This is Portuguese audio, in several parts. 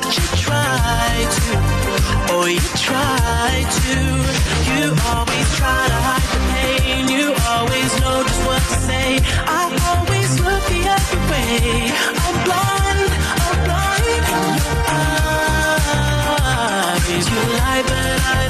but you try to. Oh, you try to. You always try to hide the pain. You always know just what to say. I always look the other way. I'm blind. I'm blind. Your eyes, you lie, but I.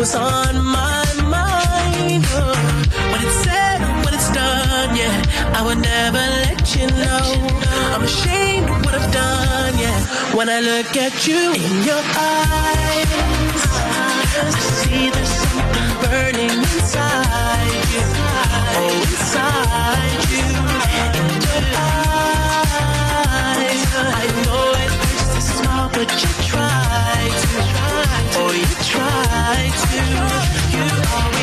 was on my mind. Oh. When it's said, what it's done, yeah, I would never let you know. I'm ashamed of what I've done, yeah. When I look at you in your eyes, I see there's something burning inside you, oh, inside you. In your eyes, I know it hurts to smile, but you try to like you. You are.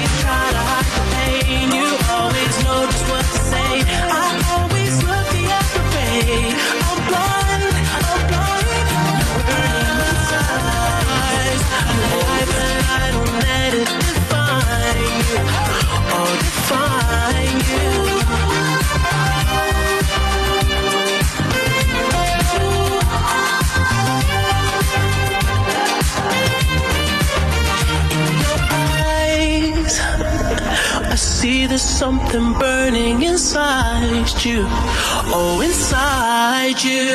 there's something burning inside you. Oh, inside you.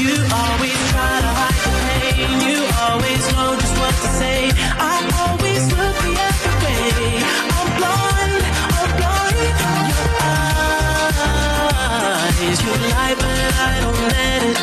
You always try to hide the pain. You always know just what to say. I always look the other way. I'm blind, I'm blind. Your eyes, you lie, but I don't let it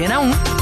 Antena 1.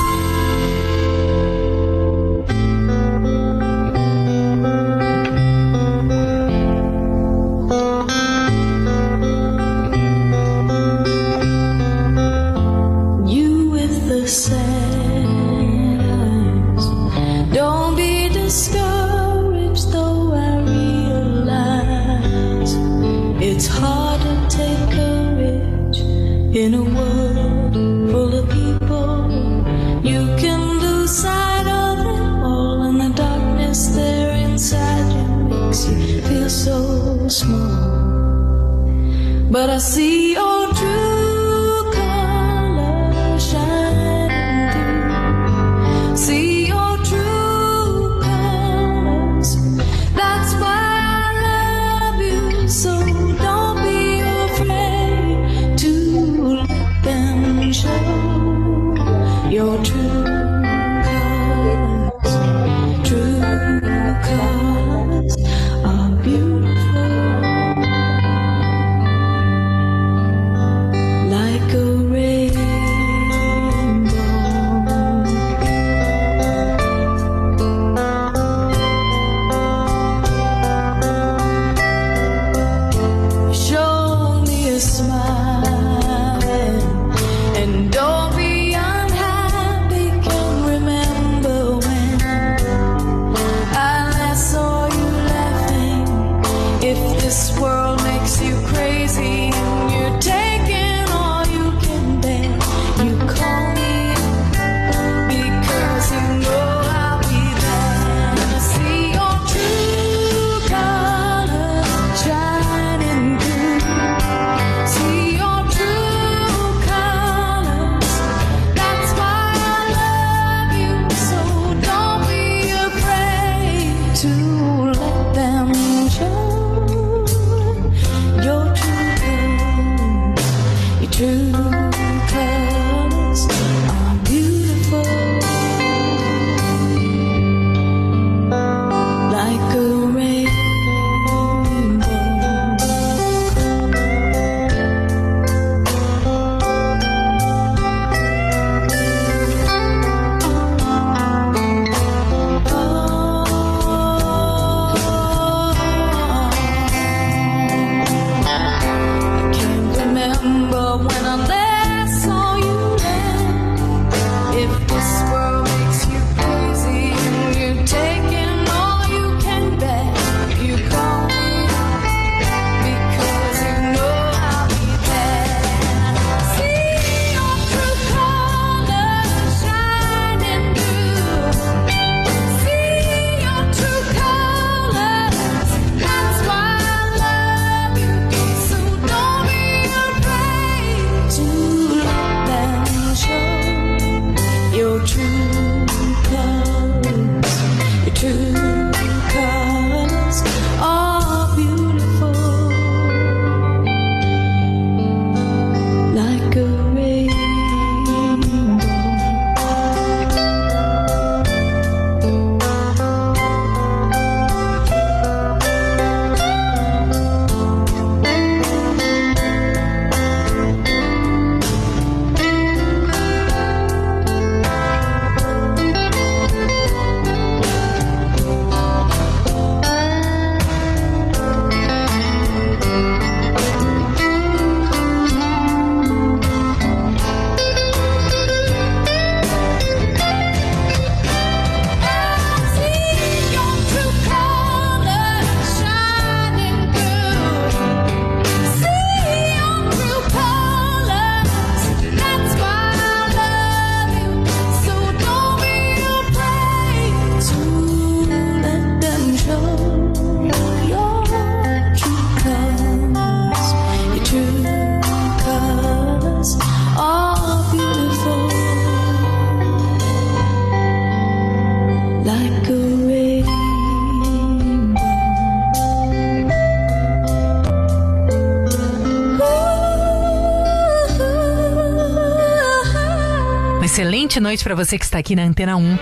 Excelente noite para você que está aqui na Antena 1.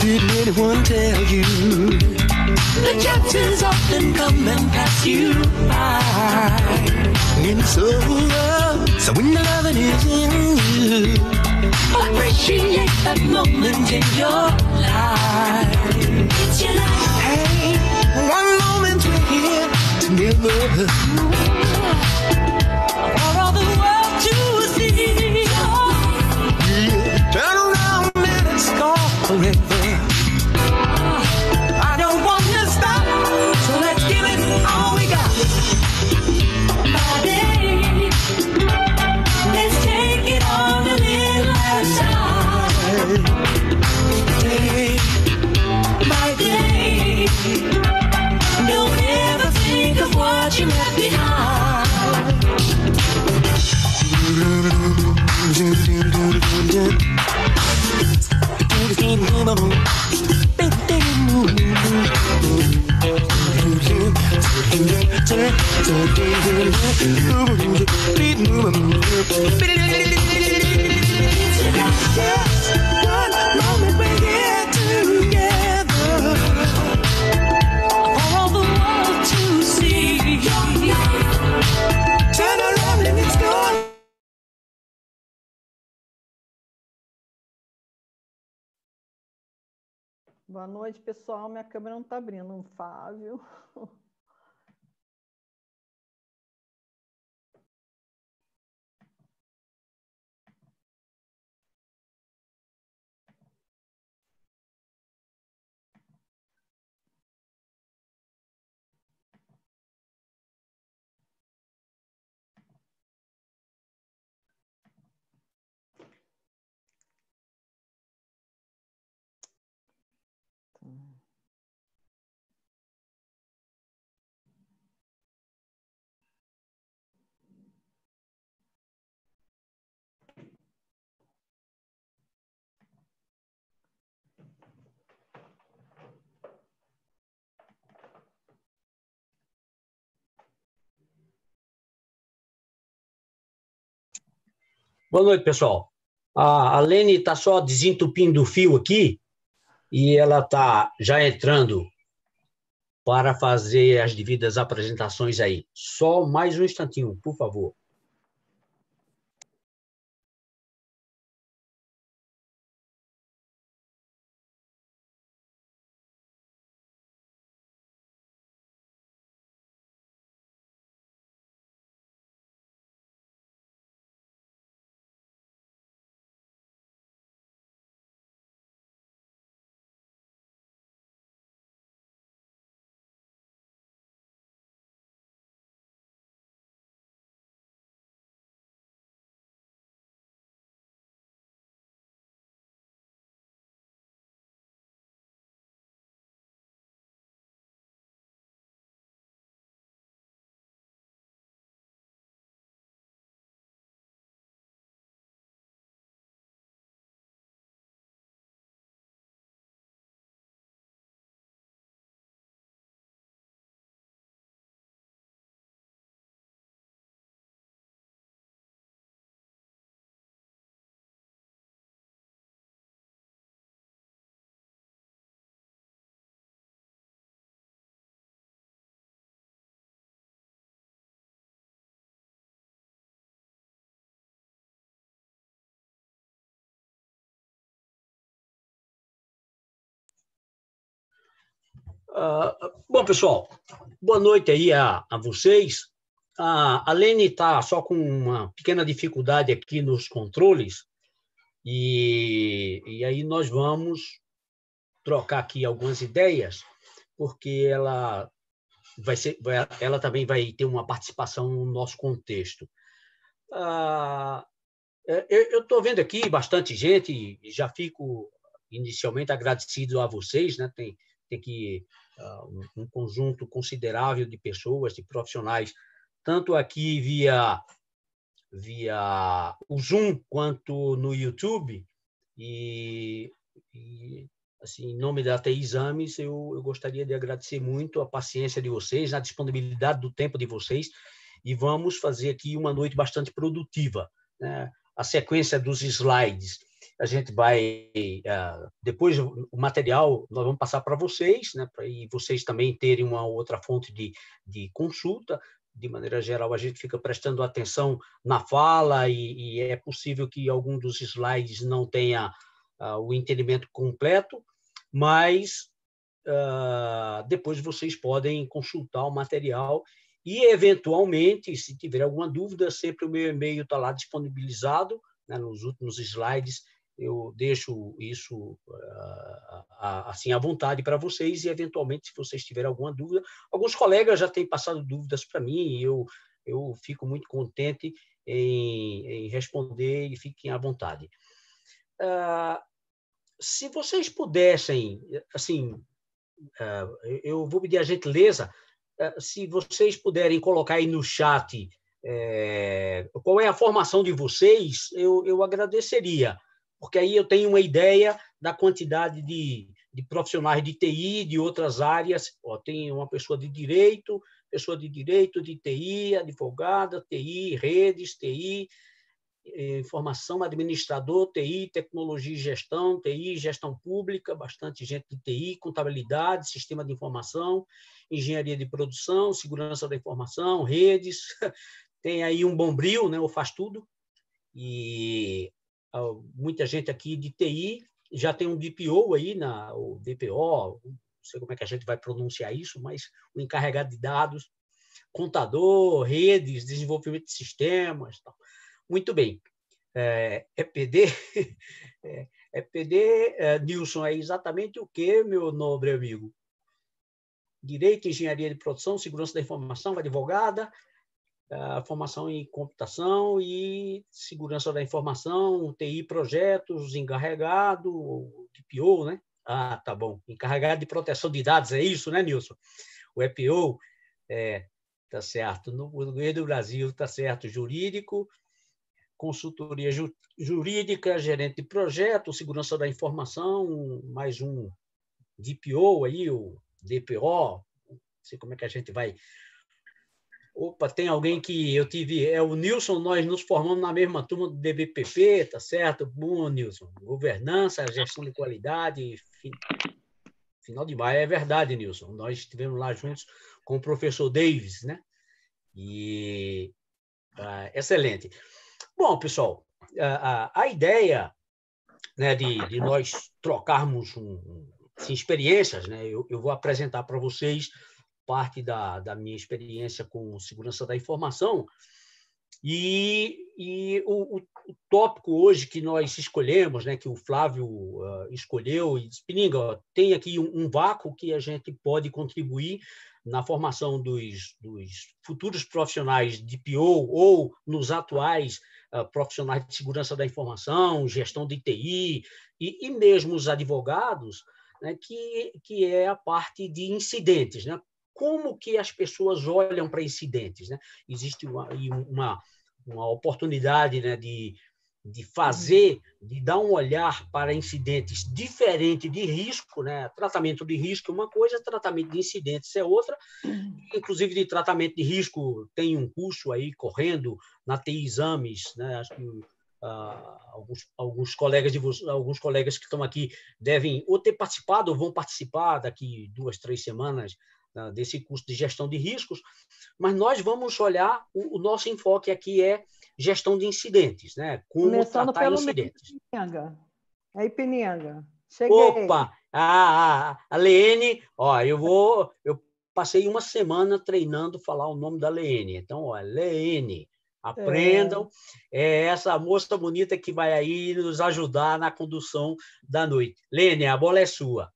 Did anyone tell you? The captains often come and pass you by. And so, uh, so when the loving is in you, appreciate that moment in your life. It's your life. Hey, one moment we're here together. For all the world to see. turn around and it's gone forever. Boa noite, pessoal. Minha câmera não está abrindo, um fável. Boa noite, pessoal. A Lene está só desentupindo o fio aqui e ela está já entrando para fazer as devidas apresentações aí. Só mais um instantinho, por favor. Ah, bom, pessoal, boa noite aí a, a vocês. A, a Lene está só com uma pequena dificuldade aqui nos controles, e, e aí nós vamos trocar aqui algumas ideias, porque ela vai ser, vai, ela também vai ter uma participação no nosso contexto. Ah, é, eu estou vendo aqui bastante gente, já fico inicialmente agradecido a vocês, né? Tem, tem que ah, um conjunto considerável de pessoas, de profissionais, tanto aqui via via o Zoom quanto no YouTube e, e assim em nome da TI Exames eu, eu gostaria de agradecer muito a paciência de vocês, a disponibilidade do tempo de vocês e vamos fazer aqui uma noite bastante produtiva, né? A sequência dos slides a gente vai uh, depois o material nós vamos passar para vocês, né? Pra, e vocês também terem uma outra fonte de, de consulta. De maneira geral, a gente fica prestando atenção na fala e, e é possível que algum dos slides não tenha uh, o entendimento completo, mas uh, depois vocês podem consultar o material e, eventualmente, se tiver alguma dúvida, sempre o meu e-mail está lá disponibilizado né, nos últimos slides eu deixo isso ah, ah, assim à vontade para vocês e eventualmente se vocês tiverem alguma dúvida alguns colegas já têm passado dúvidas para mim e eu eu fico muito contente em, em responder e fiquem à vontade ah, se vocês pudessem assim eu vou pedir a gentileza se vocês puderem colocar aí no chat é, qual é a formação de vocês eu, eu agradeceria porque aí eu tenho uma ideia da quantidade de, de profissionais de TI, de outras áreas. Ó, tem uma pessoa de direito, pessoa de direito, de TI, advogada, TI, redes, TI, informação, eh, administrador, TI, tecnologia e gestão, TI, gestão pública, bastante gente de TI, contabilidade, sistema de informação, engenharia de produção, segurança da informação, redes. Tem aí um bombril, né, ou faz tudo. E ah, muita gente aqui de TI já tem um DPO aí, na, o DPO, não sei como é que a gente vai pronunciar isso, mas o encarregado de dados, contador, redes, desenvolvimento de sistemas. Tal. Muito bem. É, EPD, é, EPD, é, é, é, Nilson, é exatamente o que, meu nobre amigo? Direito, Engenharia de Produção, Segurança da Informação, Advogada, a formação em computação e segurança da informação, TI projetos, encarregado, DPO, né? Ah, tá bom. Encarregado de proteção de dados, é isso, né, Nilson? O EPO, é, tá certo. No governo do Brasil, tá certo. Jurídico, consultoria ju, jurídica, gerente de projeto, segurança da informação, mais um DPO aí, o DPO, não sei como é que a gente vai Opa, tem alguém que eu tive, é o Nilson, nós nos formamos na mesma turma do DBPP, tá certo? Bom, Nilson. Governança, gestão de qualidade, final de maio, é verdade, Nilson. Nós estivemos lá juntos com o professor Davis, né? E ah, excelente. Bom, pessoal, a, a ideia né, de, de, nós trocarmos um, experiências, né? Eu, eu vou apresentar para vocês parte da, da minha experiência com segurança da informação. E, e o, o, tópico hoje que nós escolhemos, né, que o Flávio uh, escolheu, e disse, Pininga, tem aqui um, um, vácuo que a gente pode contribuir na formação dos, dos futuros profissionais de PO ou nos atuais uh, profissionais de segurança da informação, gestão de TI e, e mesmo os advogados, né, que, que é a parte de incidentes, né? como que as pessoas olham para incidentes. Né? Existe uma, uma, uma oportunidade né, de, de fazer, de dar um olhar para incidentes diferente de risco, né? Tratamento de risco é uma coisa, tratamento de incidentes é outra. Uhum. Inclusive de tratamento de risco tem um curso aí correndo na TI Exames, né? Acho que ah, alguns, alguns colegas de alguns colegas que estão aqui devem ou ter participado ou vão participar daqui duas três semanas desse custo de gestão de riscos, mas nós vamos olhar o, o nosso enfoque aqui é gestão de incidentes, né? Como Começando tratar pelo incidentes. Ipinanga. É Ipinanga. Cheguei. Opa, a, ah, a, ah, a Leene, ó, eu vou, eu passei uma semana treinando falar o nome da Leene. Então, ó, Leene, aprendam. É. é. essa moça bonita que vai aí nos ajudar na condução da noite. Lene, a bola é sua.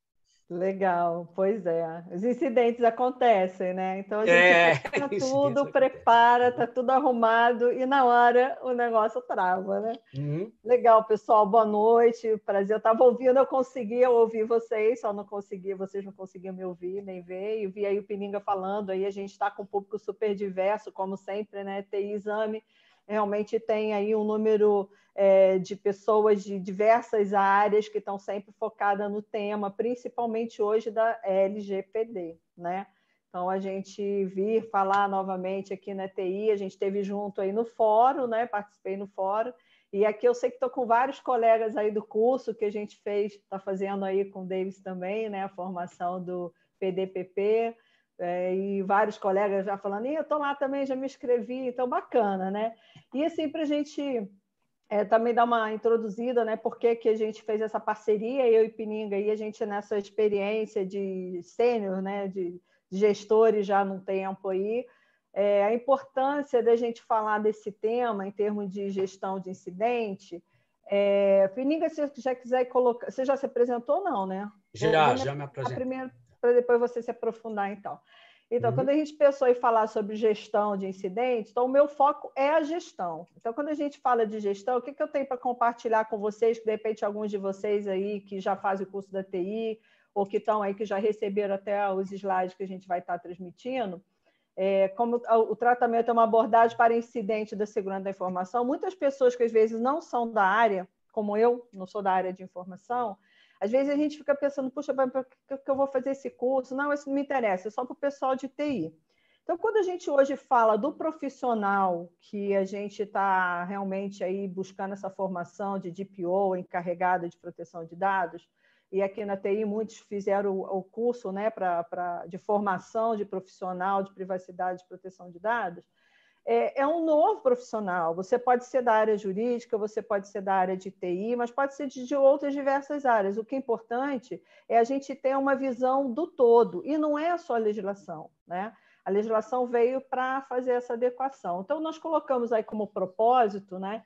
Legal, pois é. Os incidentes acontecem, né? Então a gente é, tá tudo, prepara, tá uhum. tudo arrumado e na hora o negócio trava, né? Uhum. Legal, pessoal, boa noite, prazer. Eu estava ouvindo, eu conseguia ouvir vocês, só não conseguia, vocês não conseguiam me ouvir nem ver. E vi aí o Pininga falando, aí a gente está com um público super diverso, como sempre, né? Tem exame realmente tem aí um número é, de pessoas de diversas áreas que estão sempre focadas no tema, principalmente hoje da LGPD, né? Então, a gente vir falar novamente aqui na TI, a gente esteve junto aí no fórum, né? Participei no fórum. E aqui eu sei que estou com vários colegas aí do curso que a gente fez, está fazendo aí com o Davis também, né? A formação do PDPP. É, e vários colegas já falando, e eu estou lá também, já me inscrevi, então bacana, né? E assim, para a gente é, também dar uma introduzida, né? Por que, que a gente fez essa parceria, eu e Pininga, e a gente nessa experiência de sênior, né? De, de gestores já num tempo aí, é, a importância da gente falar desse tema em termos de gestão de incidente. É, Pininga, se já quiser colocar, você já se apresentou, não, né? Já, já me apresentou para depois você se aprofundar então. Então, uhum. quando a gente pensou em falar sobre gestão de incidentes, então o meu foco é a gestão. Então, quando a gente fala de gestão, o que, que eu tenho para compartilhar com vocês, que de repente alguns de vocês aí que já fazem o curso da TI, ou que estão aí, que já receberam até os slides que a gente vai estar tá transmitindo, é, como o tratamento é uma abordagem para incidente da segurança da informação, muitas pessoas que às vezes não são da área, como eu, não sou da área de informação, às vezes a gente fica pensando, puxa, para que eu vou fazer esse curso? Não, isso não me interessa, é só para o pessoal de TI. Então, quando a gente hoje fala do profissional que a gente está realmente aí buscando essa formação de DPO, encarregado de proteção de dados, e aqui na TI muitos fizeram o, curso né, pra, pra, de formação de profissional de privacidade e proteção de dados, é, é, um novo profissional. Você pode ser da área jurídica, você pode ser da área de TI, mas pode ser de, de outras diversas áreas. O que é importante é a gente ter uma visão do todo, e não é só a legislação, né? A legislação veio para fazer essa adequação. Então, nós colocamos aí como propósito, né,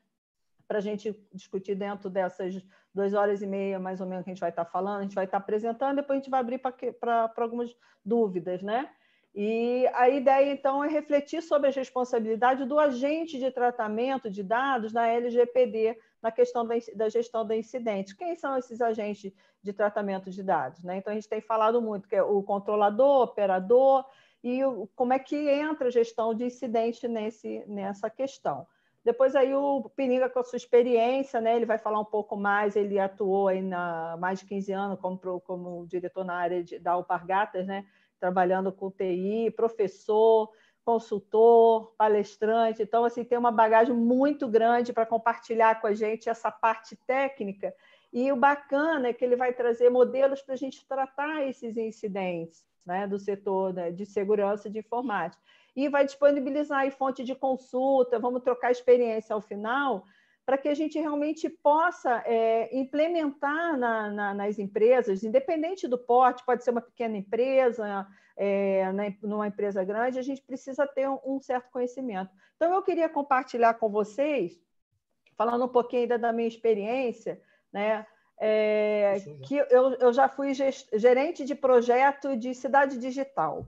para a gente discutir dentro dessas duas horas e meia, mais ou menos, que a gente vai estar tá falando, a gente vai estar tá apresentando, depois a gente vai abrir para algumas dúvidas, né? E a ideia, então, é refletir sobre a responsabilidade do agente de tratamento de dados na LGPD, na questão da, gestão da incidente. Quem são esses agentes de tratamento de dados? Né? Então, a gente tem falado muito que é o controlador, operador, e o, como é que entra a gestão de incidente nesse, nessa questão. Depois aí o Piniga com a sua experiência, né? Ele vai falar um pouco mais, ele atuou aí na mais de 15 anos como, como diretor na área de, da Alpargatas, né? trabalhando com TI, professor, consultor, palestrante. Então, assim, tem uma bagagem muito grande para compartilhar com a gente essa parte técnica. E o bacana é que ele vai trazer modelos para a gente tratar esses incidentes né, do setor né, de segurança de informática. E vai disponibilizar aí fonte de consulta, vamos trocar experiência ao final para que a gente realmente possa é, implementar na, na, nas empresas, independente do porte, pode ser uma pequena empresa, é, numa empresa grande, a gente precisa ter um, um certo conhecimento. Então, eu queria compartilhar com vocês, falando um pouquinho ainda da minha experiência, né? É, que eu, eu já fui gerente de projeto de cidade digital.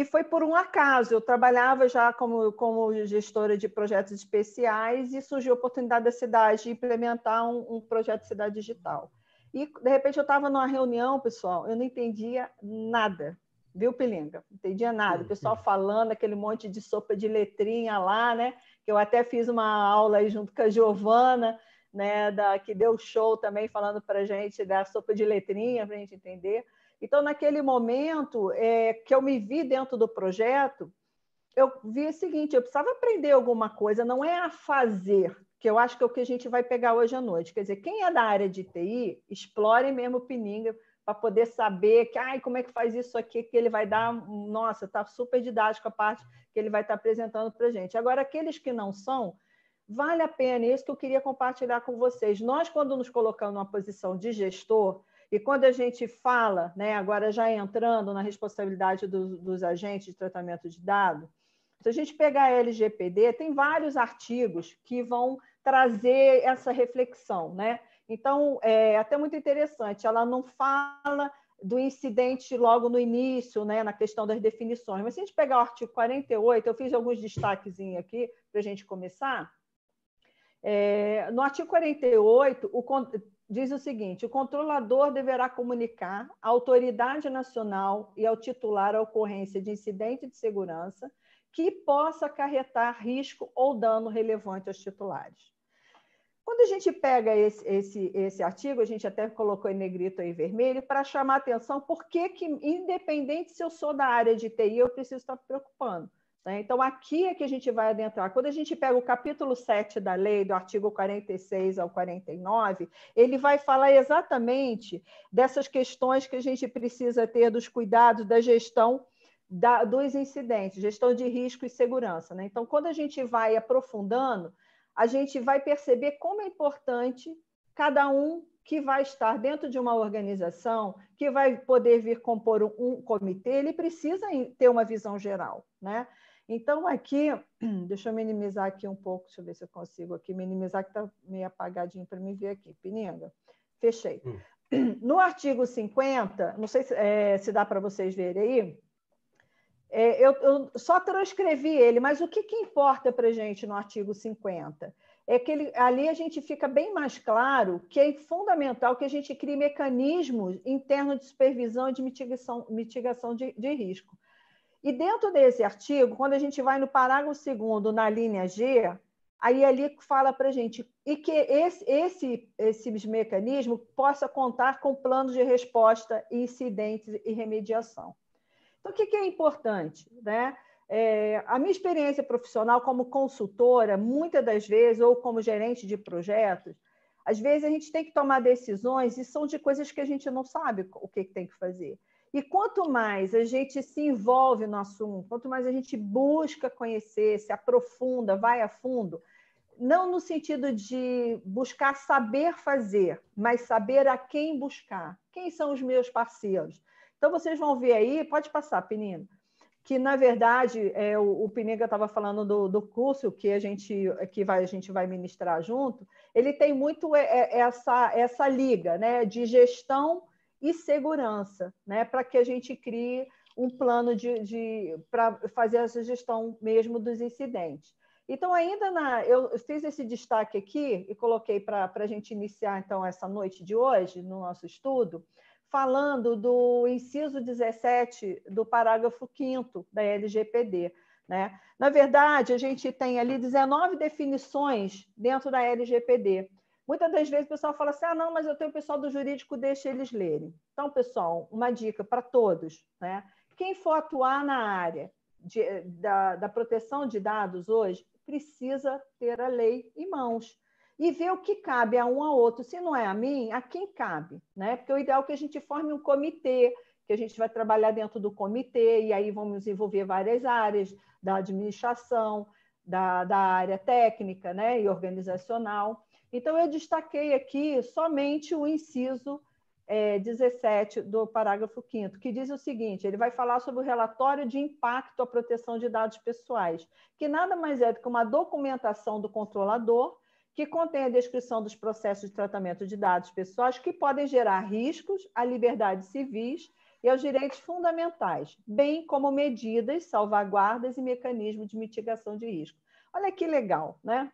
E foi por um acaso, eu trabalhava já como, como gestora de projetos especiais e surgiu a oportunidade da cidade de implementar um, um projeto Cidade Digital. E, de repente, eu estava numa reunião, pessoal, eu não entendia nada, viu, Pilinga? Não entendia nada. O hum, pessoal hum. falando aquele monte de sopa de letrinha lá, né? Que eu até fiz uma aula aí junto com a Giovana, né? Da, que deu show também, falando para gente da sopa de letrinha, para a gente entender. Então, naquele momento é, que eu me vi dentro do projeto, eu vi o seguinte: eu precisava aprender alguma coisa, não é a fazer, que eu acho que é o que a gente vai pegar hoje à noite. Quer dizer, quem é da área de TI, explore mesmo o Pininga para poder saber que, ai, como é que faz isso aqui, que ele vai dar, nossa, está super didático a parte que ele vai estar tá apresentando para a gente. Agora, aqueles que não são, vale a pena, é isso que eu queria compartilhar com vocês. Nós, quando nos colocamos numa posição de gestor, e quando a gente fala, né, agora já entrando na responsabilidade do, dos agentes de tratamento de dados, se a gente pegar a LGPD, tem vários artigos que vão trazer essa reflexão, né? Então, é até muito interessante, ela não fala do incidente logo no início, né, na questão das definições, mas se a gente pegar o artigo 48, eu fiz alguns destaquezinhos aqui para a gente começar. É, no artigo 48, o, diz o seguinte: o controlador deverá comunicar à autoridade nacional e ao titular a ocorrência de incidente de segurança que possa acarretar risco ou dano relevante aos titulares. Quando a gente pega esse, esse, esse artigo, a gente até colocou em negrito e vermelho, para chamar atenção por que, que, independente se eu sou da área de TI, eu preciso estar me preocupando. Né? Então, aqui é que a gente vai adentrar. Quando a gente pega o capítulo 7 da lei, do artigo 46 ao 49, ele vai falar exatamente dessas questões que a gente precisa ter dos cuidados da gestão da, dos incidentes, gestão de risco e segurança. Né? Então, quando a gente vai aprofundando, a gente vai perceber como é importante cada um que vai estar dentro de uma organização, que vai poder vir compor um, comitê, ele precisa ter uma visão geral. Né? Então, aqui, deixa eu minimizar aqui um pouco, deixa eu ver se eu consigo aqui minimizar, que está meio apagadinho para mim ver aqui. Pininga, fechei. Hum. No artigo 50, não sei se, é, se dá para vocês verem aí, é, eu, eu, só transcrevi ele, mas o que, que importa para a gente no artigo 50? É que ele, ali a gente fica bem mais claro que é fundamental que a gente crie mecanismos internos de supervisão e de mitigação, mitigação de, de risco. E dentro desse artigo, quando a gente vai no parágrafo segundo, na linha G, aí ali fala para a gente e que esse, esse, esse mecanismo possa contar com planos de resposta, incidentes e remediação. Então, o que, que é importante? Né? É, a minha experiência profissional como consultora, muitas das vezes, ou como gerente de projetos, às vezes a gente tem que tomar decisões e são de coisas que a gente não sabe o que, que tem que fazer. E quanto mais a gente se envolve no assunto, quanto mais a gente busca conhecer, se aprofunda, vai a fundo, não no sentido de buscar saber fazer, mas saber a quem buscar. Quem são os meus parceiros? Então, vocês vão ver aí, pode passar, Penino, que na verdade é, o, o Pinega estava falando do, do, curso que a gente que vai, a gente vai ministrar junto, ele tem muito é, é, é essa, essa liga né, de gestão e segurança, né? para que a gente crie um plano de, de para fazer essa gestão mesmo dos incidentes. Então, ainda na, eu fiz esse destaque aqui e coloquei para a gente iniciar então essa noite de hoje no nosso estudo, falando do inciso 17 do parágrafo 5 da LGPD. Né? Na verdade, a gente tem ali 19 definições dentro da LGPD. Muitas das vezes o pessoal fala assim: ah, não, mas eu tenho o pessoal do jurídico, deixa eles lerem. Então, pessoal, uma dica para todos: né? quem for atuar na área de, da, da proteção de dados hoje, precisa ter a lei em mãos e ver o que cabe a um a outro. Se não é a mim, a quem cabe, né? Porque o ideal é que a gente forme um comitê, que a gente vai trabalhar dentro do comitê e aí vamos envolver várias áreas da administração, da, da área técnica, né, e organizacional. Então, eu destaquei aqui somente o inciso é, 17 do parágrafo 5 que diz o seguinte, ele vai falar sobre o relatório de impacto à proteção de dados pessoais, que nada mais é do que uma documentação do controlador que contém a descrição dos processos de tratamento de dados pessoais que podem gerar riscos à liberdade civis e aos direitos fundamentais, bem como medidas, salvaguardas e mecanismos de mitigação de risco. Olha que legal, né?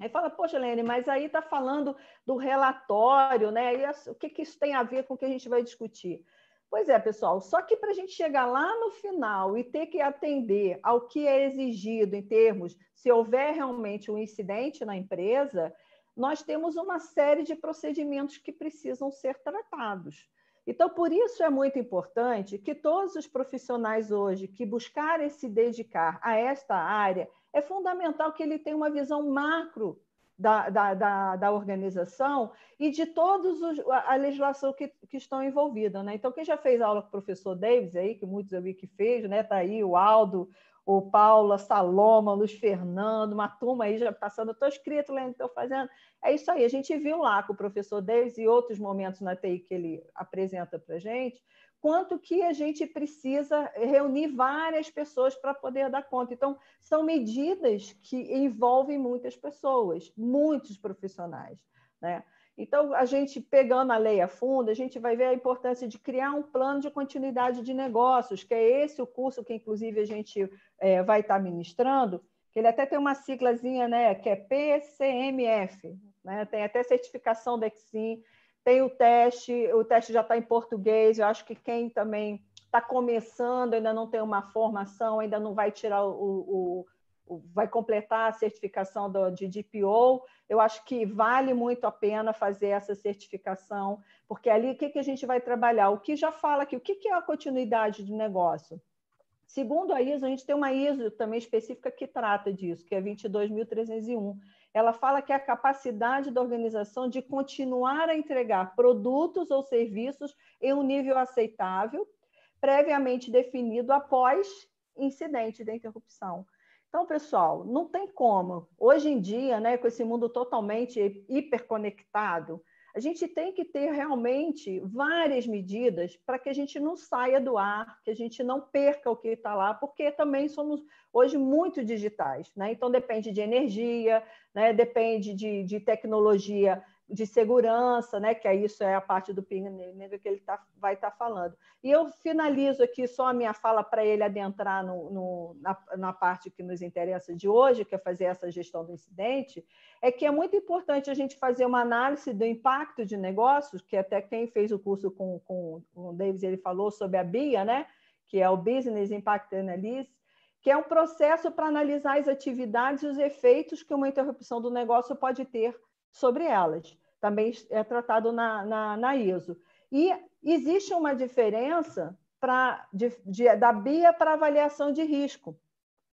Aí fala, poxa, Lene, mas aí está falando do relatório, né? E o que, que isso tem a ver com o que a gente vai discutir? Pois é, pessoal, só que para a gente chegar lá no final e ter que atender ao que é exigido em termos, se houver realmente um incidente na empresa, nós temos uma série de procedimentos que precisam ser tratados. Então, por isso é muito importante que todos os profissionais hoje que buscarem se dedicar a esta área é fundamental que ele tenha uma visão macro da, da, da, da, organização e de todos os, a, a legislação que, que estão envolvida. Né? Então, quem já fez aula com o professor Davis aí, que muitos eu vi que fez, né? Está aí o Aldo, o Paula, Saloma, Luiz Fernando, uma turma aí já passando, estou escrito, lendo, estou fazendo. É isso aí, a gente viu lá com o professor Davis e outros momentos na TI que ele apresenta para a gente, quanto que a gente precisa reunir várias pessoas para poder dar conta. Então, são medidas que envolvem muitas pessoas, muitos profissionais. Né? Então, a gente pegando a lei a fundo, a gente vai ver a importância de criar um plano de continuidade de negócios, que é esse o curso que, inclusive, a gente é, vai estar ministrando, que ele até tem uma siglazinha, né, que é PCMF, né? tem até certificação da Exim, tem o teste, o teste já está em português. Eu acho que quem também está começando, ainda não tem uma formação, ainda não vai tirar o, o vai completar a certificação do, de DPO, eu acho que vale muito a pena fazer essa certificação, porque ali o que, que a gente vai trabalhar? O que já fala aqui, o que, que é a continuidade de negócio? Segundo a ISO, a gente tem uma ISO também específica que trata disso, que é 22.301, ela fala que é a capacidade da organização de continuar a entregar produtos ou serviços em um nível aceitável, previamente definido após incidente de interrupção. Então, pessoal, não tem como. Hoje em dia, né, com esse mundo totalmente hiperconectado, a gente tem que ter realmente várias medidas para que a gente não saia do ar, que a gente não perca o que está lá, porque também somos hoje muito digitais, né? Então depende de energia, né? depende de, de tecnologia de segurança, né? que é isso é a parte do Pinheiro Negro que ele tá, vai estar tá falando. E eu finalizo aqui só a minha fala para ele adentrar no, no, na, na parte que nos interessa de hoje, que é fazer essa gestão do incidente, é que é muito importante a gente fazer uma análise do impacto de negócios, que até quem fez o curso com, com, com o Davis, ele falou sobre a BIA, né? que é o Business Impact Analysis, que é um processo para analisar as atividades e os efeitos que uma interrupção do negócio pode ter sobre elas. Também é tratado na, na, na ISO. E existe uma diferença pra, de, de, da BIA para avaliação de risco,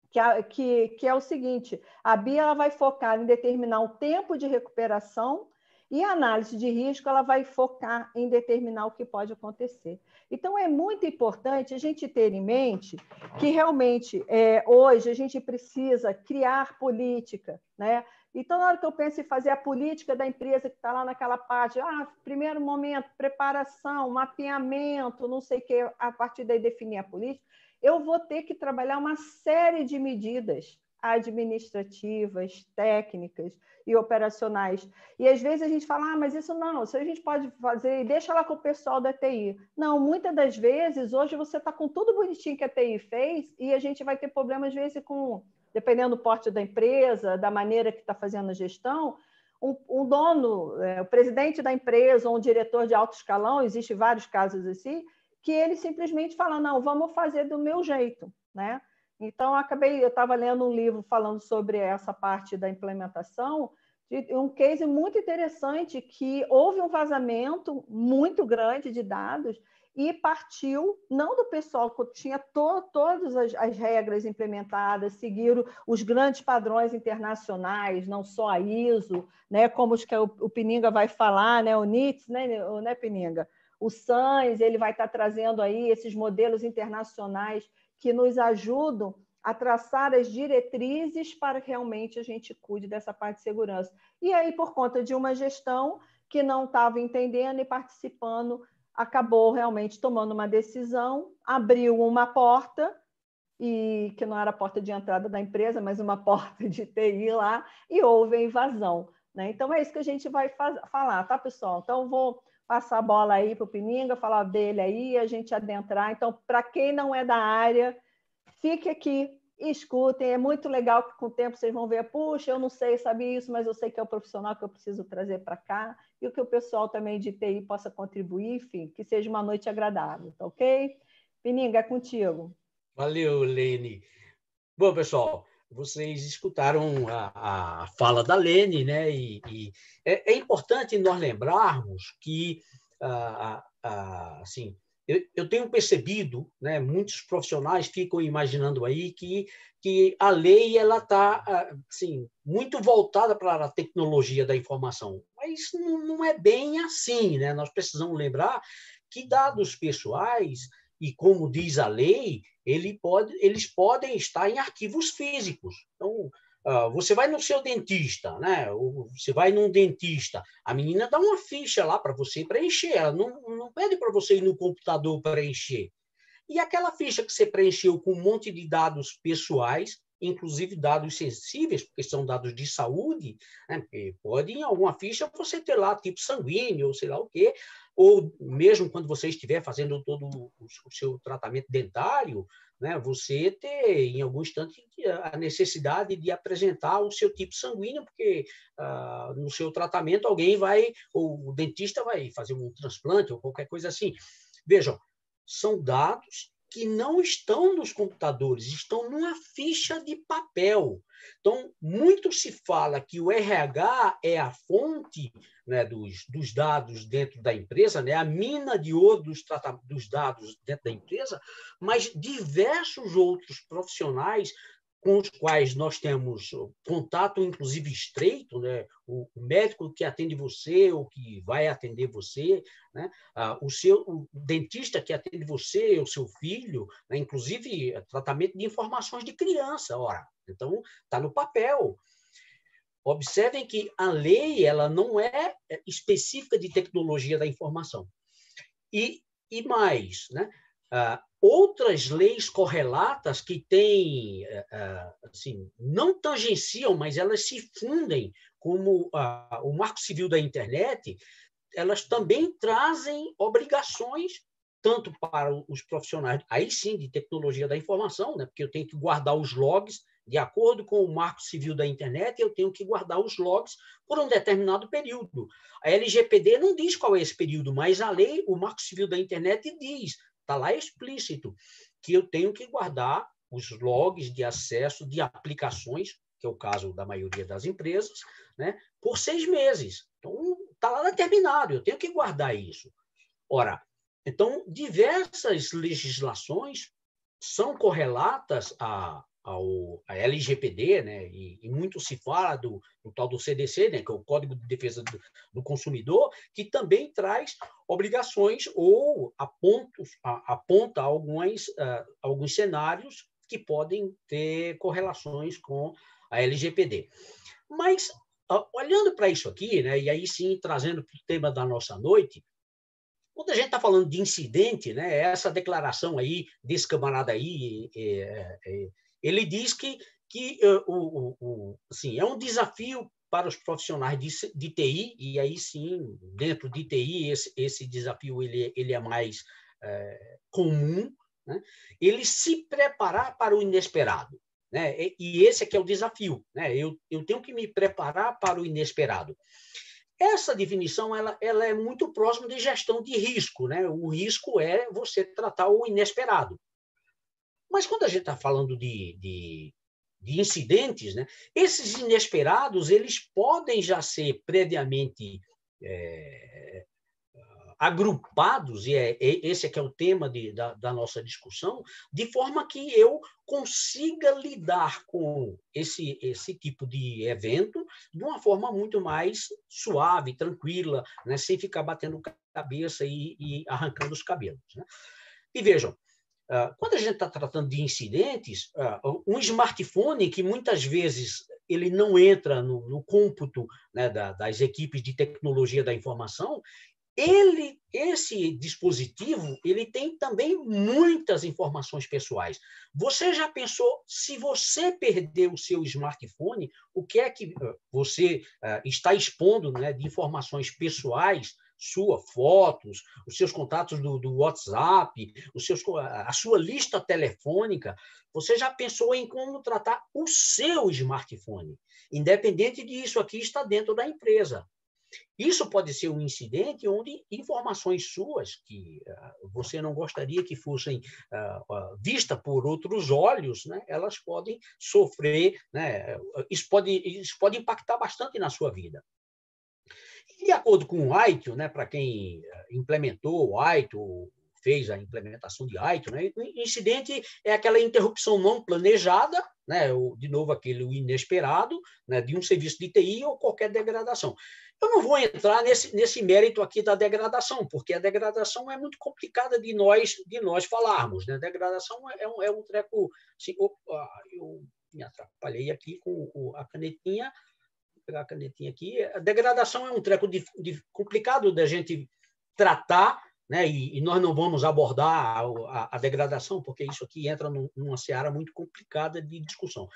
que, a, que, que é o seguinte: a BIA ela vai focar em determinar o tempo de recuperação e a análise de risco ela vai focar em determinar o que pode acontecer. Então, é muito importante a gente ter em mente que realmente é, hoje a gente precisa criar política, né? Então, na hora que eu penso em fazer a política da empresa que está lá naquela parte, ah, primeiro momento, preparação, mapeamento, não sei o que, a partir daí definir a política, eu vou ter que trabalhar uma série de medidas administrativas, técnicas e operacionais. E às vezes a gente fala, ah, mas isso não, isso a gente pode fazer e deixa lá com o pessoal da TI. Não, muitas das vezes, hoje você está com tudo bonitinho que a TI fez e a gente vai ter problemas, às vezes, com dependendo do porte da empresa, da maneira que está fazendo a gestão, um, um dono, é, o presidente da empresa ou um diretor de alto escalão, existe vários casos assim, que ele simplesmente fala, não, vamos fazer do meu jeito, né? Então, eu acabei, eu estava lendo um livro falando sobre essa parte da implementação, de um case muito interessante que houve um vazamento muito grande de dados e partiu não do pessoal que tinha to, todas as, as, regras implementadas, seguiram os grandes padrões internacionais, não só a ISO, né, como os que o, o Pininga vai falar, né, o NITS, né, o, né Pininga? O SANS, ele vai estar tá trazendo aí esses modelos internacionais que nos ajudam a traçar as diretrizes para que realmente a gente cuide dessa parte de segurança. E aí, por conta de uma gestão que não estava entendendo e participando acabou realmente tomando uma decisão, abriu uma porta e que não era a porta de entrada da empresa, mas uma porta de TI lá e houve a invasão. Né? Então é isso que a gente vai falar, tá, pessoal? Então vou passar a bola aí para o Pininga, falar dele aí, a gente adentrar. Então, para quem não é da área, fique aqui escutem, é muito legal que com o tempo vocês vão ver, puxa, eu não sei, sabia isso, mas eu sei que é o profissional que eu preciso trazer para cá e o que o pessoal também de TI possa contribuir, enfim, que seja uma noite agradável, tá ok? Pininga, é contigo. Valeu, Lene. Bom, pessoal, vocês escutaram a, a fala da Lene, né? E, e é, é, importante nós lembrarmos que, ah, ah, ah assim, eu, eu tenho percebido, né, muitos profissionais ficam imaginando aí que, que a lei ela está ah, assim, muito voltada para a tecnologia da informação. Mas não, não é bem assim. Né? Nós precisamos lembrar que dados pessoais e como diz a lei, ele pode, eles podem estar em arquivos físicos. Então, ah, você vai no seu dentista, né? Você vai num dentista, a menina dá uma ficha lá para você preencher, ela não, não pede para você ir no computador preencher. E aquela ficha que você preencheu com um monte de dados pessoais, inclusive dados sensíveis, porque são dados de saúde, né? pode em alguma ficha você ter lá tipo sanguíneo, ou sei lá o quê, ou mesmo quando você estiver fazendo todo o seu tratamento dentário, né, você ter, em algum instante, a necessidade de apresentar o seu tipo sanguíneo, porque ah, no seu tratamento alguém vai, ou o dentista vai fazer um transplante ou qualquer coisa assim. Vejam, são dados que não estão nos computadores, estão numa ficha de papel. Então, muito se fala que o RH é a fonte né, dos, dos, dados dentro da empresa, né, a mina de ouro dos, dos dados dentro da empresa, mas diversos outros profissionais com os quais nós temos contato, inclusive estreito, né? o, médico que atende você ou que vai atender você, né? Ah, o seu o dentista que atende você, o seu filho, né? inclusive é tratamento de informações de criança, ora. Então está no papel. Observem que a lei ela não é, é específica de tecnologia da informação. E, e mais, né? Ah, outras leis correlatas que têm, eh, eh, assim, não tangenciam, mas elas se fundem, como o Marco Civil da Internet, elas também trazem obrigações tanto para os profissionais, aí sim, de tecnologia da informação, né? porque eu tenho que guardar os logs, de acordo com o marco civil da internet, eu tenho que guardar os logs por um determinado período. A LGPD não diz qual é esse período, mas a lei, o marco civil da internet diz Está lá explícito que eu tenho que guardar os logs de acesso de aplicações, que é o caso da maioria das empresas, né, por seis meses. Então, está lá determinado, eu tenho que guardar isso. Ora, então, diversas legislações são correlatas a, ao a LGPD, né? E, e, muito se fala do, do tal do CDC, né? Que é o Código de Defesa do, do Consumidor, que também traz obrigações ou aponta, aponta uh, ah, alguns cenários que podem ter correlações com a LGPD. Mas uh, olhando para isso aqui, né? E aí sim trazendo para o tema da nossa noite, quando a gente está falando de incidente, né, essa declaração aí desse camarada aí, é, é, é ele diz que, que uh, o, o, assim, é um desafio para os profissionais de, de, TI, e aí sim, dentro de TI, esse, esse desafio ele, ele é mais é, comum, né? ele se preparar para o inesperado. Né? E, e esse é que é o desafio. Né? Eu, eu tenho que me preparar para o inesperado. Essa definição ela, ela é muito próxima de gestão de risco. Né? O risco é você tratar o inesperado. Mas quando a gente está falando de, de, de incidentes, né, esses inesperados eles podem já ser previamente é, agrupados, e é, é, esse é que é o tema de, da, da, nossa discussão, de forma que eu consiga lidar com esse, esse tipo de evento de uma forma muito mais suave, tranquila, né? sem ficar batendo cabeça e, e arrancando os cabelos. Né? E vejam, ah, quando a gente está tratando de incidentes, ah, um smartphone que muitas vezes ele não entra no, no cômputo né, da, das equipes de tecnologia da informação, ele, esse dispositivo, ele tem também muitas informações pessoais. Você já pensou se você perder o seu smartphone, o que é que ah, você está expondo né, de informações pessoais sua, fotos, os seus contatos do, do WhatsApp, os seus, a sua lista telefônica. Você já pensou em como tratar o seu smartphone, independente disso aqui está dentro da empresa. Isso pode ser um incidente onde informações suas que eh, você não gostaria que fossem eh, eh, vistas por outros olhos, né, elas podem sofrer, né, isso, pode, isso pode impactar bastante na sua vida. De acordo com o ITIL, né, para quem eh, implementou o ITIL, fez a implementação de ITIL, né, incidente é aquela interrupção não planejada, né, de novo aquele inesperado, né, de um serviço de TI ou qualquer degradação. Eu não vou entrar nesse, nesse mérito aqui da degradação, porque a degradação é muito complicada de nós de nós falarmos. Né? Degradação é, é um, é um treco. Assim, opa, eu me atrapalhei aqui com a canetinha pegar a canetinha aqui. A degradação é um treco de, de, complicado da gente tratar, né? E, e nós não vamos abordar a, a, a, degradação, porque isso aqui entra num, numa seara muito complicada de discussão.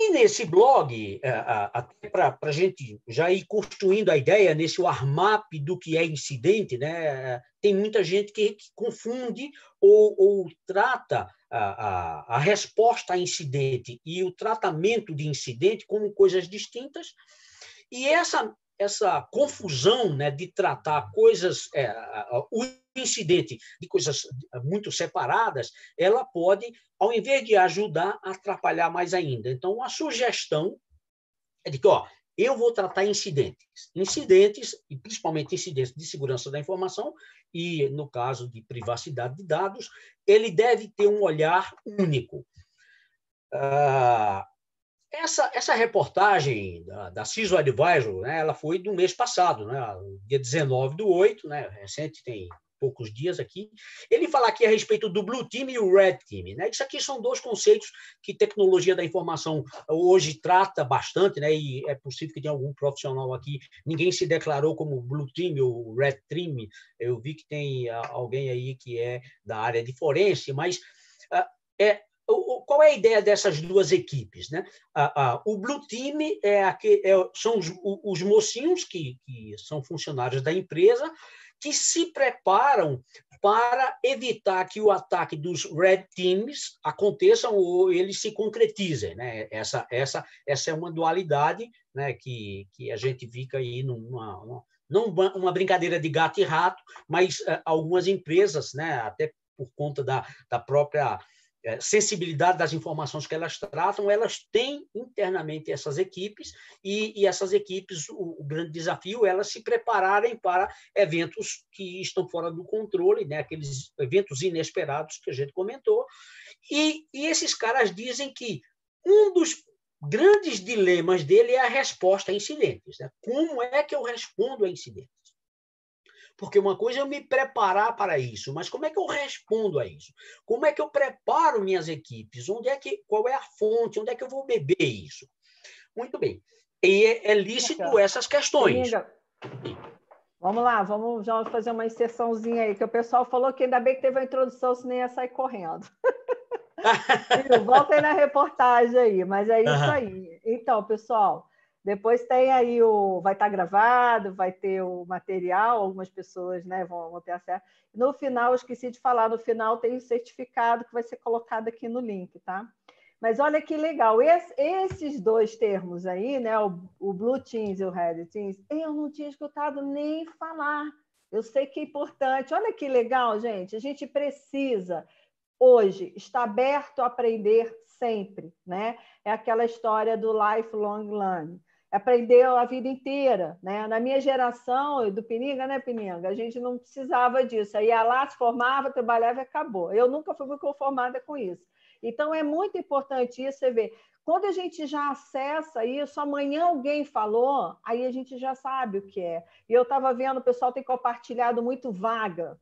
E nesse blog, é, até para a gente já ir construindo a ideia, nesse warm-up do que é incidente, né? É, tem muita gente que, que confunde ou, ou trata a, a, resposta a incidente e o tratamento de incidente como coisas distintas. E essa essa confusão né, de tratar coisas, é, o incidente de coisas é, muito separadas, ela pode, ao invés de ajudar, atrapalhar mais ainda. Então, a sugestão é de que, ó, eu vou tratar incidentes. Incidentes, e principalmente incidentes de segurança da informação, e no caso de privacidade de dados, ele deve ter um olhar único. Ah, essa, essa reportagem da, da CISO Advisor, né, ela foi do mês passado, né, dia 19 do 8, né, recente, tem poucos dias aqui, ele fala aqui a respeito do Blue Team e o Red Team. Né? Isso aqui são dois conceitos que tecnologia da informação hoje trata bastante, né? e é possível que tenha algum profissional aqui, ninguém se declarou como Blue Team ou Red Team, eu vi que tem ah, alguém aí que é da área de forense, mas ah, é, qual é a ideia dessas duas equipes? Né? o Blue Team é, é são os, mocinhos que, são funcionários da empresa que se preparam para evitar que o ataque dos red teams aconteçam ou eles se concretizem, né? Essa essa essa é uma dualidade, né? Que que a gente fica aí numa uma, não uma brincadeira de gato e rato, mas uh, algumas empresas, né? Até por conta da, da própria é, sensibilidade das informações que elas tratam, elas têm internamente essas equipes e, e essas equipes, o, o, grande desafio é elas se prepararem para eventos que estão fora do controle, né? aqueles eventos inesperados que a gente comentou. E, e esses caras dizem que um dos grandes dilemas dele é a resposta a incidentes. Né? Como é que eu respondo a incidentes? Porque uma coisa é me preparar para isso, mas como é que eu respondo a isso? Como é que eu preparo minhas equipes? Onde é que, qual é a fonte? Onde é que eu vou beber isso? Muito bem. E é, é lícito essas questões. Vamos lá, vamos já fazer uma inserçãozinha aí, que o pessoal falou que ainda bem que teve a introdução, senão ia sair correndo. Voltem na reportagem aí, mas é isso aí. Então, pessoal, depois tem aí o. Vai estar tá gravado, vai ter o material, algumas pessoas né, vão, vão ter acesso. No final, esqueci de falar, no final tem o certificado que vai ser colocado aqui no link, tá? Mas olha que legal, Esse, esses dois termos aí, né, o, o Blue Teams e o Red Teams, eu não tinha escutado nem falar. Eu sei que é importante. Olha que legal, gente. A gente precisa hoje estar aberto a aprender sempre, né? É aquela história do lifelong learning aprendeu a vida inteira. Né? Na minha geração, do Pininga, né, Pininga? A gente não precisava disso. Aí ia lá, se formava, trabalhava e acabou. Eu nunca fui conformada com isso. Então, é muito importante isso, você Quando a gente já acessa isso, amanhã alguém falou, aí a gente já sabe o que é. E eu estava vendo, o pessoal tem compartilhado muito vaga,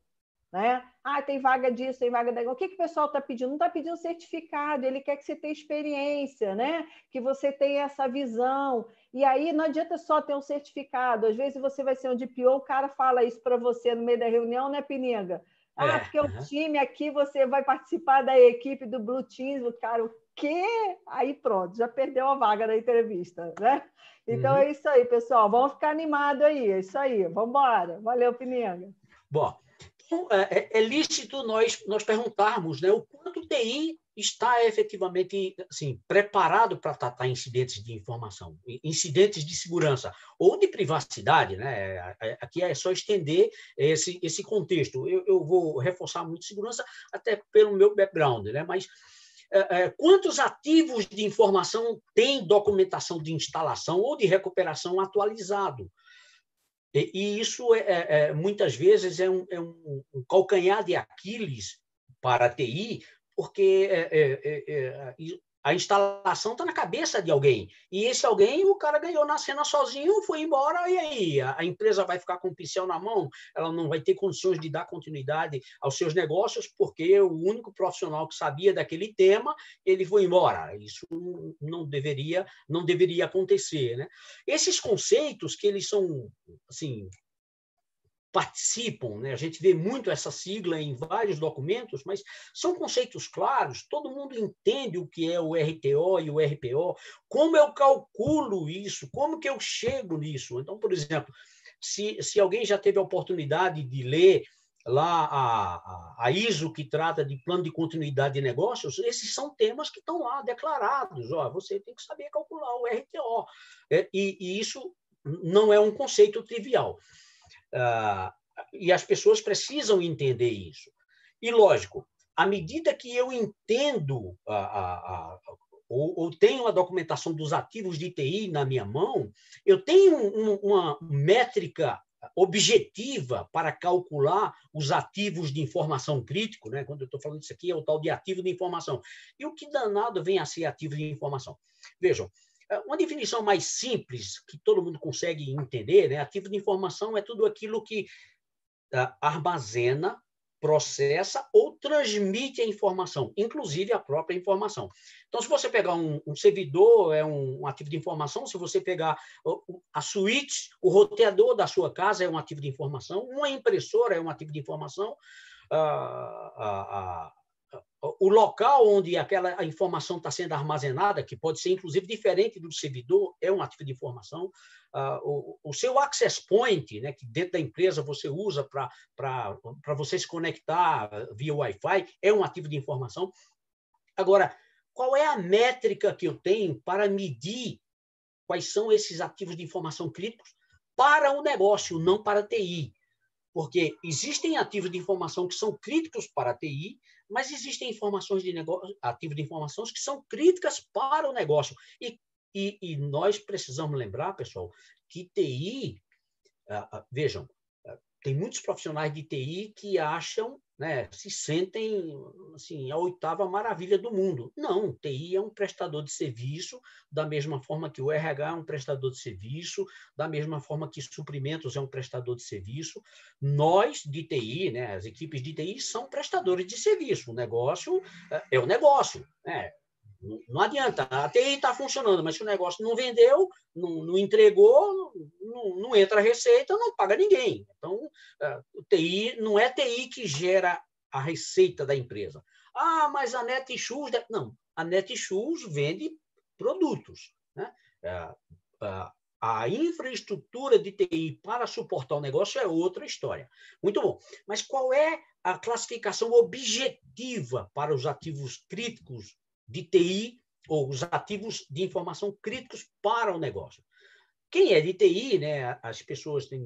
né? Ah, tem vaga disso, tem vaga daquilo. O que, que o pessoal está pedindo? Não está pedindo certificado, ele quer que você tenha experiência, né? que você tenha essa visão. E aí não adianta só ter um certificado. Às vezes você vai ser um DPO, o cara fala isso para você no meio da reunião, né, Pininga? Ah, é, porque uhum. o time aqui, você vai participar da equipe do Blue Teams, o cara, o quê? Aí pronto, já perdeu a vaga da entrevista, né? Então uhum. é isso aí, pessoal. Vamos ficar animado aí, é isso aí. Vamos embora. Valeu, Pininga. Bom, então, é, é, é lícito nós, nós perguntarmos né, o quanto o TI está efetivamente assim, preparado para tratar incidentes de informação, incidentes de segurança ou de privacidade. Né? É, é, aqui é só estender esse, esse contexto. Eu, eu vou reforçar muito segurança, até pelo meu background, né? mas é, quantos ativos de informação tem documentação de instalação ou de recuperação atualizado? E, isso, é, é muitas vezes, é um, é um calcanhar de Aquiles para a TI, porque é, é, é, é a instalação está na cabeça de alguém. E esse alguém, o cara ganhou na cena sozinho, foi embora, e aí? A empresa vai ficar com o pincel na mão, ela não vai ter condições de dar continuidade aos seus negócios, porque o único profissional que sabia daquele tema, ele foi embora. Isso não deveria, não deveria acontecer. Né? Esses conceitos que eles são assim, participam. Né? A gente vê muito essa sigla em vários documentos, mas são conceitos claros, todo mundo entende o que é o RTO e o RPO, como eu calculo isso, como que eu chego nisso. Então, por exemplo, se, se alguém já teve a oportunidade de ler lá a, a, ISO que trata de plano de continuidade de negócios, esses são temas que estão lá declarados. Ó, você tem que saber calcular o RTO. É, e, e isso não é um conceito trivial. Ah, e as pessoas precisam entender isso. E, lógico, à medida que eu entendo a, ah, a, ah, a, ou, ou, tenho a documentação dos ativos de TI na minha mão, eu tenho um, uma métrica objetiva para calcular os ativos de informação crítico, né? Quando eu estou falando isso aqui é o tal de ativo de informação. E o que danado vem a ser ativo de informação? Vejam, é uma definição mais simples, que todo mundo consegue entender, né? ativo de informação é tudo aquilo que ah, armazena, processa ou transmite a informação, inclusive a própria informação. Então, se você pegar um, um servidor, é um, um, ativo de informação, se você pegar a suíte, o roteador da sua casa é um ativo de informação, uma impressora é um ativo de informação, a, ah, a ah, o local onde aquela informação está sendo armazenada, que pode ser inclusive diferente do servidor, é um ativo de informação, uh, o, o, seu access point, né, que dentro da empresa você usa para você se conectar via Wi-Fi, é um ativo de informação. Agora, qual é a métrica que eu tenho para medir quais são esses ativos de informação críticos para o negócio, não para a TI? Porque existem ativos de informação que são críticos para a TI, mas existem informações de negócio, ativos de informações que são críticas para o negócio. E, e, e nós precisamos lembrar, pessoal, que TI, ah, ah, vejam, ah, tem muitos profissionais de TI que acham né, se sentem assim, a oitava maravilha do mundo. Não, TI é um prestador de serviço, da mesma forma que o RH é um prestador de serviço, da mesma forma que suprimentos é um prestador de serviço. Nós de TI, né, as equipes de TI são prestadores de serviço. O negócio é, é o negócio. Né? Não adianta. A TI está funcionando, mas se o negócio não vendeu, não, não entregou, não, não, entra receita, não paga ninguém. Então, é, o TI não é TI que gera a receita da empresa. Ah, mas a Netshoes... Não, a Netshoes vende produtos. Né? É, a infraestrutura de TI para suportar o negócio é outra história. Muito bom. Mas qual é a classificação objetiva para os ativos críticos de TI ou os ativos de informação críticos para o negócio. Quem é de TI, né, as pessoas, tem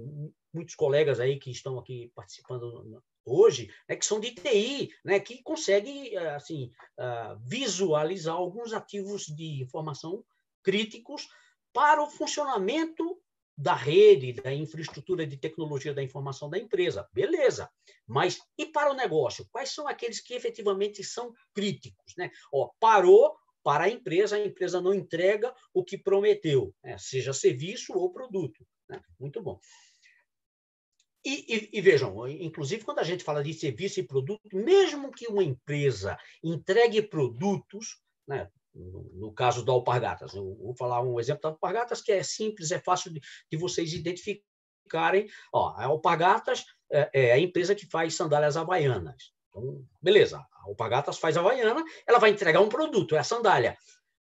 muitos colegas aí que estão aqui participando hoje, né, que são de TI, né, que conseguem eh, assim, ah, visualizar alguns ativos de informação críticos para o funcionamento da rede, da infraestrutura de tecnologia da informação da empresa. Beleza. Mas e para o negócio? Quais são aqueles que efetivamente são críticos? Né? Ó, parou para a empresa, a empresa não entrega o que prometeu, né? seja serviço ou produto. Né? Muito bom. E, e, e, vejam, inclusive quando a gente fala de serviço e produto, mesmo que uma empresa entregue produtos, né, no, caso do Alpargatas. Né? Eu vou falar um exemplo da Alpargatas que é simples, é fácil de, de vocês identificarem. Ó, a Alpargatas é, é a empresa que faz sandálias havaianas. Então, beleza, a Alpargatas faz havaiana, ela vai entregar um produto, é a sandália.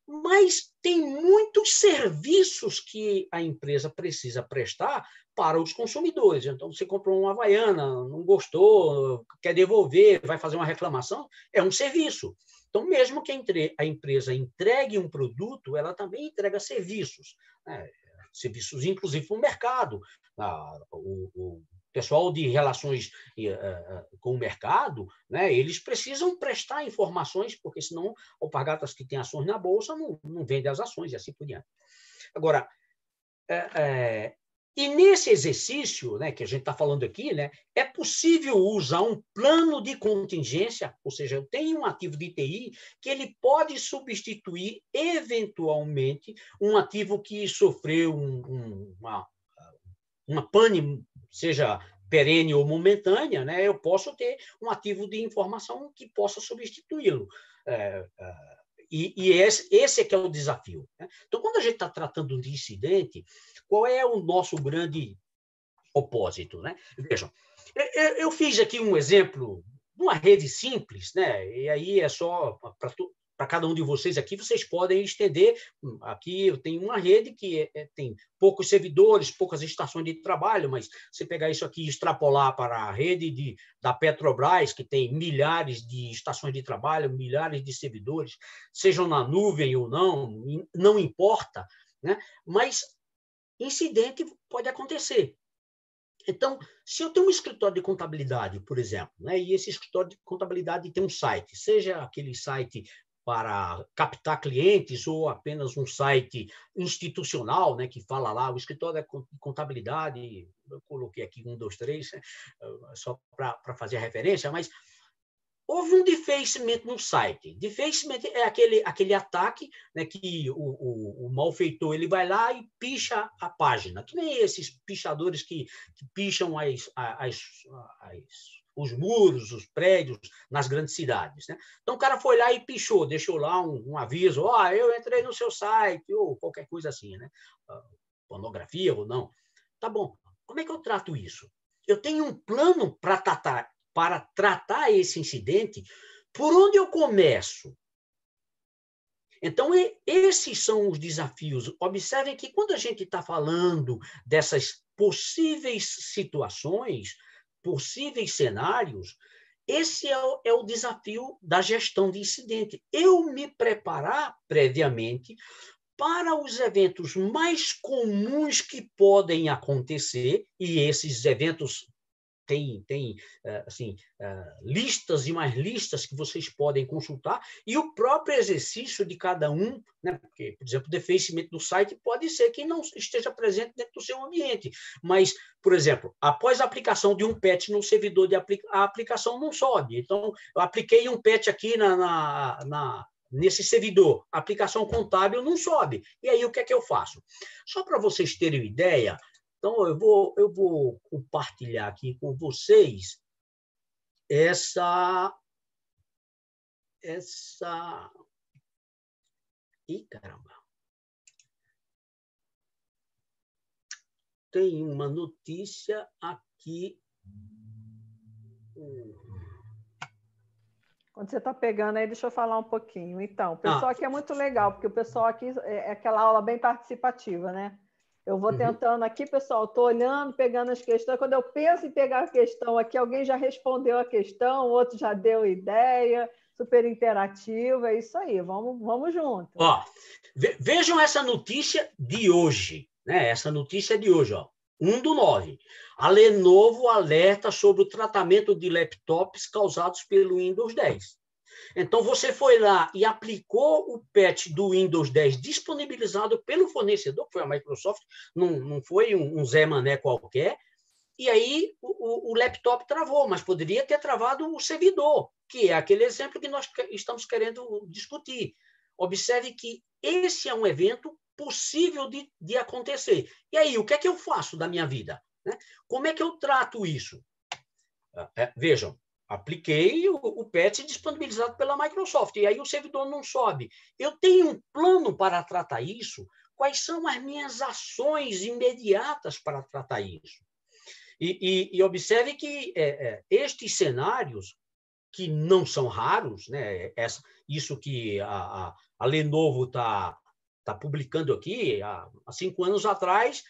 Mas tem muitos serviços que a empresa precisa prestar para os consumidores. Então, você comprou uma Havaiana, não gostou, quer devolver, vai fazer uma reclamação, é um serviço. Então, mesmo que a empresa entregue um produto, ela também entrega serviços, né? serviços inclusive para o mercado. Ah, o, pessoal de relações eh, eh, com o mercado, né? eles precisam prestar informações, porque senão o Pagatas que tem ações na bolsa não, vende as ações e assim por diante. Agora, é, e nesse exercício né, que a gente está falando aqui, né, é possível usar um plano de contingência, ou seja, eu tenho um ativo de TI que ele pode substituir, eventualmente, um ativo que sofreu um, um, uma, uma pane, seja perene ou momentânea, né, eu posso ter um ativo de informação que possa substituí-lo. É, é, e, e esse, esse, é que é o desafio. Né? Então, quando a gente está tratando de incidente, qual é o nosso grande opósito? Né? Vejam, eu, eu fiz aqui um exemplo uma rede simples, né? E aí é só para para cada um de vocês aqui, vocês podem estender. Hum, aqui eu tenho uma rede que é, é, tem poucos servidores, poucas estações de trabalho, mas você pegar isso aqui e extrapolar para a rede de, da Petrobras, que tem milhares de estações de trabalho, milhares de servidores, sejam na nuvem ou não, não importa, né? mas incidente pode acontecer. Então, se eu tenho um escritório de contabilidade, por exemplo, né, e esse escritório de contabilidade tem um site, seja aquele site para captar clientes ou apenas um site institucional, né, que fala lá, o escritório da é contabilidade, eu coloquei aqui um, dois, três, né, só para fazer a referência, mas houve um defacement no site. Defacement é aquele, aquele ataque né, que o, o, o, malfeitor ele vai lá e picha a página, que nem esses pichadores que, que picham as, as, as os muros, os prédios nas grandes cidades. Né? Então o cara foi lá e pichou, deixou lá um, um aviso: ó, oh, eu entrei no seu site, ou qualquer coisa assim, né? Ah, pornografia ou não. Tá bom, como é que eu trato isso? Eu tenho um plano tratar, para tratar esse incidente. Por onde eu começo? Então, esses são os desafios. Observem que quando a gente está falando dessas possíveis situações, possíveis cenários, esse é o, é o, desafio da gestão de incidente. Eu me preparar previamente para os eventos mais comuns que podem acontecer, e esses eventos tem, tem eh, assim, eh, listas e mais listas que vocês podem consultar, e o próprio exercício de cada um, né? porque, por exemplo, o defacimento do site pode ser que não esteja presente dentro do seu ambiente, mas, por exemplo, após a aplicação de um patch no servidor, de aplica a aplicação não sobe. Então, eu apliquei um patch aqui na, na, na nesse servidor, a aplicação contábil não sobe. E aí o que é que eu faço? Só para vocês terem ideia, então, eu vou, eu vou compartilhar aqui com vocês essa. Essa. Ih, caramba! Tem uma notícia aqui. Quando você está pegando aí, deixa eu falar um pouquinho. Então, o ah. pessoal ah. aqui é muito legal, porque o pessoal aqui é, é aquela aula bem participativa, né? Eu vou uhum. tentando aqui, pessoal, estou olhando, pegando as questões. Quando eu penso em pegar a questão aqui, alguém já respondeu a questão, outro já deu ideia, super interativo, é isso aí, vamos, vamos junto. Ó, vejam essa notícia de hoje, né? Essa notícia de hoje, ó. 1 do 9. A Lenovo alerta sobre o tratamento de laptops causados pelo Windows 10. Então, você foi lá e aplicou o patch do Windows 10 disponibilizado pelo fornecedor, que foi a Microsoft, não, não foi um, um Zé Mané qualquer, e aí o, o, laptop travou, mas poderia ter travado o servidor, que é aquele exemplo que nós estamos querendo discutir. Observe que esse é um evento possível de, de acontecer. E aí, o que é que eu faço da minha vida? Né? Como é que eu trato isso? Ah, é, vejam, Apliquei o, o PET disponibilizado pela Microsoft, e aí o servidor não sobe. Eu tenho um plano para tratar isso? Quais são as minhas ações imediatas para tratar isso? E, e, e observe que é, é, estes cenários, que não são raros, né? Essa, isso que a, a, a Lenovo está tá publicando aqui, há, há cinco anos atrás,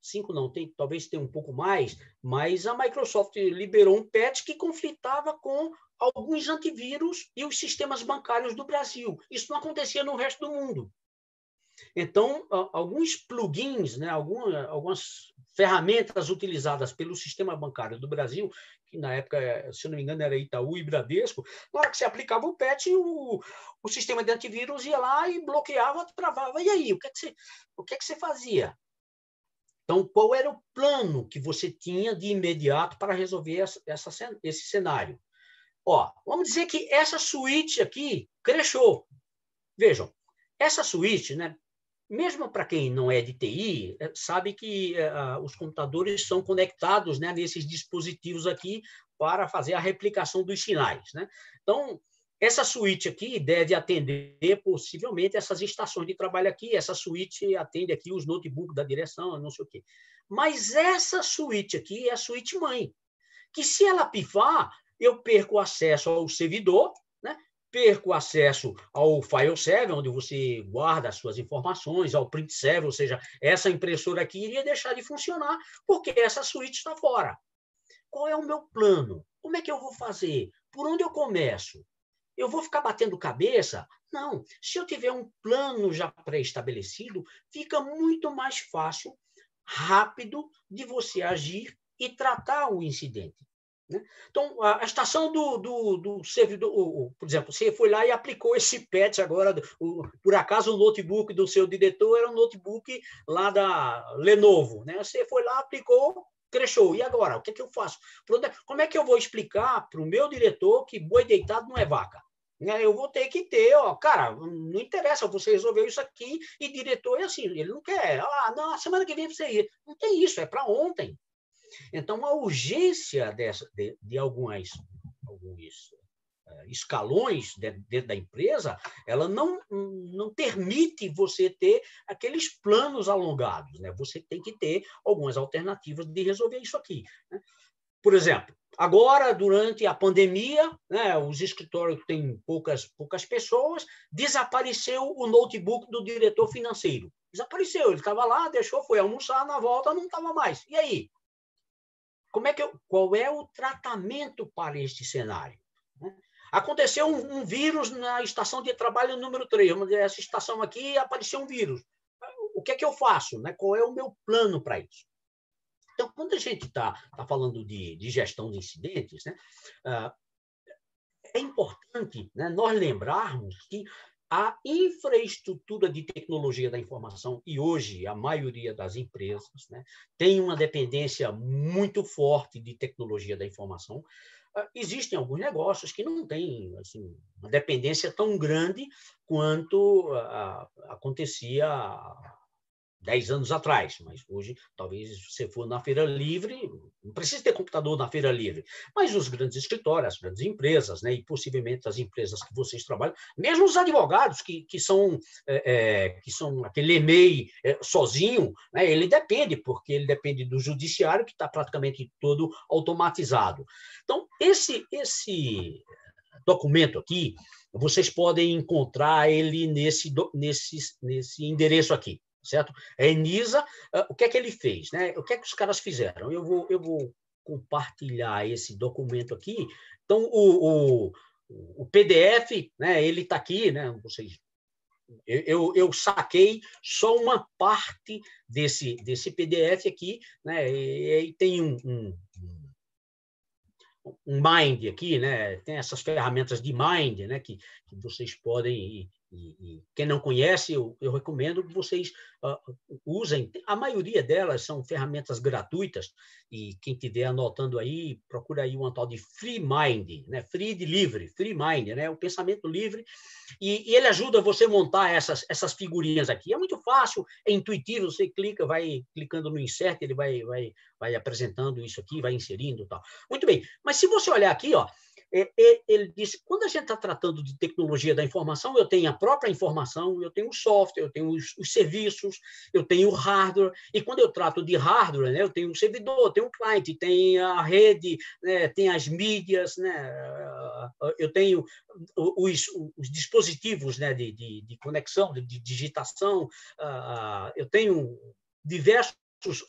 cinco não, tem, talvez tenha um pouco mais, mas a Microsoft liberou um patch que conflitava com alguns antivírus e os sistemas bancários do Brasil. Isso não acontecia no resto do mundo. Então, alguns plugins, né, algumas ferramentas utilizadas pelo sistema bancário do Brasil, que na época, se não me engano, era Itaú e Bradesco, na hora que se aplicava o patch, o, o sistema de antivírus ia lá e bloqueava, travava. E aí, o que, é que, você, o que, é que você fazia? Então, qual era o plano que você tinha de imediato para resolver essa, essa esse cenário? Ó, vamos dizer que essa suíte aqui cresceu, Vejam, essa suíte, né? Mesmo para quem não é de TI, é, sabe que uh, os computadores são conectados né, nesses dispositivos aqui para fazer a replicação dos sinais. Né? Então, essa suíte aqui deve atender possivelmente essas estações de trabalho aqui, essa suíte atende aqui os notebooks da direção, não sei o quê. Mas essa suíte aqui é a suíte mãe, que se ela pifar, eu perco acesso ao servidor, né? perco acesso ao file server, onde você guarda as suas informações, ao print server, ou seja, essa impressora aqui iria deixar de funcionar, porque essa suíte está fora. Qual é o meu plano? Como é que eu vou fazer? Por onde eu começo? Eu vou ficar batendo cabeça? Não. Se eu tiver um plano já pré-estabelecido, fica muito mais fácil, rápido, de você agir e tratar o incidente. Né? Então, a, estação do, do, do servidor, por exemplo, você foi lá e aplicou esse patch agora, o, por acaso o notebook do seu diretor era um notebook lá da Lenovo, né? Você foi lá, aplicou, cresceu. E agora? O que, é que eu faço? É, como é que eu vou explicar para o meu diretor que boi deitado não é vaca? Né? Eu vou ter que ter, ó, cara, não interessa, você resolveu isso aqui e diretor é assim, ele não quer. Ah, não, semana que vem você ir. Não tem isso, é para ontem. Então, a urgência dessa, de, de algumas, alguns é, escalões dentro da empresa, ela não, não permite você ter aqueles planos alongados. Né? Você tem que ter algumas alternativas de resolver isso aqui. Né? Por exemplo, Agora, durante a pandemia, né, os escritórios têm poucas, poucas pessoas, desapareceu o notebook do diretor financeiro. Desapareceu, ele estava lá, deixou, foi almoçar, na volta não estava mais. E aí? Como é que eu, qual é o tratamento para este cenário? Né? Aconteceu um, um vírus na estação de trabalho número 3, essa estação aqui apareceu um vírus. O que é que eu faço? Né? Qual é o meu plano para isso? Então, quando a gente está tá falando de, de, gestão de incidentes, né, ah, é importante né, nós lembrarmos que a infraestrutura de tecnologia da informação, e hoje a maioria das empresas né, tem uma dependência muito forte de tecnologia da informação. Ah, existem alguns negócios que não têm assim, uma dependência tão grande quanto ah, ah acontecia 10 anos atrás, mas hoje talvez você for na feira livre, não precisa ter computador na feira livre, mas os grandes escritórios, as grandes empresas, né, e possivelmente as empresas que vocês trabalham, mesmo os advogados que, que são é, é que são aquele EMEI é, sozinho, né, ele depende porque ele depende do judiciário que está praticamente todo automatizado. Então esse esse documento aqui vocês podem encontrar ele nesse nesse nesse endereço aqui certo? A Enisa, uh, o que é que ele fez, né? O que é que os caras fizeram? Eu vou, eu vou compartilhar esse documento aqui. Então, o, o, o PDF, né? Ele está aqui, né? Vocês eu, eu, eu, saquei só uma parte desse, desse PDF aqui, né? E, e tem um, um, um, mind aqui, né? Tem essas ferramentas de mind, né? Que, que vocês podem e, e, quem não conhece, eu, eu recomendo que vocês uh, usem. A maioria delas são ferramentas gratuitas e quem estiver anotando aí, procura aí um tal de Free Mind, né? Free de livre, Free Mind, né? O pensamento livre e, e, ele ajuda você a montar essas, essas figurinhas aqui. É muito fácil, é intuitivo, você clica, vai clicando no insert, ele vai, vai, vai apresentando isso aqui, vai inserindo e tal. Muito bem, mas se você olhar aqui, ó, é, é, ele disse: quando a gente está tratando de tecnologia da informação, eu tenho a própria informação, eu tenho o software, eu tenho os, os serviços, eu tenho o hardware. E quando eu trato de hardware, né, eu tenho um servidor, tenho um cliente, tem a rede, né, tem as mídias, né, eu tenho os, os dispositivos né, de, de, de, conexão, de digitação, uh, eu tenho diversos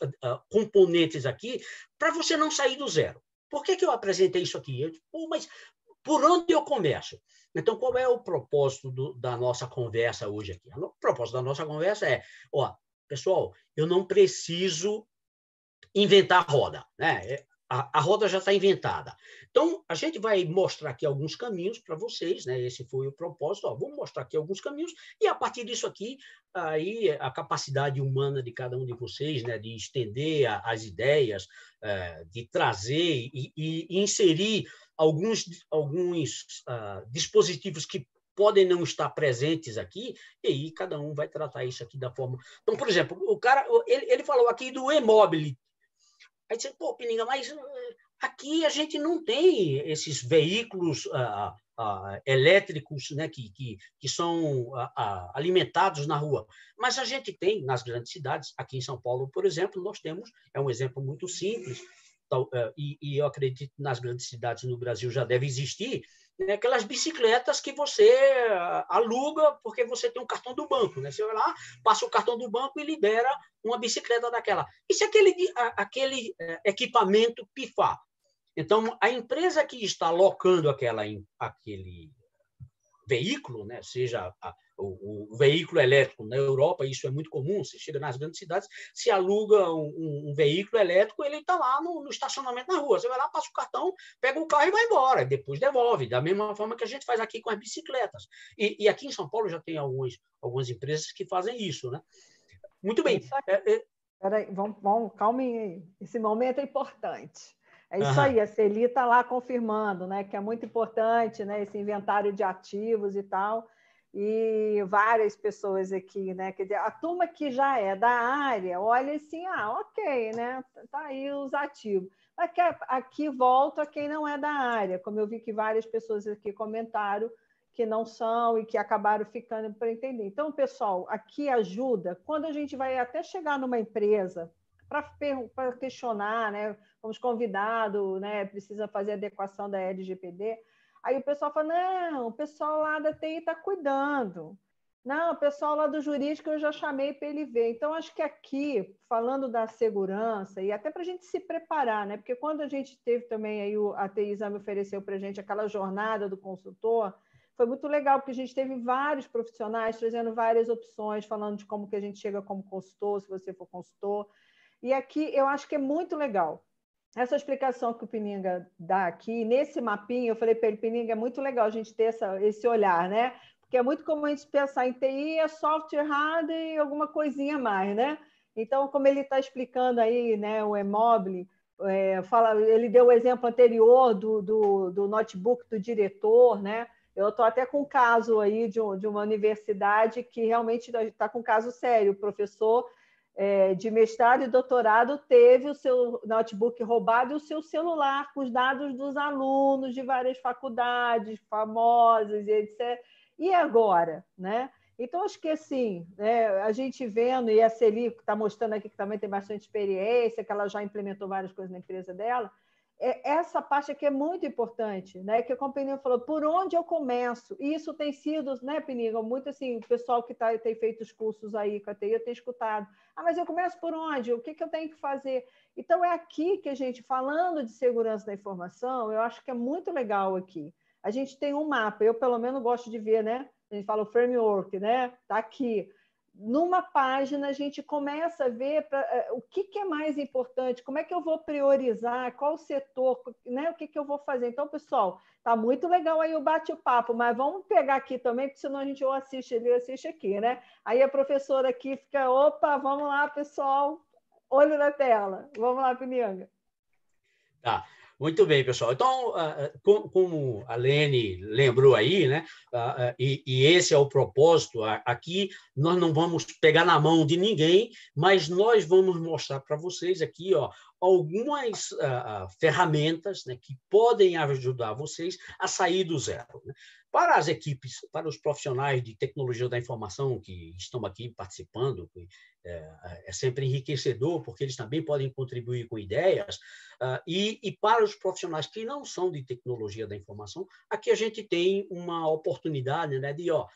uh, componentes aqui para você não sair do zero. Por que, que eu apresentei isso aqui? Eu, tipo, mas por onde eu começo? Então, qual é o propósito do, da nossa conversa hoje aqui? O propósito da nossa conversa é, ó, pessoal, eu não preciso inventar roda, né? a, a roda já está inventada. Então, a gente vai mostrar aqui alguns caminhos para vocês, né? Esse foi o propósito. Ó, vamos mostrar aqui alguns caminhos, e a partir disso aqui, aí a capacidade humana de cada um de vocês, né? De estender a, as ideias, é, de trazer e, e, inserir alguns, alguns uh, dispositivos que podem não estar presentes aqui, e aí cada um vai tratar isso aqui da forma. Então, por exemplo, o cara, ele, ele falou aqui do e-mobility, Aí disse, pô, Pininga, mas hum, aqui a gente não tem esses veículos ah, ah, ah elétricos né, que, que, que são ah, ah, alimentados na rua. Mas a gente tem nas grandes cidades, aqui em São Paulo, por exemplo, nós temos, é um exemplo muito simples, eh, e, e eu acredito que nas grandes cidades no Brasil já deve existir, né, aquelas bicicletas que você ah, aluga porque você tem um cartão do banco. Né? Você vai lá, passa o cartão do banco e libera uma bicicleta daquela. Isso é aquele, aquele eh, equipamento pifar. Então, a empresa que está locando aquela, aquele veículo, né, seja a, o, o, veículo elétrico. Na Europa, isso é muito comum. Você chega nas grandes cidades, se aluga um, um, um veículo elétrico, ele está lá no, no, estacionamento na rua. Você vai lá, passa o cartão, pega o carro e vai embora. Depois devolve. Da mesma forma que a gente faz aqui com as bicicletas. E, e aqui em São Paulo já tem alguns, algumas empresas que fazem isso. Né? Muito bem. É, é Peraí, vamos, vamos, aí. Esse momento é importante. É isso uhum. aí, a Celi está lá confirmando né, que é muito importante né, esse inventário de ativos e tal e várias pessoas aqui, né? Quer dizer, a turma que já é da área olha assim, ah, ok, né? Tá aí os ativos. Aqui, aqui a quem não é da área, como eu vi que várias pessoas aqui comentaram que não são e que acabaram ficando para entender. Então, pessoal, aqui ajuda quando a gente vai até chegar numa empresa para questionar, né? Vamos convidado, né? Precisa fazer adequação da LGPD Aí o pessoal fala: não, o pessoal lá da TI está cuidando. Não, o pessoal lá do jurídico eu já chamei para ele ver. Então, acho que aqui, falando da segurança, e até para a gente se preparar, né? Porque quando a gente teve também aí, o, a TI Exame ofereceu para a gente aquela jornada do consultor, foi muito legal, porque a gente teve vários profissionais trazendo várias opções, falando de como que a gente chega como consultor, se você for consultor. E aqui eu acho que é muito legal, essa explicação que o Pininga dá aqui, nesse mapinha, eu falei para ele, Pininga, é muito legal a gente ter essa, esse olhar, né? Porque é muito comum a gente pensar em TI, é software hardware e alguma coisinha mais, né? Então, como ele está explicando aí, né, o Emobile, é, fala, ele deu o exemplo anterior do, do, do notebook do diretor, né? Eu estou até com um caso aí de, de uma universidade que realmente está com um caso sério. O professor é, de mestrado e doutorado teve o seu notebook roubado e o seu celular com os dados dos alunos de várias faculdades famosas e etc. E agora, né? Então, acho que assim, né, a gente vendo, e a Celi está mostrando aqui que também tem bastante experiência, que ela já implementou várias coisas na empresa dela, é, essa parte aqui é muito importante, né? Que a companhia falou, por onde eu começo? E isso tem sido, né, Peniga, muito assim, o pessoal que tá, tem feito os cursos aí com a TI, tem escutado. Ah, mas eu começo por onde? O que, que eu tenho que fazer? Então, é aqui que a gente, falando de segurança da informação, eu acho que é muito legal aqui. A gente tem um mapa, eu pelo menos gosto de ver, né? A gente fala o framework, né? Está aqui numa página a gente começa a ver pra, é, o que, que, é mais importante, como é que eu vou priorizar, qual setor, né, o que, que eu vou fazer. Então, pessoal, tá muito legal aí o bate-papo, mas vamos pegar aqui também, porque senão a gente ou assiste ali ou assiste aqui, né? Aí a professora aqui fica, opa, vamos lá, pessoal, olho na tela. Vamos lá, Pinianga Tá. Muito bem, pessoal. Então, ah, ah, como a Lene lembrou aí, né, ah, e esse é o propósito aqui, nós não vamos pegar na mão de ninguém, mas nós vamos mostrar para vocês aqui ó, algumas ferramentas né, que podem ajudar vocês a sair do zero. Né? Para as equipes, para os profissionais de tecnologia da informação que estão aqui participando, é, é, sempre enriquecedor, porque eles também podem contribuir com ideias. Ah, e, e para os profissionais que não são de tecnologia da informação, aqui a gente tem uma oportunidade né, de, ó,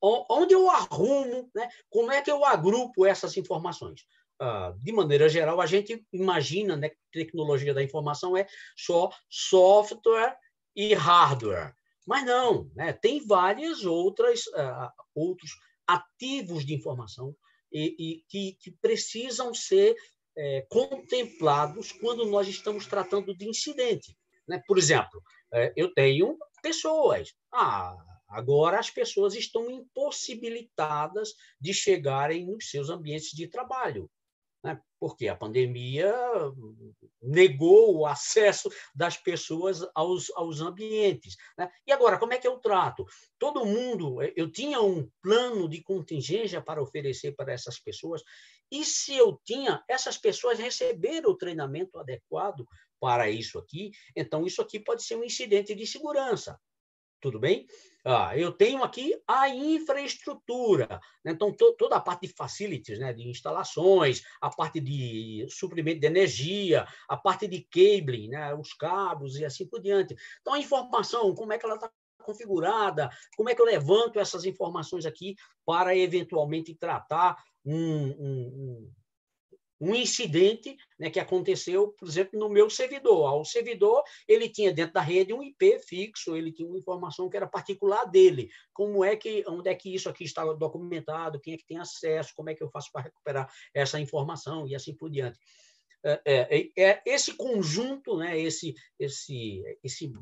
onde eu arrumo, né, como é que eu agrupo essas informações? Ah, de maneira geral, a gente imagina né, que tecnologia da informação é só software e hardware. Mas não, né? tem várias outras uh, outros ativos de informação e, e que, que, precisam ser é, contemplados quando nós estamos tratando de incidente. Né? Por exemplo, é, eu tenho pessoas. Ah, agora as pessoas estão impossibilitadas de chegarem nos seus ambientes de trabalho né? porque a pandemia negou o acesso das pessoas aos, aos ambientes. Né? E agora, como é que eu trato? Todo mundo, eh, eu tinha um plano de contingência para oferecer para essas pessoas, e se eu tinha, essas pessoas receberam o treinamento adequado para isso aqui, então isso aqui pode ser um incidente de segurança tudo bem? Ah, eu tenho aqui a infraestrutura, né? então to toda a parte de facilities, né? de instalações, a parte de suprimento de energia, a parte de cabling, né? os cabos e assim por diante. Então, a informação, como é que ela está configurada, como é que eu levanto essas informações aqui para eventualmente tratar um, um, um um incidente né, que aconteceu, por exemplo, no meu servidor. Ah, o servidor ele tinha dentro da rede um IP fixo, ele tinha uma informação que era particular dele. Como é que, onde é que isso aqui está documentado? Quem é que tem acesso? Como é que eu faço para recuperar essa informação e assim por diante? É, é, é, é esse conjunto, né, esse, esse, esse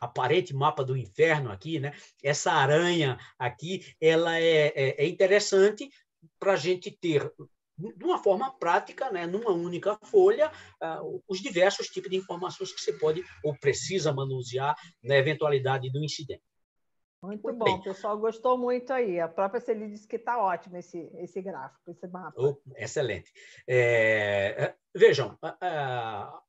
aparente mapa do inferno aqui, né? Essa aranha aqui, ela é, é, é interessante para a gente ter de uma forma prática, né, numa única folha, uh, os diversos tipos de informações que você pode ou precisa manusear na eventualidade do incidente. Muito bom, bem. o pessoal gostou muito aí. A própria Celi disse que está ótimo esse, esse gráfico, esse mapa. Oh, excelente. É, é vejam,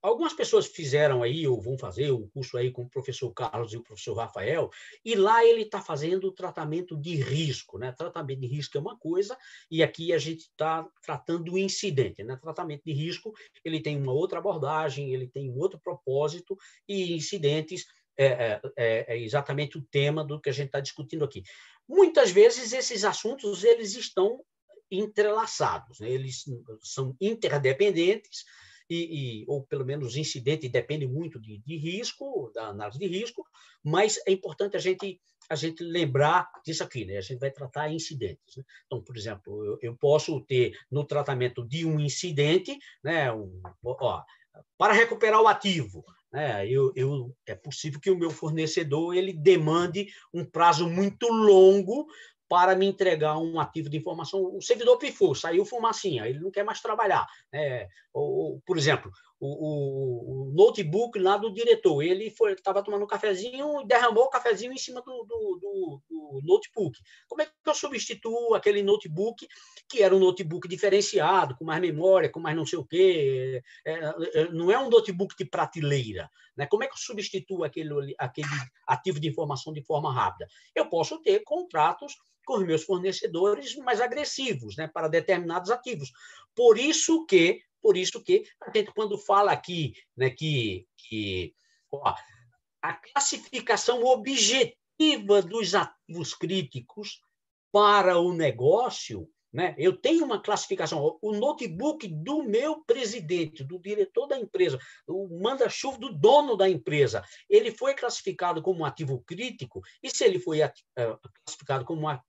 algumas pessoas fizeram aí, ou vão fazer, o um curso aí com o professor Carlos e o professor Rafael, e lá ele está fazendo tratamento de risco. Né? Tratamento de risco é uma coisa, e aqui a gente está tratando o incidente. Né? Tratamento de risco ele tem uma outra abordagem, ele tem um outro propósito, e incidentes é, é, é, é exatamente o tema do que a gente está discutindo aqui. Muitas vezes esses assuntos eles estão entrelaçados, né? eles são interdependentes, e, e, ou pelo menos incidente depende muito de, de, risco, da análise de risco, mas é importante a gente a gente lembrar disso aqui, né? A gente vai tratar incidentes. Né? Então, por exemplo, eu, eu, posso ter no tratamento de um incidente, né? Um, ó, para recuperar o ativo, é, eu, eu, é possível que o meu fornecedor ele demande um prazo muito longo para me entregar um ativo de informação. O servidor pifou, saiu fumacinha, ele não quer mais trabalhar. É, ou, por exemplo, o, o, notebook lá do diretor. Ele estava tomando um cafezinho e derramou o cafezinho em cima do, do, do, do, notebook. Como é que eu substituo aquele notebook que era um notebook diferenciado, com mais memória, com mais não sei o quê? É, é, é, não é um notebook de prateleira. Né? Como é que eu substituo aquele, aquele ativo de informação de forma rápida? Eu posso ter contratos com os meus fornecedores mais agressivos, né, para determinados ativos. Por isso que por isso que a gente, quando fala aqui né, que, que ó, a classificação objetiva dos ativos críticos para o negócio, né, eu tenho uma classificação, o notebook do meu presidente, do diretor da empresa, o manda-chuva do dono da empresa, ele foi classificado como um ativo crítico, e se ele foi eh, classificado como um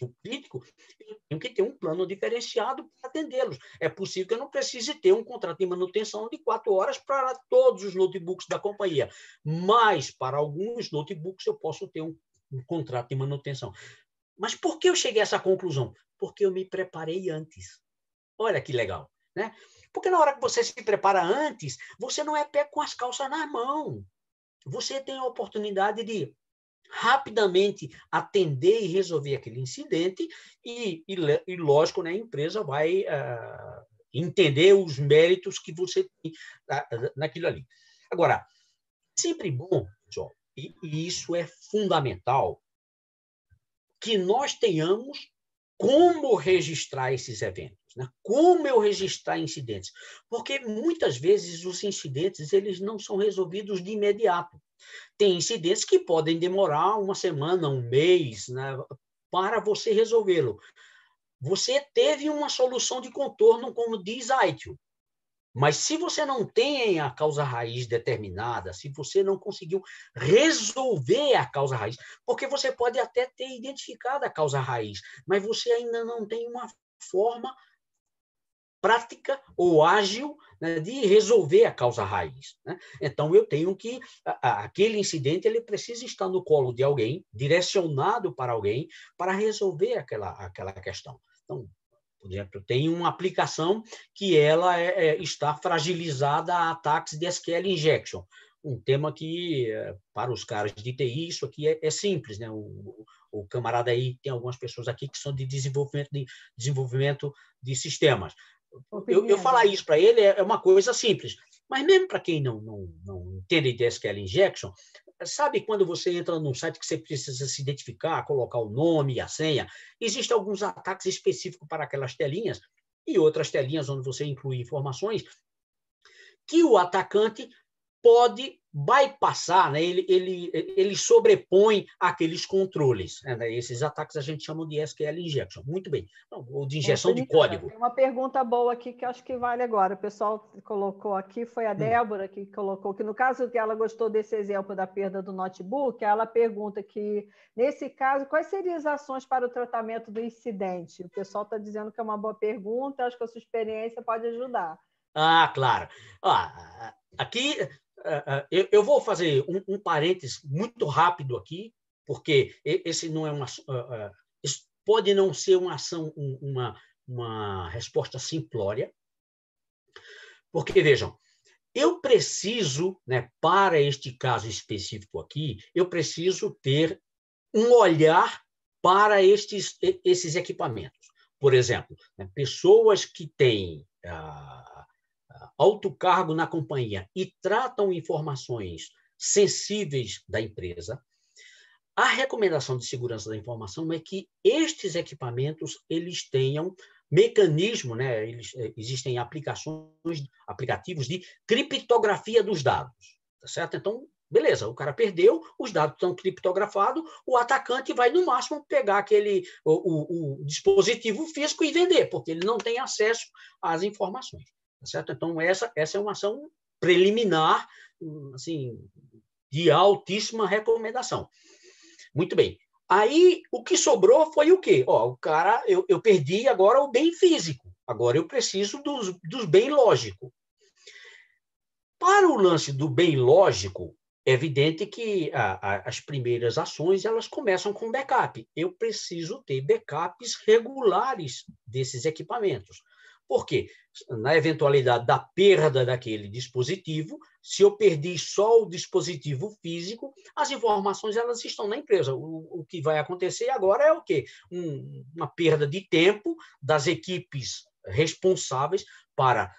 do crítico, eu tenho que ter um plano diferenciado para atendê-los. É possível que eu não precise ter um contrato de manutenção de quatro horas para todos os notebooks da companhia, mas para alguns notebooks eu posso ter um, um contrato de manutenção. Mas por que eu cheguei a essa conclusão? Porque eu me preparei antes. Olha que legal, né? Porque na hora que você se prepara antes, você não é pé com as calças na mão. Você tem a oportunidade de rapidamente atender e resolver aquele incidente e, e, e lógico, né, a empresa vai uh, entender os méritos que você tem naquilo ali. Agora, sempre bom, pessoal, e, e isso é fundamental, que nós tenhamos como registrar esses eventos, né? como eu registrar incidentes, porque muitas vezes os incidentes eles não são resolvidos de imediato. Tem incidentes que podem demorar uma semana, um mês, né, para você resolvê-lo. Você teve uma solução de contorno, como diz Aitio, mas se você não tem a causa raiz determinada, se você não conseguiu resolver a causa raiz, porque você pode até ter identificado a causa raiz, mas você ainda não tem uma forma prática ou ágil né, de resolver a causa raiz. Né? Então, eu tenho que. A, a, aquele incidente ele precisa estar no colo de alguém, direcionado para alguém, para resolver aquela, aquela questão. Então, por exemplo, tem uma aplicação que ela é, é, está fragilizada a ataques de SQL injection. Um tema que, eh, para os caras de TI, isso aqui é, é simples. Né? O, o camarada aí, tem algumas pessoas aqui que são de desenvolvimento de, desenvolvimento de sistemas eu, eu falar isso para ele é, é, uma coisa simples, mas mesmo para quem não, não, não entende de SQL Injection, sabe quando você entra num site que você precisa se identificar, colocar o nome e a senha? Existem alguns ataques específicos para aquelas telinhas e outras telinhas onde você inclui informações que o atacante pode bypassar, né? ele, ele, ele sobrepõe aqueles controles. Né? Esses ataques a gente chama de SQL injection. Muito bem. Não, ou de injeção de código. Tem uma pergunta boa aqui que acho que vale agora. O pessoal colocou aqui, foi a hum. Débora que colocou, que no caso que ela gostou desse exemplo da perda do notebook, ela pergunta que, nesse caso, quais seriam as ações para o tratamento do incidente? O pessoal está dizendo que é uma boa pergunta, acho que a sua experiência pode ajudar. Ah, claro. Ah, aqui é, é, eu, vou fazer um, um parênteses muito rápido aqui, porque esse não é uma, é, pode não ser uma ação, uma, uma resposta simplória, porque vejam, eu preciso, né, para este caso específico aqui, eu preciso ter um olhar para estes, esses equipamentos. Por exemplo, né, pessoas que têm ah, alto cargo na companhia e tratam informações sensíveis da empresa, a recomendação de segurança da informação é que estes equipamentos eles tenham mecanismo, né? Eles, eh, existem aplicações, aplicativos de criptografia dos dados, tá certo? Então, beleza, o cara perdeu, os dados estão criptografados, o atacante vai no máximo pegar aquele o, o, o dispositivo físico e vender, porque ele não tem acesso às informações. Tá certo? Então, essa, essa é uma ação preliminar, hum, assim, de altíssima recomendação. Muito bem. Aí, o que sobrou foi o quê? Ó, o cara, eu, eu perdi agora o bem físico. Agora eu preciso dos, dos bem lógico. Para o lance do bem lógico, é evidente que a, a, as primeiras ações elas começam com backup. Eu preciso ter backups regulares desses equipamentos. Por quê? Na eventualidade da perda daquele dispositivo, se eu perdi só o dispositivo físico, as informações elas estão na empresa. O, o que vai acontecer agora é o quê? Um, uma perda de tempo das equipes responsáveis para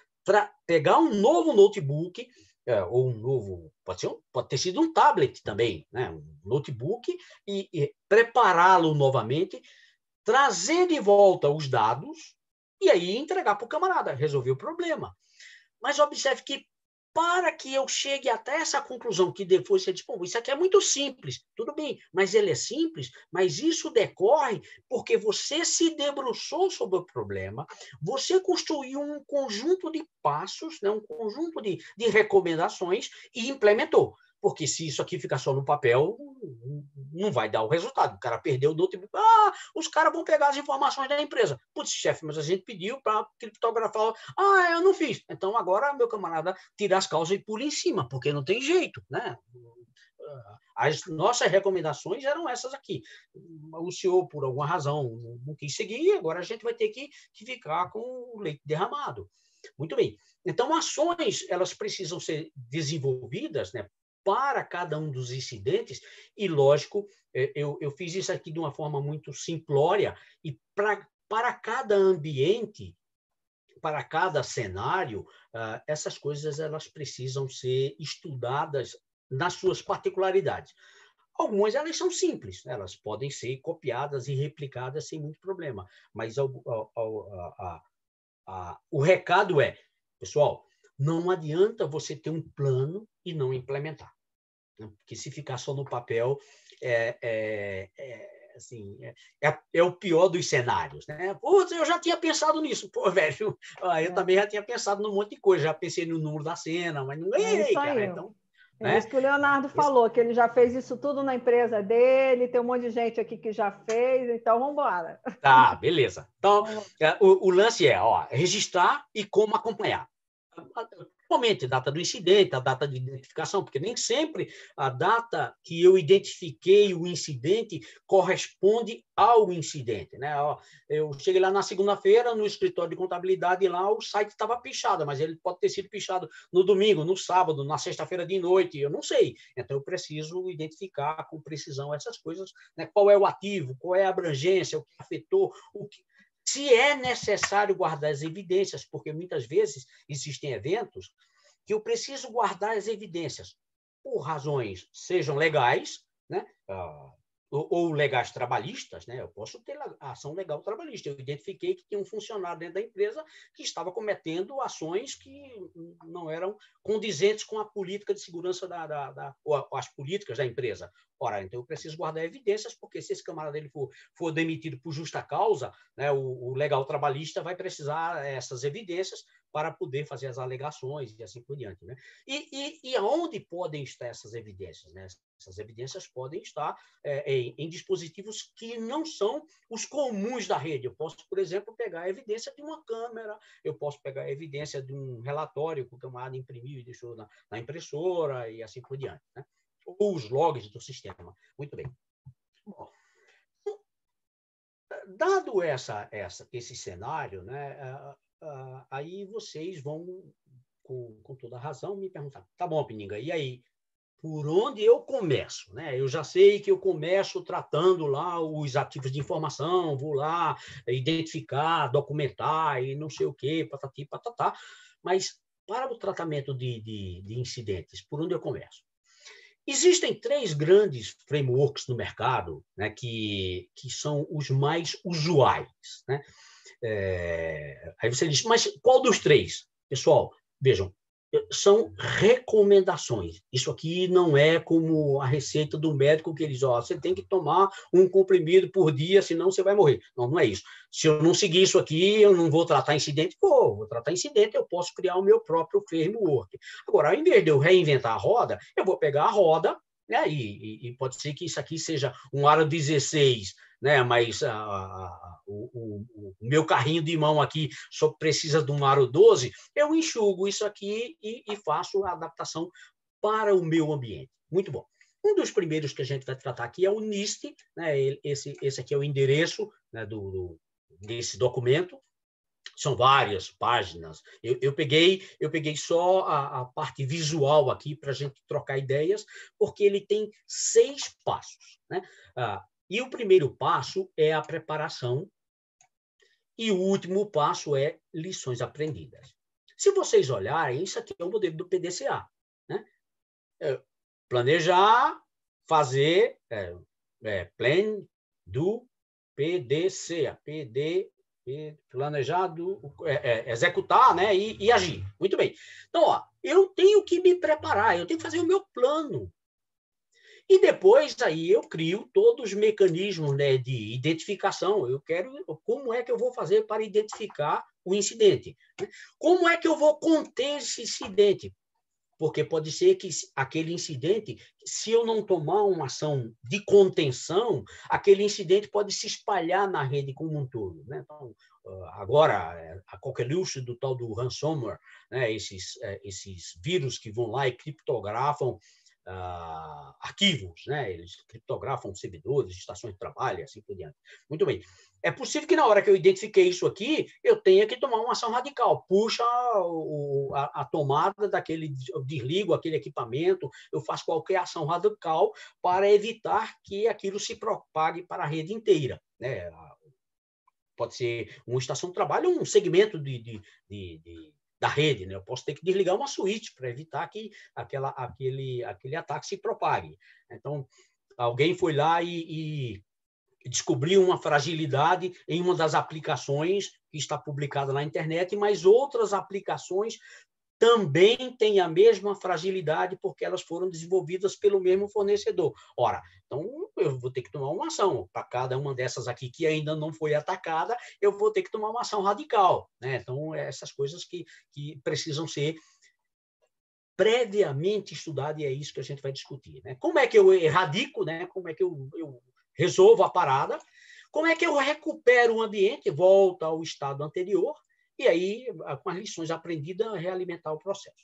pegar um novo notebook é, ou um novo pode ser um, pode ter sido um tablet também né um notebook e, e prepará-lo novamente trazer de volta os dados e aí entregar para o camarada, resolver o problema. Mas observe que para que eu chegue até essa conclusão que depois você diz, bom, isso aqui é muito simples, tudo bem, mas ele é simples, mas isso decorre porque você se debruçou sobre o problema, você construiu um conjunto de passos, né, um conjunto de, de recomendações e implementou porque se isso aqui ficar só no papel, não vai dar o resultado. O cara perdeu do outro. Ah, os caras vão pegar as informações da empresa. Putz, chefe, mas a gente pediu para criptografar. Ah, é, eu não fiz. Então agora, meu camarada, tira as calças e pula em cima, porque não tem jeito, né? As nossas recomendações eram essas aqui. O senhor, por alguma razão, não quis seguir, agora a gente vai ter que, que ficar com o leite derramado. Muito bem. Então, ações, elas precisam ser desenvolvidas, né, para cada um dos incidentes, e lógico, é, eu, eu fiz isso aqui de uma forma muito simplória, e pra, para cada ambiente, para cada cenário, uh, essas coisas elas precisam ser estudadas nas suas particularidades. Algumas elas são simples, elas podem ser copiadas e replicadas sem muito problema, mas ao, ao, ao, a, a, a, o recado é, pessoal, não adianta você ter um plano e não implementar. Né? Porque se ficar só no papel, é, é, é assim, é, é, o pior dos cenários. Né? Putz, eu já tinha pensado nisso. Pô, velho, ah, eu é. também já tinha pensado num monte de coisa. Já pensei no número da cena, mas não ganhei, é cara. Então, é né? isso que o Leonardo falou, que ele já fez isso tudo na empresa dele, tem um monte de gente aqui que já fez, então vamos embora. Tá, beleza. Então, é, o, o lance é ó, registrar e como acompanhar. Principalmente data do incidente, a data de identificação, porque nem sempre a data que eu identifiquei o incidente corresponde ao incidente. Né? Eu cheguei lá na segunda-feira no escritório de contabilidade, lá o site estava pichado, mas ele pode ter sido pichado no domingo, no sábado, na sexta-feira de noite, eu não sei. Então eu preciso identificar com precisão essas coisas, né? qual é o ativo, qual é a abrangência, o que afetou, o que, se é necessário guardar as evidências, porque muitas vezes existem eventos que eu preciso guardar as evidências por razões sejam legais, né? Ah, ou, ou legais trabalhistas, né? Eu posso ter ação legal trabalhista. Eu identifiquei que tinha um funcionário dentro da empresa que estava cometendo ações que não eram condizentes com a política de segurança da, da, da ou, as políticas da empresa. Ora, então eu preciso guardar evidências, porque se esse camarada dele for, for demitido por justa causa, né, o, o legal trabalhista vai precisar eh, essas evidências para poder fazer as alegações e assim por diante. Né? E, e, e onde podem estar essas evidências? Né? Essas evidências podem estar é, em, em, dispositivos que não são os comuns da rede. Eu posso, por exemplo, pegar a evidência de uma câmera, eu posso pegar a evidência de um relatório que o camarada imprimiu e deixou na, na impressora e assim por diante. Né? Ou os logs do sistema. Muito bem. Bom, dado essa, essa, esse cenário, né, é, ah, aí vocês vão, com, com toda razão, me perguntar: tá bom, Pininga, e aí? Por onde eu começo? Né? Eu já sei que eu começo tratando lá os ativos de informação, vou lá identificar, documentar e não sei o quê, patati, patatá. Mas para o tratamento de, de, de incidentes, por onde eu começo? Existem três grandes frameworks no mercado né, que, que são os mais usuais. Né? É... Aí você diz, mas qual dos três? Pessoal, vejam, é, são recomendações. Isso aqui não é como a receita do médico que diz, ó, oh, você tem que tomar um comprimido por dia, senão você vai morrer. Não, não é isso. Se eu não seguir isso aqui, eu não vou tratar incidente. Pô, vou tratar incidente, eu posso criar o meu próprio framework. Agora, ao invés de eu reinventar a roda, eu vou pegar a roda e é aí? E, e pode ser que isso aqui seja um aro 16, né? mas a, a, o, o, o, meu carrinho de mão aqui só precisa de um aro 12, eu enxugo isso aqui e, e faço a adaptação para o meu ambiente. Muito bom. Um dos primeiros que a gente vai tratar aqui é o NIST, né? esse, esse aqui é o endereço né, do, do, desse documento, são várias páginas. Eu, eu peguei eu peguei só a, a parte visual aqui para a gente trocar ideias, porque ele tem seis passos. Né? Ah, e o primeiro passo é a preparação, e o último passo é lições aprendidas. Se vocês olharem, isso aqui é o modelo do PDCA. Né? É, planejar, fazer, é, é, plan do PDCA, PD, planejado, é, é, executar, né? E, e, agir. Muito bem. Então, ó, eu tenho que me preparar, eu tenho que fazer o meu plano. E depois aí eu crio todos os mecanismos né, de identificação. Eu quero como é que eu vou fazer para identificar o incidente? Como é que eu vou conter esse incidente? porque pode ser que aquele incidente, se eu não tomar uma ação de contenção, aquele incidente pode se espalhar na rede como um todo. Né? Então, ah, agora, eh, a coqueluche do tal do ransomware, né? esses, eh, esses vírus que vão lá e criptografam ah, arquivos, né? eles criptografam servidores, estações de trabalho, assim por diante. Muito bem. É possível que na hora que eu identifiquei isso aqui, eu tenha que tomar uma ação radical. Puxa o, a, a, tomada daquele, desligo aquele equipamento, eu faço qualquer ação radical para evitar que aquilo se propague para a rede inteira. Né? Pode ser uma estação de trabalho, um segmento de, de, de, de da rede. Né? Eu posso ter que desligar uma switch para evitar que aquela, aquele, aquele ataque se propague. Então, alguém foi lá e, e descobriu uma fragilidade em uma das aplicações que está publicada na internet, mas outras aplicações também têm a mesma fragilidade porque elas foram desenvolvidas pelo mesmo fornecedor. Ora, então eu vou ter que tomar uma ação. Para cada uma dessas aqui que ainda não foi atacada, eu vou ter que tomar uma ação radical. Né? Então, é essas coisas que, que precisam ser previamente estudadas e é isso que a gente vai discutir. Né? Como é que eu erradico, né? como é que eu, eu, resolvo a parada, como é que eu recupero o ambiente, volta ao estado anterior, e aí, com as lições aprendidas, realimentar o processo.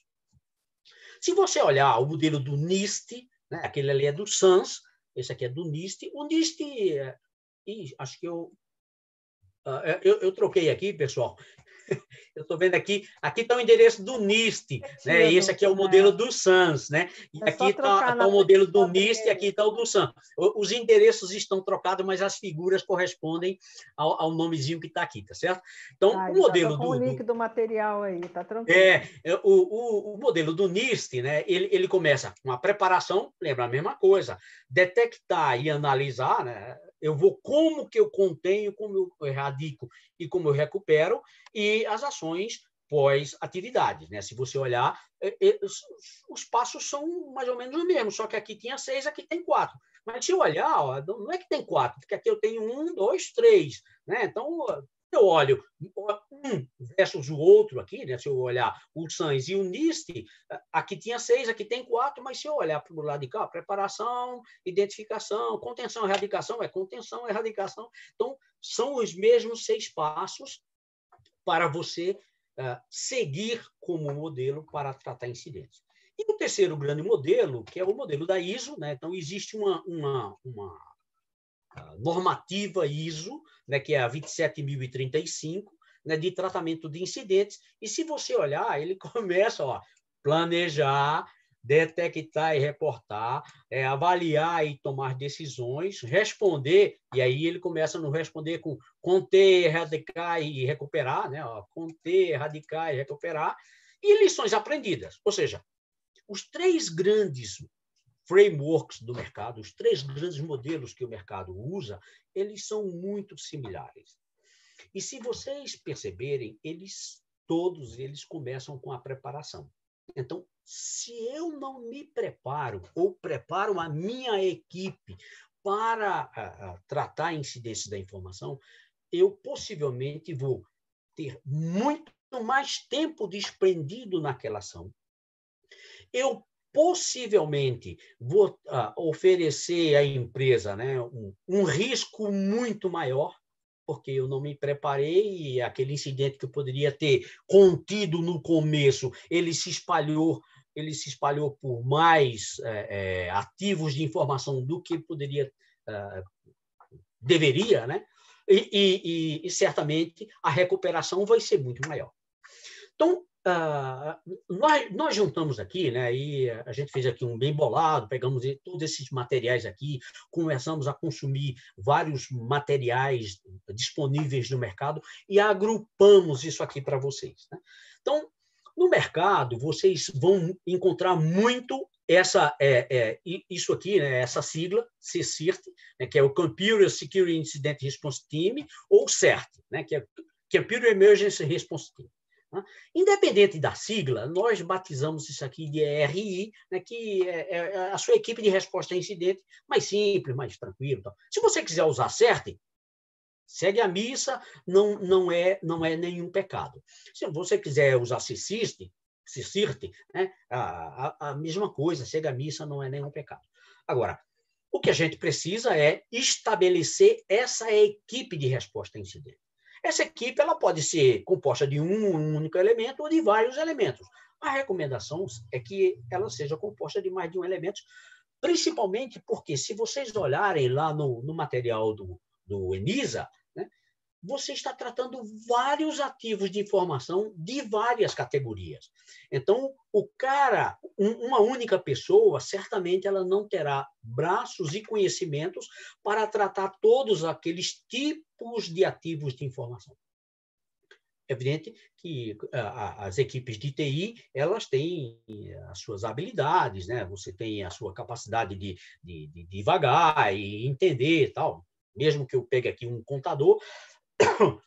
Se você olhar o modelo do NIST, né? aquele ali é do SANS, esse aqui é do NIST. O NIST, é, acho que eu, ah, eu, eu troquei aqui, pessoal eu estou vendo aqui, aqui está o endereço do NIST, é né? E esse aqui é o né? modelo do SANS, né? E é aqui está tá, tá o modelo do NIST e aqui está o do SANS. Os endereços estão trocados, mas as figuras correspondem ao, ao nomezinho que está aqui, tá certo? Então, ah, o então modelo do. O link do material aí, tá tranquilo. É, é, o, o, o modelo do NIST, né? Ele, ele começa com a preparação, lembra a mesma coisa, detectar e analisar, né? Eu vou como que eu contenho, como eu erradico e como eu recupero e as ações pós-atividades. Né? Se você olhar, é, é, os passos são mais ou menos os mesmos, só que aqui tinha seis, aqui tem quatro. Mas se eu olhar, ó, não é que tem quatro, porque é aqui eu tenho um, dois, três. Né? Então, eu olho um versus o outro aqui, né? se eu olhar o Sainz e o NIST aqui tinha seis, aqui tem quatro, mas se eu olhar para o lado de cá, preparação, identificação, contenção, erradicação, é contenção, erradicação. Então, são os mesmos seis passos para você uh, seguir como modelo para tratar incidentes. E o terceiro grande modelo, que é o modelo da ISO, né? então existe uma, uma, uma ah, normativa ISO né, que é a 27.035, né, de tratamento de incidentes. E se você olhar, ele começa a planejar, detectar e reportar, é, avaliar e tomar decisões, responder, e aí ele começa a não responder com conter, erradicar e recuperar, né? Ó, conter, erradicar e recuperar, e lições aprendidas. Ou seja, os três grandes frameworks do mercado, os três grandes modelos que o mercado usa, eles são muito similares. E se vocês perceberem, eles todos eles começam com a preparação. Então, se eu não me preparo ou preparo a minha equipe para a, a, tratar incidências da informação, eu possivelmente vou ter muito mais tempo desprendido naquela ação. Eu possivelmente vou, uh, oferecer à empresa né, um, um, risco muito maior, porque eu não me preparei e aquele incidente que eu poderia ter contido no começo, ele se espalhou, ele se espalhou por mais é, é, ativos de informação do que poderia, uh, deveria, né? E, e, e, e certamente a recuperação vai ser muito maior. Então, ah, nós, nós, juntamos aqui, né? E a gente fez aqui um bem bolado, pegamos todos esses materiais aqui, começamos a consumir vários materiais disponíveis no mercado e agrupamos isso aqui para vocês. Né? Então, no mercado, vocês vão encontrar muito essa é, é, isso aqui, né, essa sigla, CSIRT, né, que é o Computer Security Incident Response Team, ou CERT, né, é, que é Computer Emergency Response Team. Né? Independente da sigla, nós batizamos isso aqui de RI, né, que é, é, é a sua equipe de resposta a é incidente mais simples, mais tranquilo. Se você quiser usar CERT, segue a missa, não, não, é, não é nenhum pecado. Se você quiser usar CICIST, CICIRT, né, a, a, a mesma coisa, segue a missa, não é nenhum pecado. Agora, o que a gente precisa é estabelecer essa equipe de resposta a incidente. Essa equipe ela pode ser composta de um único elemento ou de vários elementos. A recomendação é que ela seja composta de mais de um elemento, principalmente porque, se vocês olharem lá no, no material do, do ENISA, você está tratando vários ativos de informação de várias categorias. Então, o cara, um, uma única pessoa, certamente ela não terá braços e conhecimentos para tratar todos aqueles tipos de ativos de informação. É evidente que as equipes de TI elas têm eh, as suas habilidades, né? Você tem a sua capacidade de, de, de divagar e entender tal. Mesmo que eu pegue aqui um contador,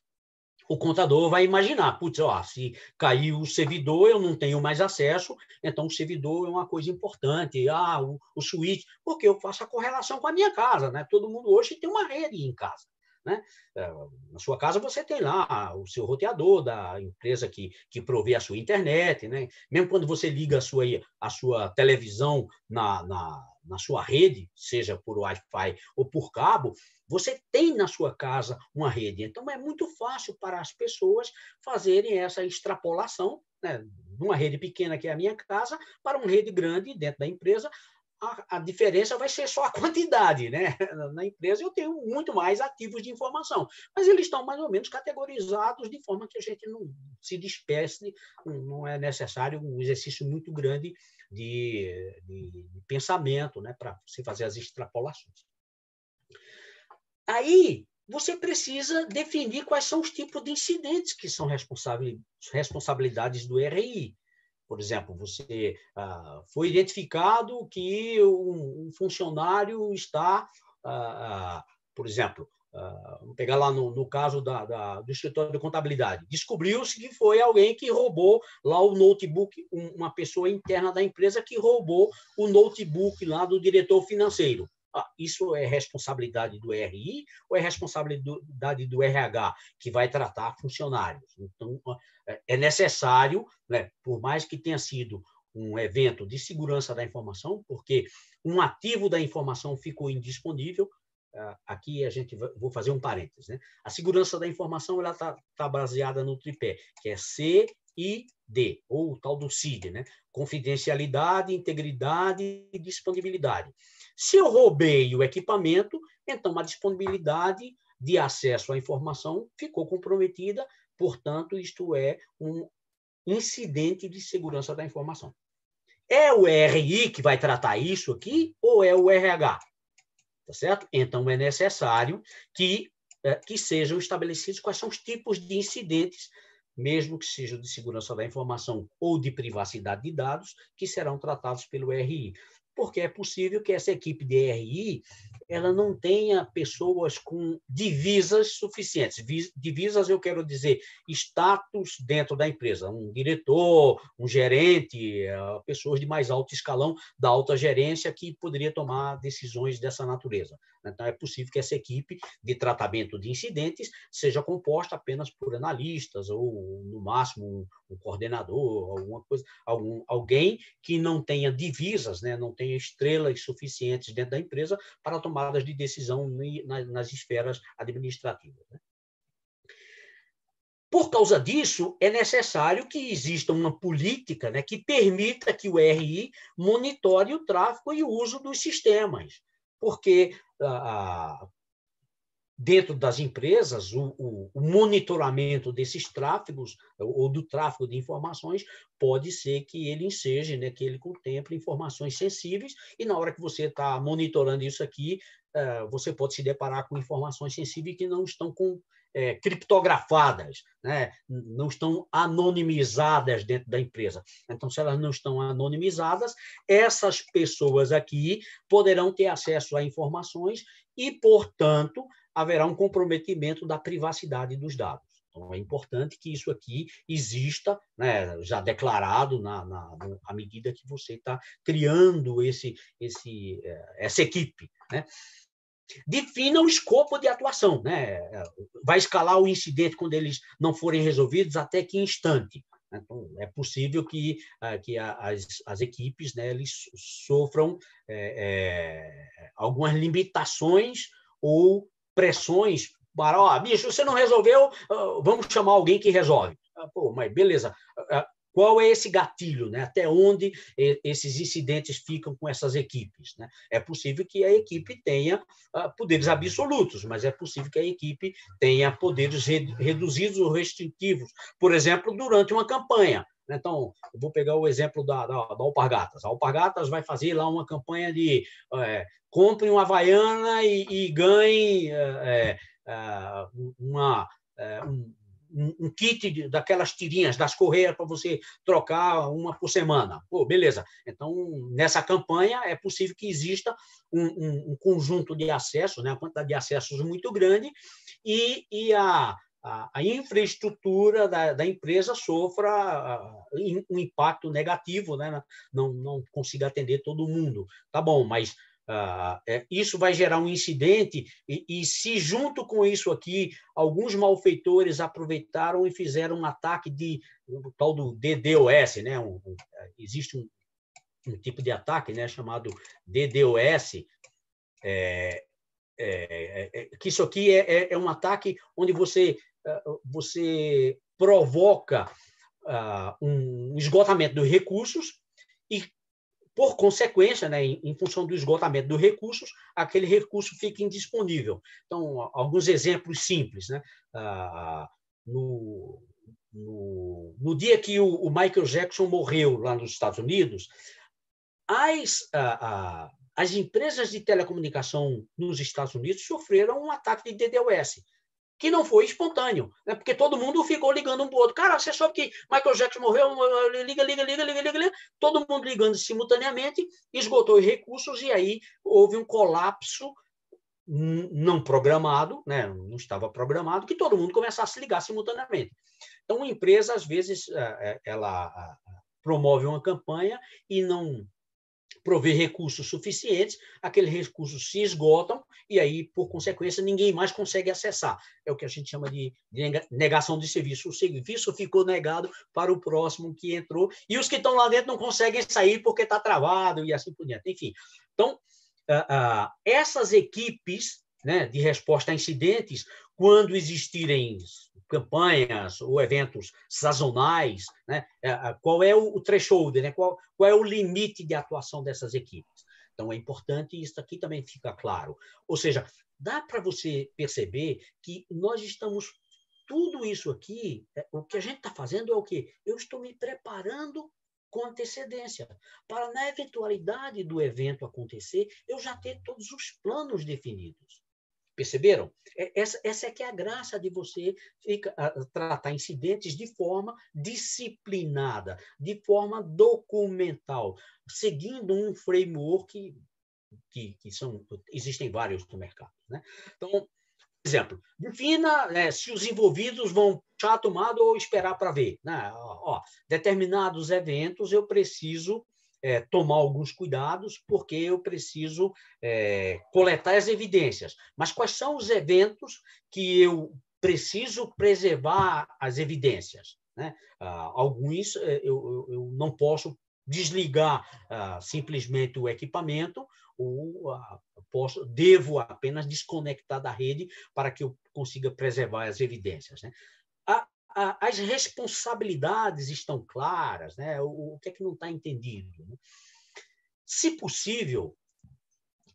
o contador vai imaginar, putz, ó, se caiu o servidor, eu não tenho mais acesso, então o servidor é uma coisa importante, ah, o, o switch, porque eu faço a correlação com a minha casa, né? Todo mundo hoje tem uma rede em casa. Né? É, na sua casa você tem lá o seu roteador da empresa que, que provê a sua internet, né? Mesmo quando você liga a sua, a sua televisão na, na na sua rede, seja por Wi-Fi ou por cabo, você tem na sua casa uma rede. Então, é muito fácil para as pessoas fazerem essa extrapolação né, uma rede pequena, que é a minha casa, para uma rede grande dentro da empresa. A, a diferença vai ser só a quantidade, né? Na empresa eu tenho muito mais ativos de informação, mas eles estão mais ou menos categorizados de forma que a gente não se disperse, não é necessário um exercício muito grande de, de, de pensamento, né, para se fazer as extrapolações. Aí você precisa definir quais são os tipos de incidentes que são responsabilidades do RI. Por exemplo, você ah, foi identificado que um, um funcionário está, ah, ah por exemplo, ah, vamos pegar lá no, no caso da, da, do escritório de contabilidade, descobriu-se que foi alguém que roubou lá o notebook, uma pessoa interna da empresa que roubou o notebook lá do diretor financeiro. Ah, isso é responsabilidade do RI ou é responsabilidade do RH, que vai tratar funcionários? Então, é, é necessário, né, por mais que tenha sido um evento de segurança da informação, porque um ativo da informação ficou indisponível, ah, aqui a gente vou fazer um parênteses, né? A segurança da informação ela está tá baseada no tripé, que é C e D, ou o tal do CID, né? Confidencialidade, integridade e disponibilidade. Se eu roubei o equipamento, então a disponibilidade de acesso à informação ficou comprometida, portanto, isto é um incidente de segurança da informação. É o RI que vai tratar isso aqui ou é o RH? tá certo? Então, é necessário que, eh, que sejam estabelecidos quais são os tipos de incidentes, mesmo que sejam de segurança da informação ou de privacidade de dados, que serão tratados pelo RI porque é possível que essa equipe de RI ela não tenha pessoas com divisas suficientes. Divisas, eu quero dizer, status dentro da empresa, um diretor, um gerente, eh, pessoas de mais alto escalão da alta gerência que poderia tomar decisões dessa natureza. Então, é possível que essa equipe de tratamento de incidentes seja composta apenas por analistas ou, no máximo, um, coordenador, alguma coisa, algum, alguém que não tenha divisas, né? não tenha estrelas suficientes dentro da empresa para tomadas de decisão nas esferas administrativas. Né? Por causa disso, é necessário que exista uma política né, que permita que o RI monitore o tráfego e o uso dos sistemas, porque a, dentro das empresas o, o, o, monitoramento desses tráfegos ou do tráfego de informações pode ser que ele enseje, né, que ele contemple informações sensíveis e na hora que você está monitorando isso aqui, uh, você pode se deparar com informações sensíveis que não estão com, é, criptografadas, né? não estão anonimizadas dentro da empresa. Então, se elas não estão anonimizadas, essas pessoas aqui poderão ter acesso a informações e, portanto, haverá um comprometimento da privacidade dos dados. Então, é importante que isso aqui exista, né, já declarado na, na, na medida que você está criando esse, esse, é, essa equipe. Né? defina o escopo de atuação, né? Vai escalar o incidente quando eles não forem resolvidos, até que instante. Né? Então, é possível que, ah, que as, as equipes né, eles sofram é, é, algumas limitações ou pressões para, ó, oh, bicho, você não resolveu, ah, vamos chamar alguém que resolve. Ah, pô, mas beleza, qual é esse gatilho? Né? Até onde eh, esses incidentes ficam com essas equipes? Né? É possível que a equipe tenha ah, poderes absolutos, mas é possível que a equipe tenha poderes reduzidos ou restritivos, por exemplo, durante uma campanha. Né? Então, eu vou pegar o exemplo da, da, da, Alpargatas. A Alpargatas vai fazer lá uma campanha de é, compre uma Havaiana e, e ganhe é, é, uma, um kit de, daquelas tirinhas, das correias para você trocar uma por semana. Pô, beleza. Então, nessa campanha, é possível que exista um, um, um conjunto de acessos, né? uma quantidade de acessos muito grande, e, e a, a, a, infraestrutura da, da empresa sofra ah, um impacto negativo, né? não, não consiga atender todo mundo. Tá bom, mas ah, é, isso vai gerar um incidente, e, e, se junto com isso aqui, alguns malfeitores aproveitaram e fizeram um ataque de o tal do DDoS, né? Um, um, é, existe um, um, tipo de ataque né? chamado DDoS, é é, é, é, que isso aqui é, um ataque onde você, você provoca uh, um esgotamento dos recursos e por consequência, né, em, função do esgotamento dos recursos, aquele recurso fica indisponível. Então, alguns exemplos simples. Né? Ah, no, no, no, dia que o, o, Michael Jackson morreu lá nos Estados Unidos, as, as empresas de telecomunicação nos Estados Unidos sofreram um ataque de DDoS que não foi espontâneo, né? porque todo mundo ficou ligando um para o outro. Cara, você soube que Michael Jackson morreu, liga, liga, liga, liga, liga, todo mundo ligando simultaneamente, esgotou os recursos e aí houve um colapso hum, não programado, né? não estava programado, que todo mundo começasse a se ligar simultaneamente. Então, uma empresa, às vezes, é, é, ela promove uma campanha e não prover recursos suficientes, aqueles recursos se esgotam e aí, por consequência, ninguém mais consegue acessar. É o que a gente chama de negação de serviço. O serviço ficou negado para o próximo que entrou e os que estão lá dentro não conseguem sair porque está travado e assim por diante. Enfim, então, essas equipes né, de resposta a incidentes, quando existirem campanhas ou eventos sazonais, né? É, qual é o, threshold, né? qual, qual é o limite de atuação dessas equipes. Então, é importante isso aqui também fica claro. Ou seja, dá para você perceber que nós estamos tudo isso aqui, é, o que a gente está fazendo é o quê? Eu estou me preparando com antecedência, para na eventualidade do evento acontecer, eu já ter todos os planos definidos. Perceberam? É, essa, essa é que é a graça de você fica, ah, tratar incidentes de forma disciplinada, de forma documental, seguindo um framework que, que são, existem vários no mercado. Né? Então, por exemplo, defina né, se os envolvidos vão chato tomado ou esperar para ver. Né? Ó, ó, determinados eventos eu preciso é, tomar alguns cuidados, porque eu preciso é, coletar as evidências. Mas quais são os eventos que eu preciso preservar as evidências? Né? Ah, alguns eh, eu, eu, eu, não posso desligar ah, simplesmente o equipamento ou ah, posso, devo apenas desconectar da rede para que eu consiga preservar as evidências. Né? Ah, as responsabilidades estão claras, né? o, o que é que não está entendido? Né? Se possível,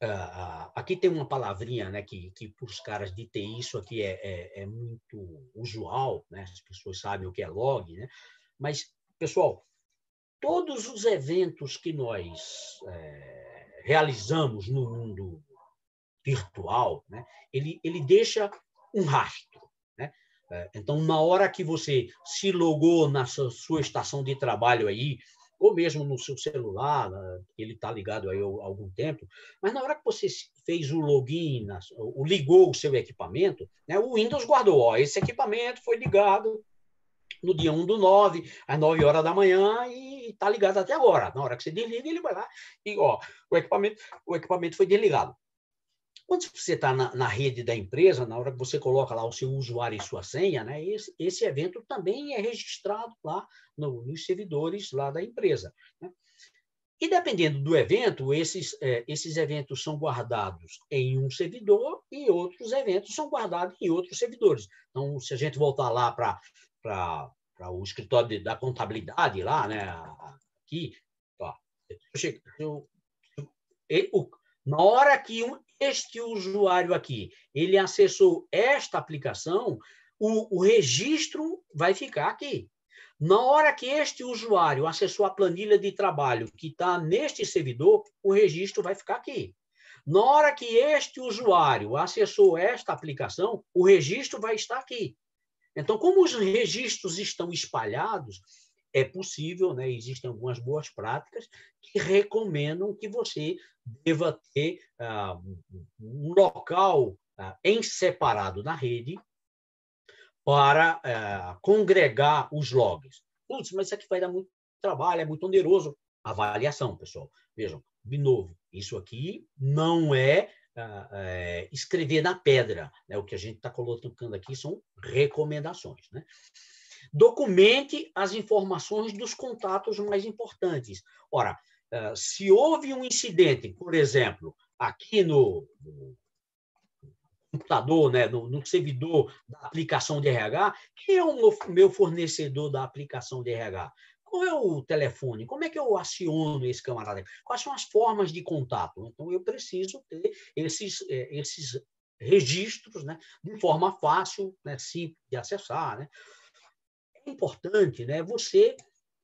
Uh, aqui tem uma palavrinha né, que, que para os caras de ter isso aqui é, é, é, muito usual, né? as pessoas sabem o que é log, né? mas, pessoal, todos os eventos que nós é, realizamos no mundo virtual, né, ele, ele deixa um rastro. É, então, na hora que você se logou na sua estação de trabalho aí, ou mesmo no seu celular, né, ele está ligado aí há algum tempo, mas na hora que você fez o login, o ligou o seu equipamento, né, o Windows guardou, ó, esse equipamento foi ligado no dia 1 do 9, às 9 horas da manhã, e está ligado até agora. Na hora que você desliga, ele vai lá e ó, o equipamento, o equipamento foi desligado. Quando você está na, na, rede da empresa, na hora que você coloca lá o seu usuário e sua senha, né, esse, esse evento também é registrado lá no, nos servidores lá da empresa. Né? E dependendo do evento, esses, é, esses eventos são guardados em um servidor e outros eventos são guardados em outros servidores. Então, se a gente voltar lá para o escritório de, da contabilidade, lá, né, aqui, ó, eu chego, eu, eu, eu, na hora que um, este usuário aqui, ele acessou esta aplicação, o, o registro vai ficar aqui. Na hora que este usuário acessou a planilha de trabalho que está neste servidor, o registro vai ficar aqui. Na hora que este usuário acessou esta aplicação, o registro vai estar aqui. Então, como os registros estão espalhados, é possível, né? existem algumas boas práticas que recomendam que você deva ter ah, um local ah, em separado na rede para ah, congregar os logs. Putz, mas isso aqui vai dar muito trabalho, é muito oneroso. Avaliação, pessoal. Vejam, de novo, isso aqui não é é, escrever na pedra. Né? O que a gente está colocando aqui são recomendações. Né? Documente as informações dos contatos mais importantes. Ora, eh, se houve um incidente, por exemplo, aqui no, computador, né, no, no, servidor da aplicação de RH, quem é o meu, fornecedor da aplicação de RH? Qual é o telefone? Como é que eu aciono esse camarada? Quais são as formas de contato? Então, eu preciso ter esses, eh, esses registros né, de forma fácil, né, simples de acessar. Né? importante né, você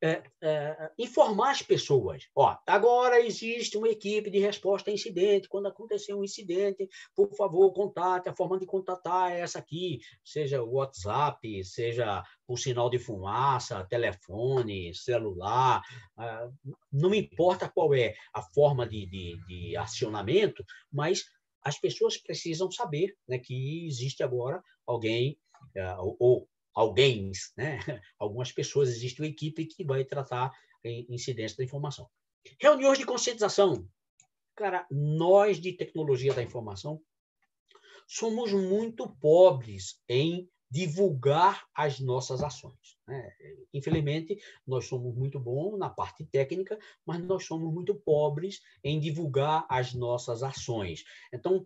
é, é, informar as pessoas. Ó, agora existe uma equipe de resposta a incidente. Quando acontecer um incidente, por favor, contate. A forma de contatar é essa aqui, seja o WhatsApp, seja por sinal de fumaça, telefone, celular, ah, não importa qual é a forma de, de, de acionamento, mas as pessoas precisam saber né, que existe agora alguém ah, ou, ou alguém, né? algumas pessoas, existe uma equipe que vai tratar incidência da informação. Reuniões de conscientização. Cara, nós de tecnologia da informação somos muito pobres em divulgar as nossas ações. Né? Infelizmente, nós somos muito bons na parte técnica, mas nós somos muito pobres em divulgar as nossas ações. Então,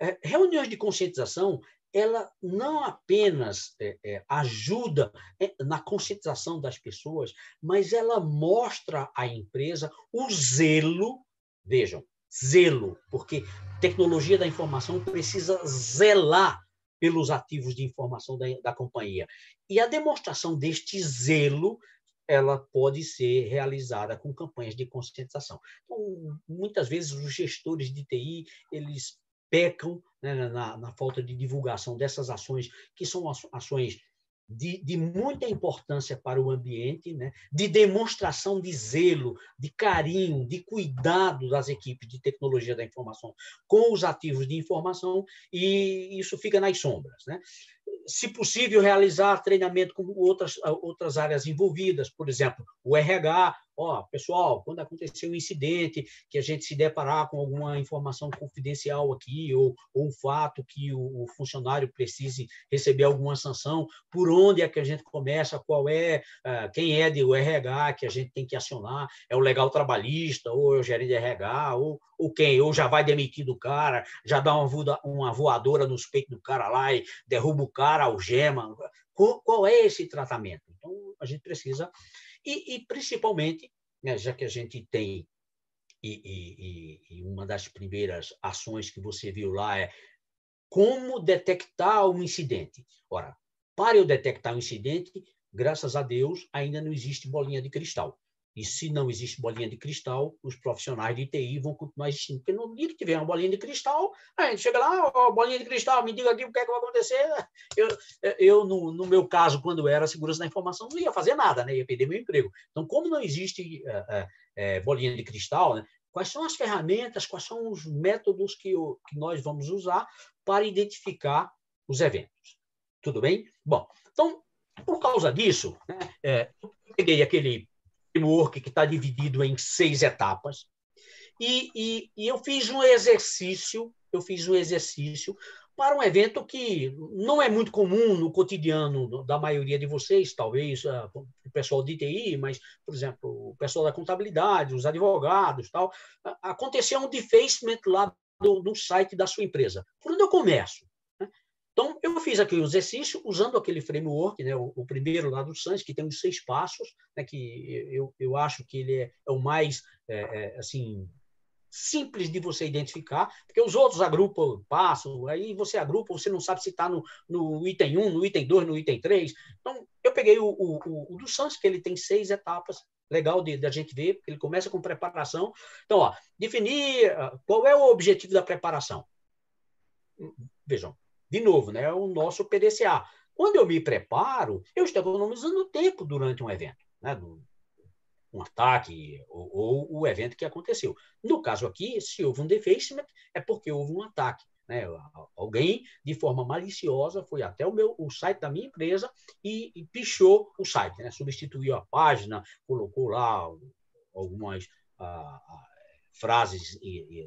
é, reuniões de conscientização ela não apenas é, é, ajuda é, na conscientização das pessoas, mas ela mostra à empresa o zelo, vejam, zelo, porque tecnologia da informação precisa zelar pelos ativos de informação da, da companhia. E a demonstração deste zelo ela pode ser realizada com campanhas de conscientização. Então, muitas vezes os gestores de TI, eles pecam né, na, na, falta de divulgação dessas ações, que são ações de, de muita importância para o ambiente, né, de demonstração de zelo, de carinho, de cuidado das equipes de tecnologia da informação com os ativos de informação, e isso fica nas sombras. Né? se possível, realizar treinamento com outras, outras áreas envolvidas, por exemplo, o RH, ó, pessoal, quando acontecer um incidente, que a gente se deparar com alguma informação confidencial aqui, ou, ou um fato que o, o, funcionário precise receber alguma sanção, por onde é que a gente começa, qual é, uh, quem é do RH que a gente tem que acionar, é o legal trabalhista, ou é o gerente de RH, ou, ou quem, ou já vai demitir do cara, já dá uma, voada, uma voadora nos peitos do cara lá e derruba o cara, algema, qual, qual é esse tratamento? Então, a gente precisa e, e principalmente, né, já que a gente tem, e, e, e uma das primeiras ações que você viu lá é como detectar um incidente. Ora, para eu detectar um incidente, graças a Deus, ainda não existe bolinha de cristal. E se não existe bolinha de cristal, os profissionais de TI vão continuar existindo. Porque no dia que tiver uma bolinha de cristal, a gente chega lá, ó, bolinha de cristal, me diga aqui o que, é que vai acontecer. Eu, eu no, no, meu caso, quando era segurança da informação, não ia fazer nada, né? ia perder meu emprego. Então, como não existe é, é, bolinha de cristal, né? quais são as ferramentas, quais são os métodos que, eu, que nós vamos usar para identificar os eventos? Tudo bem? Bom, então, por causa disso, né, eu peguei aquele framework que está dividido em seis etapas. E, e, e, eu fiz um exercício, eu fiz um exercício para um evento que não é muito comum no cotidiano da maioria de vocês, talvez ah, o pessoal de TI, mas, por exemplo, o pessoal da contabilidade, os advogados, tal. Aconteceu um defacement lá do, do site da sua empresa. Por onde eu começo? Então, eu fiz aqui um exercício usando aquele framework, né, o, o primeiro lá do Sanz, que tem os seis passos, né, que eu, eu acho que ele é, é o mais é, é, assim simples de você identificar, porque os outros agrupam passos, aí você agrupa, você não sabe se está no, no item 1, no item 2, no item 3. Então, eu peguei o, o, o do Sanz, que ele tem seis etapas, legal de, de, a gente ver, porque ele começa com preparação. Então, ó, definir ah, qual é o objetivo da preparação. Vejam, de novo, né, o nosso PDCA. Quando eu me preparo, eu estou economizando tempo durante um evento, né, do, um ataque ou, ou, o evento que aconteceu. No caso aqui, se houve um defacement, é porque houve um ataque. Né? Alguém, de forma maliciosa, foi até o, meu, o site da minha empresa e, e pichou o site, né? substituiu a página, colocou lá algumas ah, frases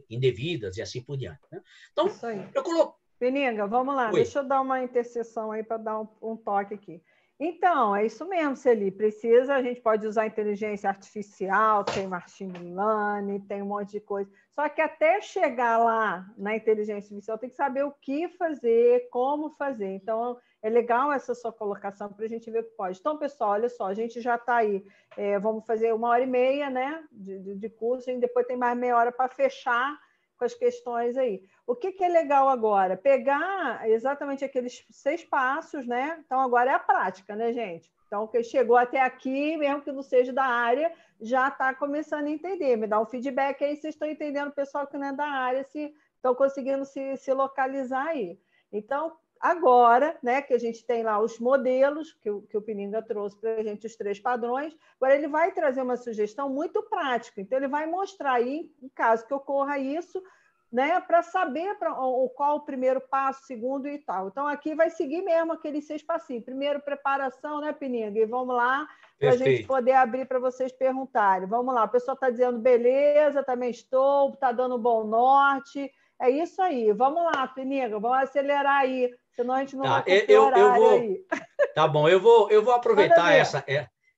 indevidas e assim por diante. Né? Então, eu coloco Beninga, vamos lá, Oi. deixa eu dar uma interseção aí para dar um, um, toque aqui. Então, é isso mesmo, Celi. Precisa, a gente pode usar inteligência artificial, tem machine learning, tem um monte de coisa. Só que até chegar lá na inteligência artificial, tem que saber o que fazer, como fazer. Então, é legal essa sua colocação para a gente ver o que pode. Então, pessoal, olha só, a gente já está aí. É, vamos fazer uma hora e meia né, de, de curso, e depois tem mais meia hora para fechar com as questões aí. O que, que é legal agora? Pegar exatamente aqueles seis passos, né? Então, agora é a prática, né, gente? Então, quem chegou até aqui, mesmo que não seja da área, já está começando a entender. Me dá um feedback aí, vocês estão entendendo o pessoal que não é da área, se estão conseguindo se, se localizar aí. Então, agora, né, que a gente tem lá os modelos que o, que o Pininga trouxe para a gente, os três padrões, agora ele vai trazer uma sugestão muito prática. Então, ele vai mostrar aí, em caso que ocorra isso, né, para saber pra, o, qual o primeiro passo, segundo e tal. Então, aqui vai seguir mesmo aqueles seis passinhos. Primeiro, preparação, né, Pininga? E vamos lá, para a gente poder abrir para vocês perguntarem. Vamos lá, a pessoa está dizendo beleza, também estou, está dando bom norte. É isso aí. Vamos lá, Pininga, vamos acelerar aí, senão a gente não tá, vai eu, eu vou... aí. Tá bom, eu vou, eu vou aproveitar é, essa,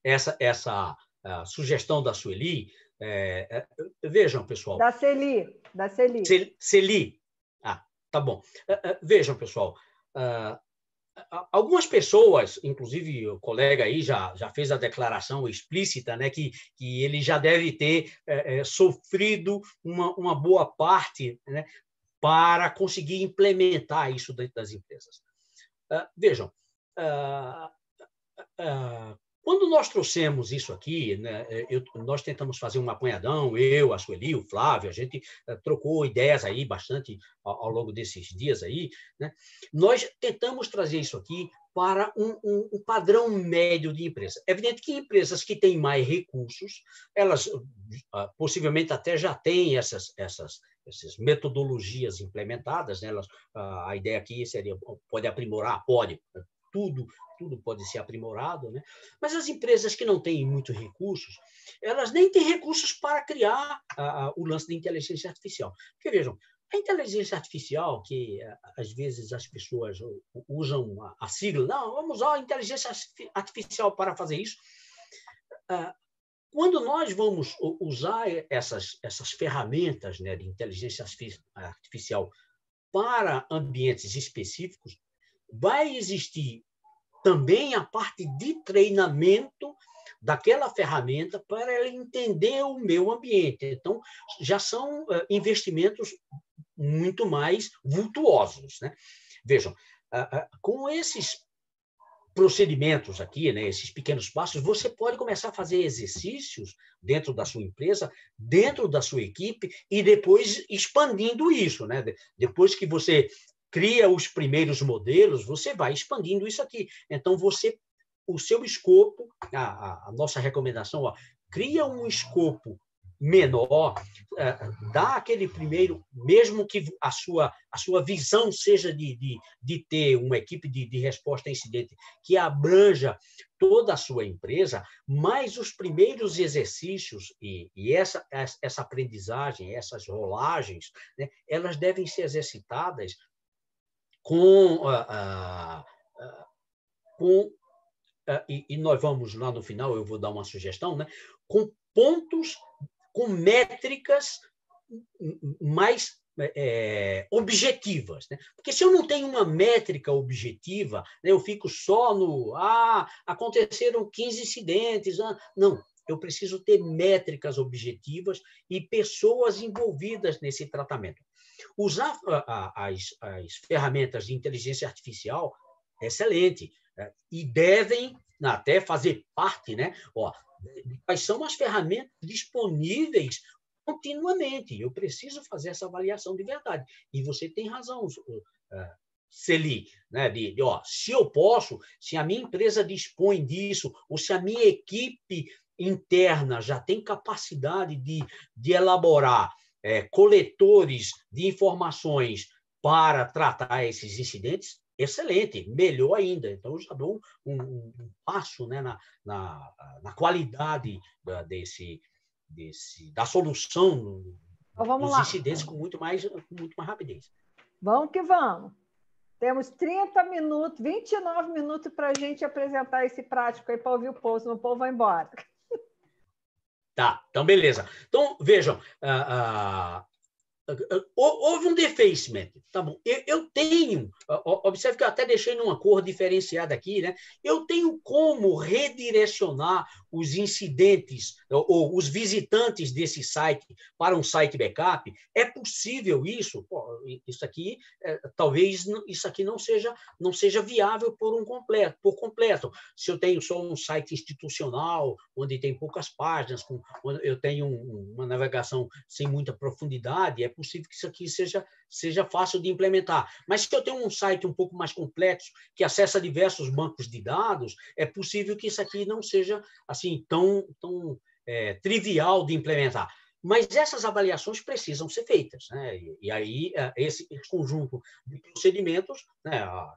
essa, essa ah, sugestão da Sueli é, é, vejam, pessoal. Da Celi. Da Celi. Celi. Celi. Ah, tá bom. É, é, vejam, pessoal. Ah, algumas pessoas, inclusive o colega aí já, já fez a declaração explícita, né, que, que ele já deve ter é, sofrido uma, uma boa parte né, para conseguir implementar isso dentro das empresas. Ah, vejam, ah, quando nós trouxemos isso aqui, né, é, eu, nós tentamos fazer um apanhadão, eu, a Sueli, o Flávio, a gente eh, trocou ideias aí bastante ao, ao longo desses dias aí, né? nós tentamos trazer isso aqui para um, um, um, padrão médio de empresa. É evidente que empresas que têm mais recursos, elas uh, possivelmente até já têm essas, essas, essas metodologias implementadas, né? elas, uh, a ideia aqui seria, pode aprimorar, pode, né, tudo, tudo pode ser aprimorado, né? Mas as empresas que não têm muitos recursos, elas nem têm recursos para criar a, o lance da inteligência artificial. Porque vejam, a inteligência artificial, que eh, às vezes as pessoas usam a, sigla, não, vamos usar a inteligência artificial para fazer isso. Ah, quando nós vamos usar essas, essas ferramentas né, de inteligência artificial para ambientes específicos, vai existir também a parte de treinamento daquela ferramenta para ela entender o meu ambiente. Então, já são eh, investimentos muito mais vultuosos. Né? Vejam, com esses procedimentos aqui, né, esses pequenos passos, você pode começar a fazer exercícios dentro da sua empresa, dentro da sua equipe e depois expandindo isso, né? Depois que você cria os primeiros modelos, você vai expandindo isso aqui. Então, você, o seu escopo, a, a nossa recomendação, ó, cria um escopo menor, é, dá aquele primeiro, mesmo que a sua, a sua visão seja de, de, de ter uma equipe de, de resposta a incidente que abranja toda a sua empresa, mas os primeiros exercícios e, e essa, essa aprendizagem, essas rolagens, né, elas devem ser exercitadas com ah, ah, ah, com e, e, nós vamos lá no final, eu vou dar uma sugestão, né? com pontos, com métricas mais é, objetivas. Né? Porque se eu não tenho uma métrica objetiva, né, eu fico só no. Ah, aconteceram 15 incidentes. Ah, não. Eu preciso ter métricas objetivas e pessoas envolvidas nesse tratamento. Usar as, as ferramentas de inteligência artificial, excelente, né? e devem até fazer parte, né? Ó, quais são as ferramentas disponíveis continuamente? Eu preciso fazer essa avaliação de verdade. E você tem razão, é, Celi, né? De, de, ó, se eu posso, se a minha empresa dispõe disso, ou se a minha equipe interna já tem capacidade de, de elaborar é, coletores de informações para tratar esses incidentes, excelente, melhor ainda. Então, eu já dou um, um, um passo né, na, na, na qualidade da, desse, desse, da solução então, vamos dos lá. incidentes com muito mais, com muito mais rapidez. Vamos que vamos. Temos 30 minutos, 29 minutos para a gente apresentar esse prático aí para ouvir o povo, senão o povo vai embora. Tá, então beleza. Então vejam, ah, ah Houve um defacement, tá bom? Eu, eu, tenho, observe que eu até deixei numa cor diferenciada aqui, né? Eu tenho como redirecionar os incidentes ou, ou os visitantes desse site para um site backup? É possível isso? Pô, isso aqui, é, talvez isso aqui não seja não seja viável por um completo, por completo. Se eu tenho só um site institucional onde tem poucas páginas, com, eu tenho uma navegação sem muita profundidade, é possível possível que isso aqui seja, seja fácil de implementar. Mas se eu tenho um site um pouco mais complexo, que acessa diversos bancos de dados, é possível que isso aqui não seja assim tão, tão é, trivial de implementar. Mas essas avaliações precisam ser feitas. Né? E, e aí, é, esse conjunto de procedimentos, né? Ah,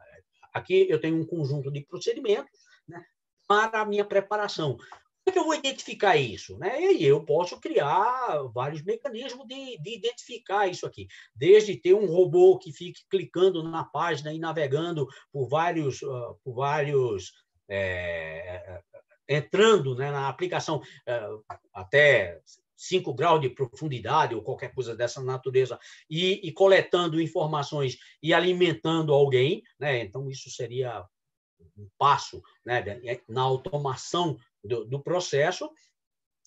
aqui eu tenho um conjunto de procedimentos né? para a minha preparação é que eu vou identificar isso? Né? E eu posso criar vários mecanismos de, de, identificar isso aqui, desde ter um robô que fique clicando na página e navegando por vários, ah, por vários é, entrando né, na aplicação ah, até 5 graus de profundidade ou qualquer coisa dessa natureza e, e coletando informações e alimentando alguém, né? então isso seria um passo né, na automação do, do processo,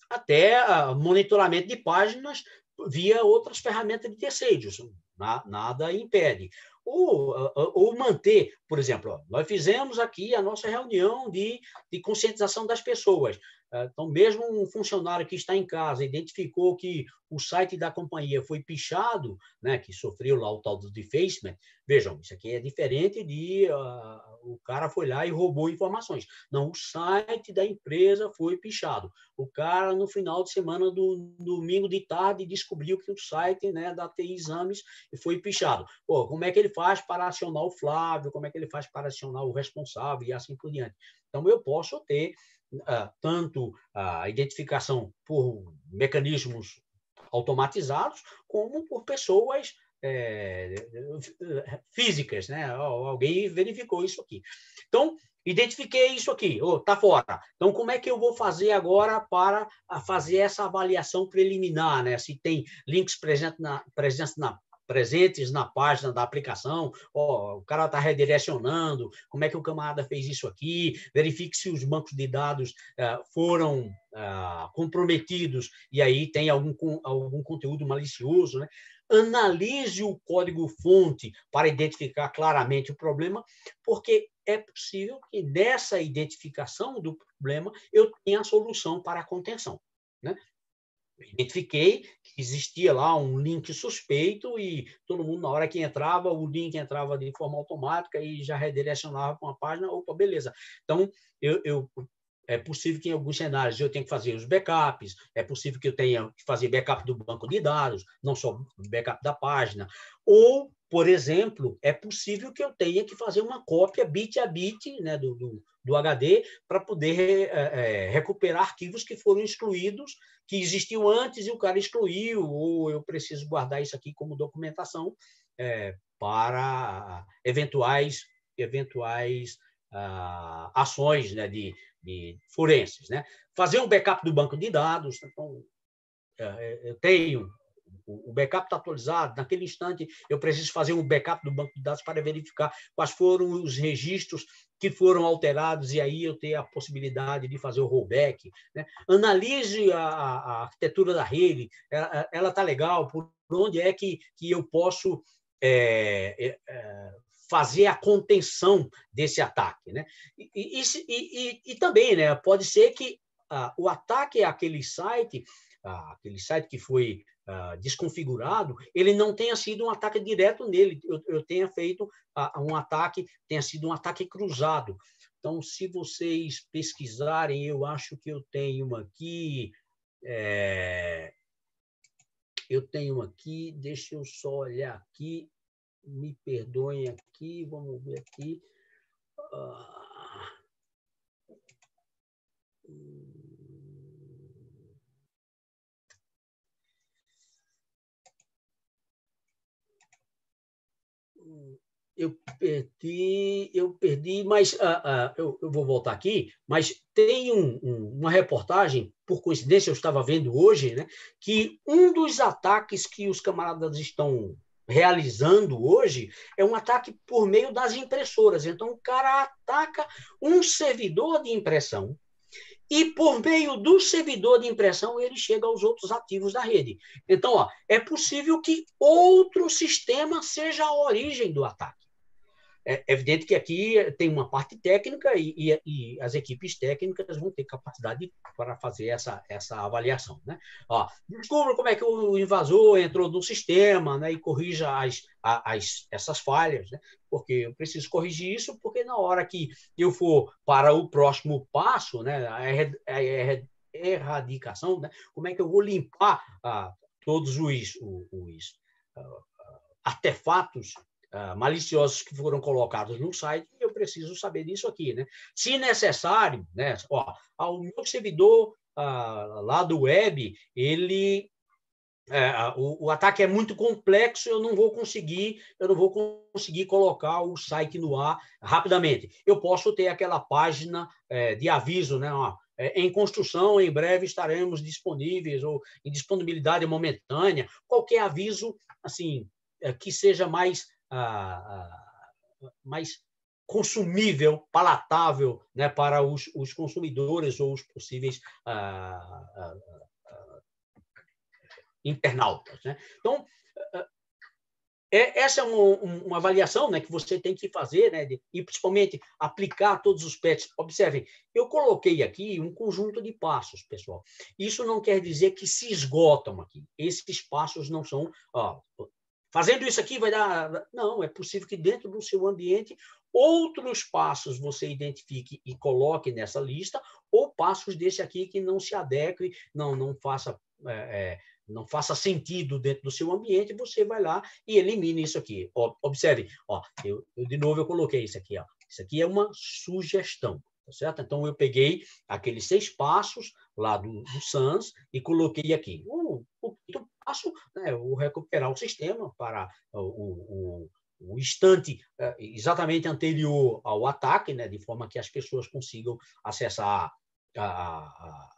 até ah, monitoramento de páginas via outras ferramentas de terceiros. Na, nada impede. Ou, ah, ah, ou manter, por exemplo, ó, nós fizemos aqui a nossa reunião de, de conscientização das pessoas. É, então, mesmo um funcionário que está em casa identificou que o site da companhia foi pichado, né, que sofreu lá o tal do defacement, vejam, isso aqui é diferente de uh, o cara foi lá e roubou informações. Não, o site da empresa foi pichado. O cara, no final de semana, do domingo de tarde, descobriu que o site né, da TI Exames foi pichado. Pô, como é que ele faz para acionar o Flávio? Como é que ele faz para acionar o responsável e assim por diante? Então, eu posso ter ah, tanto a identificação por mecanismos automatizados como por pessoas é, físicas, né? Alguém verificou isso aqui. Então, identifiquei isso aqui, oh, tá fora. Então, como é que eu vou fazer agora para ah, fazer essa avaliação preliminar, né? Se tem links presentes na, presentes na presentes na página da aplicação, o cara está redirecionando, como é que o camarada fez isso aqui, verifique se os bancos de dados eh, foram eh, comprometidos e aí tem algum, algum conteúdo malicioso, né? Analise o código-fonte para identificar claramente o problema, porque é possível que nessa identificação do problema eu tenha a solução para a contenção. Né? identifiquei que existia lá um link suspeito e todo mundo, na hora que entrava, o link entrava de forma automática e já redirecionava para uma página. Opa, beleza. Então, eu, eu é possível que em alguns cenários eu tenha que fazer os backups, é possível que eu tenha que fazer backup do banco de dados, não só backup da página, ou por exemplo, é possível que eu tenha que fazer uma cópia bit a bit né, do, do, do HD para poder é, é, recuperar arquivos que foram excluídos, que existiam antes e o cara excluiu, ou eu preciso guardar isso aqui como documentação é, para eventuais, eventuais ah, ações né, de, de forenses. Né? Fazer um backup do banco de dados. Então, é, é, eu tenho o backup está atualizado, naquele instante eu preciso fazer um backup do banco de dados para verificar quais foram os registros que foram alterados e aí eu ter a possibilidade de fazer o rollback. Né? Analise a, a, arquitetura da rede, ela está legal, por onde é que, que eu posso é, é, é fazer a contenção desse ataque. Né? E, e, e, e também né, pode ser que ah, o ataque àquele site, ah, aquele site que foi ah, desconfigurado, ele não tenha sido um ataque direto nele, eu, eu tenha feito uh, um ataque, tenha sido um ataque cruzado. Então, se vocês pesquisarem, eu acho que eu tenho aqui. É... Eu tenho aqui, deixa eu só olhar aqui, me perdoem aqui, vamos ver aqui. Uh... eu perdi, eu perdi, mas ah, ah, eu, eu, vou voltar aqui. Mas tem um, um, uma reportagem, por coincidência, eu estava vendo hoje, né, que um dos ataques que os camaradas estão realizando hoje é um ataque por meio das impressoras. Então, o cara ataca um servidor de impressão e por meio do servidor de impressão ele chega aos outros ativos da rede. Então, ó, é possível que outro sistema seja a origem do ataque. É, é evidente que aqui tem uma parte técnica e, e, e, as equipes técnicas vão ter capacidade para fazer essa, essa avaliação. Né? Ó, descubra como é que o invasor entrou no sistema né, e corrija as, as, essas falhas, né? porque eu preciso corrigir isso, porque na hora que eu for para o próximo passo, né, a, erradicação, né, como é que eu vou limpar ah, todos os, os, os ah, artefatos ah, maliciosos que foram colocados no site, eu preciso saber disso aqui, né? Se necessário, né? Ó, o meu servidor uh, lá do web, ele é, o, o, ataque é muito complexo, eu não vou conseguir, eu não vou conseguir colocar o site no ar rapidamente. Eu posso ter aquela página é, de aviso, né? Ó, é, em construção, em breve estaremos disponíveis ou em disponibilidade momentânea, qualquer aviso assim é, que seja mais mais consumível, palatável né, para os, os consumidores ou os possíveis ah, ah, ah, internautas. Né? Então, é, essa é uma avaliação né, que você tem que fazer, né, de, e principalmente aplicar todos os pets. Observem, eu coloquei aqui um conjunto de passos, pessoal. Isso não quer dizer que se esgotam aqui. Esses passos não são ó, Fazendo isso aqui vai dar. Não, é possível que dentro do seu ambiente outros passos você identifique e coloque nessa lista, ou passos desse aqui que não se adequem, não, não faça. É, é, não faça sentido dentro do seu ambiente, você vai lá e elimine isso aqui. Ó, observe, ó, eu, eu, de novo eu coloquei isso aqui, ó. Isso aqui é uma sugestão, tá certo? Então eu peguei aqueles seis passos lá do, do Sans e coloquei aqui. Uh, o quinto fácil né, o recuperar o sistema para o, o, o instante é, exatamente anterior ao ataque, né, de forma que as pessoas consigam acessar a, a,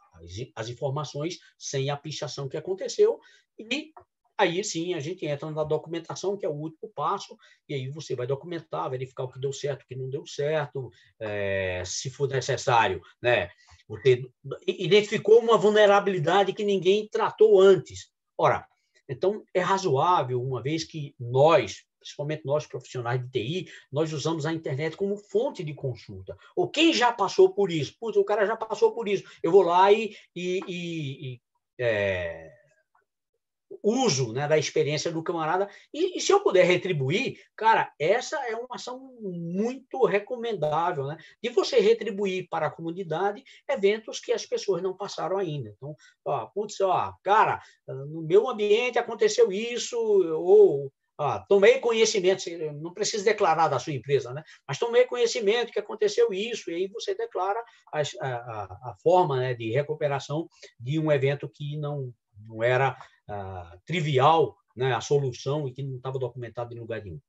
as informações sem a pichação que aconteceu e aí sim a gente entra na documentação, que é o último passo, e aí você vai documentar, verificar o que deu certo, o que não deu certo, é, se for necessário, né? Você identificou uma vulnerabilidade que ninguém tratou antes. Ora, então é razoável, uma vez que nós, principalmente nós profissionais de TI, nós usamos a internet como fonte de consulta. Ou quem já passou por isso? Putz, o cara já passou por isso. Eu vou lá e, e, e, e é uso né, da experiência do camarada. E, e, se eu puder retribuir, cara, essa é uma ação muito recomendável, né? De você retribuir para a comunidade eventos que as pessoas não passaram ainda. Então, ó, putz, ó, cara, no meu ambiente aconteceu isso, ou ah, tomei conhecimento, não precisa declarar da sua empresa, né? mas tomei conhecimento que aconteceu isso, e aí você declara a, a, a forma né, de recuperação de um evento que não não era ah, trivial né, a solução e que não estava documentado em lugar nenhum.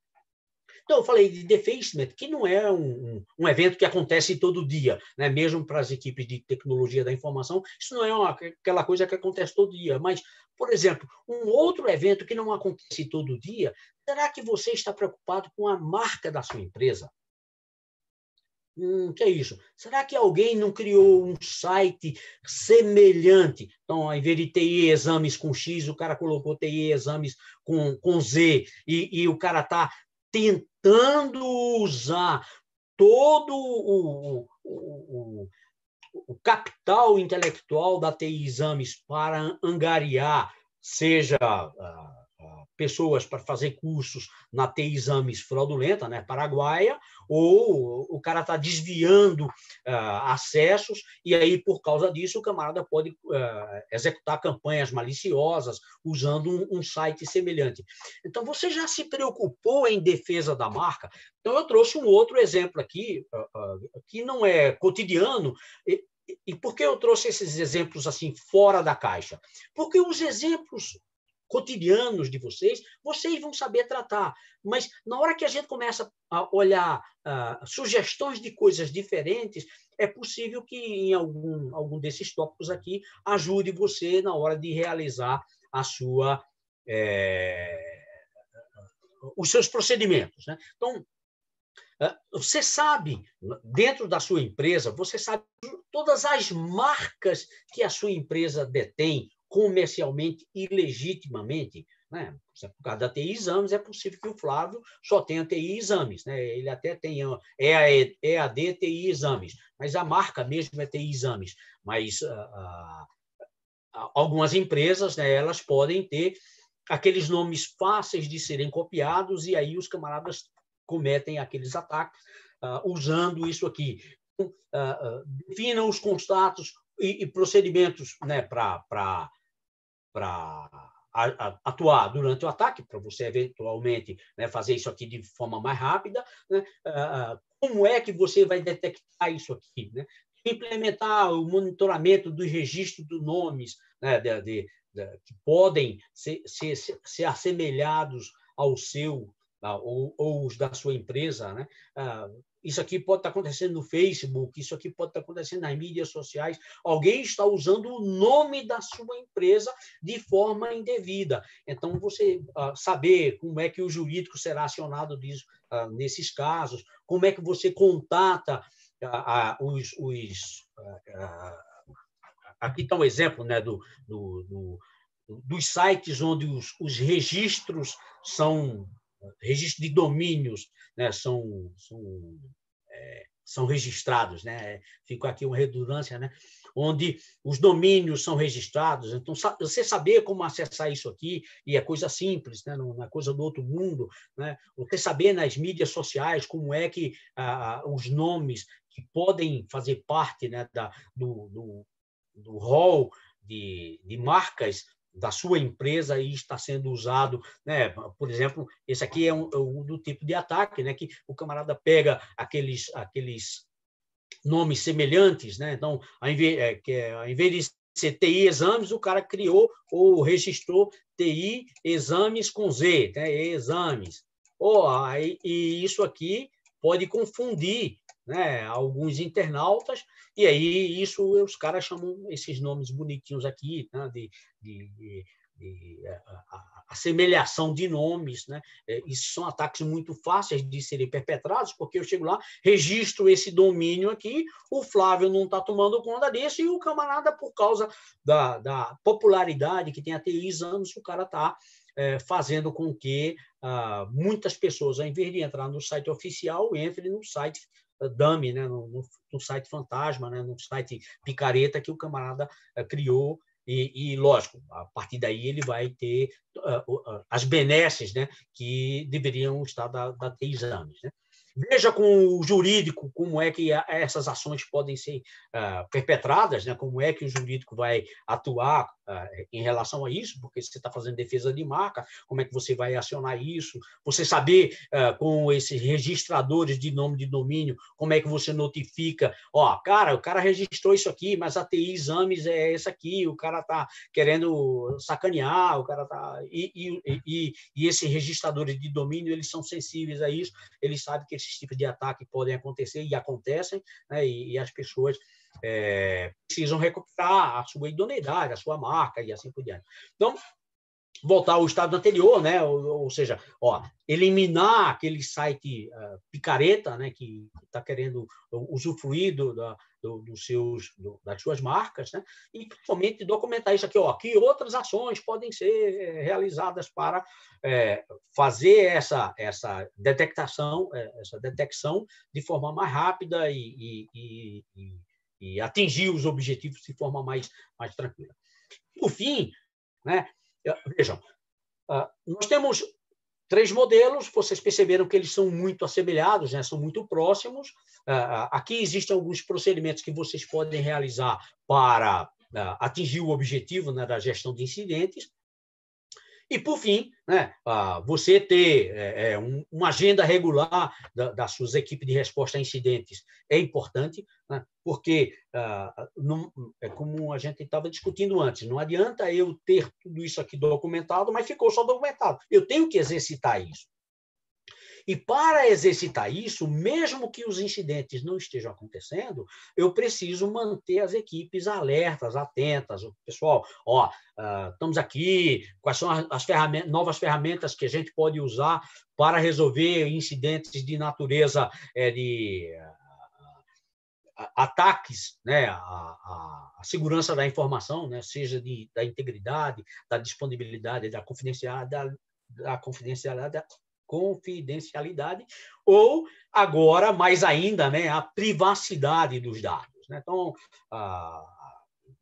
Então, eu falei de defacement, que não é um, um, um evento que acontece todo dia, né? mesmo para as equipes de tecnologia da informação, isso não é uma, aquela coisa que acontece todo dia. Mas, por exemplo, um outro evento que não acontece todo dia, será que você está preocupado com a marca da sua empresa? Hum, que é isso? Será que alguém não criou um site semelhante? Então, ao invés de TI exames com X, o cara colocou TI exames com, com Z, e, e o cara está tentando usar todo o, o, o, o, capital intelectual da TI exames para angariar, seja. Uh, pessoas para fazer cursos na TI Exames fraudulenta, né, paraguaia, ou o cara está desviando uh, acessos e aí, por causa disso, o camarada pode uh, executar campanhas maliciosas usando um, um site semelhante. Então, você já se preocupou em defesa da marca? Então, eu trouxe um outro exemplo aqui, uh, que não é cotidiano, e por que eu trouxe esses exemplos assim fora da caixa? Porque os exemplos cotidianos de vocês, vocês vão saber tratar. Mas na hora que a gente começa a olhar uh, sugestões de coisas diferentes, é possível que em algum, algum desses tópicos aqui ajude você na hora de realizar a sua. É, os seus procedimentos. Né? Então, ah, você sabe, dentro da sua empresa, você sabe todas as marcas que a sua empresa detém comercialmente ilegitimamente, né? É por causa da TI Exames, é possível que o Flávio só tenha TI Exames, né? Ele até tem é EAD, TI Exames, mas a marca mesmo é TI Exames. Mas ah, ah, algumas empresas, né, elas podem ter aqueles nomes fáceis de serem copiados e aí os camaradas cometem aqueles ataques ah, usando isso aqui. Então, definam os constatos e, e procedimentos né, para para atuar durante o ataque, para você eventualmente né, fazer isso aqui de forma mais rápida. Né? Ah, ah, como é que você vai detectar isso aqui? Né? Implementar o monitoramento do registro dos nomes né, de, de, de, que podem ser, ser, ser assemelhados ao seu ou, ou, os da sua empresa, né? Ah, isso aqui pode estar acontecendo no Facebook, isso aqui pode estar acontecendo nas mídias sociais. Alguém está usando o nome da sua empresa de forma indevida. Então, você ah, saber como é que o jurídico será acionado disso, ah, nesses casos, como é que você contata ah, os. os aqui está um exemplo né, do, do, do dos sites onde os, os registros são registro de domínios né, são, são, é, são registrados, né? É, Ficou aqui uma redundância, né? Onde os domínios são registrados. Então, você saber como acessar isso aqui, e é coisa simples, né? Não é coisa do outro mundo, né? Você saber nas mídias sociais como é que ah, os nomes que podem fazer parte né, da, do, do, do hall de, de marcas da sua empresa e está sendo usado, né? Por exemplo, esse aqui é um, é um do tipo de ataque, né? Que o camarada pega aqueles aqueles nomes semelhantes, né? Então, ao é, é, invés, que de ser TI exames, o cara criou ou registrou TI exames com Z, né? exames. Oh, aí, e isso aqui pode confundir né, alguns internautas, e aí isso os caras chamam esses nomes bonitinhos aqui, né, de, de, de, de assemelhação de nomes. Né? Isso é, são ataques muito fáceis de serem perpetrados, porque eu chego lá, registro esse domínio aqui, o Flávio não está tomando conta disso, e o camarada, por causa da, da popularidade que tem há três anos, o cara está é, fazendo com que ah, muitas pessoas, ao invés de entrar no site oficial, entrem no site dummy, né, no site fantasma, né, no site picareta que o camarada eh, criou e, e, lógico, a partir daí ele vai ter uh, uh, as benesses né, que deveriam estar da, da ter exames. Né? Veja com o jurídico como é que a, essas ações podem ser uh, perpetradas, né? como é que o jurídico vai atuar ah, em relação a isso, porque você está fazendo defesa de marca, como é que você vai acionar isso? Você saber ah, com esses registradores de nome de domínio, como é que você notifica? Ó, cara, o cara registrou isso aqui, mas a TI Exames é essa aqui, o cara está querendo sacanear, o cara está E, e, e, e esses registradores de domínio, eles são sensíveis a isso, eles sabem que esses tipos de ataque podem acontecer e acontecem, né? e, e as pessoas é, precisam recuperar a sua idoneidade, a sua marca e assim por diante. Então, voltar ao estado anterior, né? Ou, ou seja, ó, eliminar aquele site uh, picareta, né? Que está querendo usufruir do, da, do, dos seus, do, das suas marcas, né? E principalmente documentar isso aqui, ó, que outras ações podem ser eh, realizadas para é, fazer essa essa detectação, eh, essa detecção de forma mais rápida e, e, e, e e atingir os objetivos de forma mais, mais tranquila. Por fim, né, vejam, ah, nós temos três modelos, vocês perceberam que eles são muito assemelhados, né, são muito próximos. Ah, ah, aqui existem alguns procedimentos que vocês podem realizar para atingir o objetivo né, da gestão de incidentes. E, por fim, né, ah, você ter é, é, um, uma agenda regular da, das suas equipes de resposta a incidentes é importante, né, porque ah, não, é como a gente estava discutindo antes, não adianta eu ter tudo isso aqui documentado, mas ficou só documentado. Eu tenho que exercitar isso. E para exercitar isso, mesmo que os incidentes não estejam acontecendo, eu preciso manter as equipes alertas, atentas. Pessoal, ó, uh, estamos aqui, quais são as ferramentas, novas ferramentas que a gente pode usar para resolver incidentes de natureza é, de ah, ah, ataques né, à, segurança da informação, né, seja de, da integridade, da disponibilidade, da confidencialidade, da confidencialidade, confidencialidade, ou agora, mais ainda, né, a privacidade dos dados. Né? Então,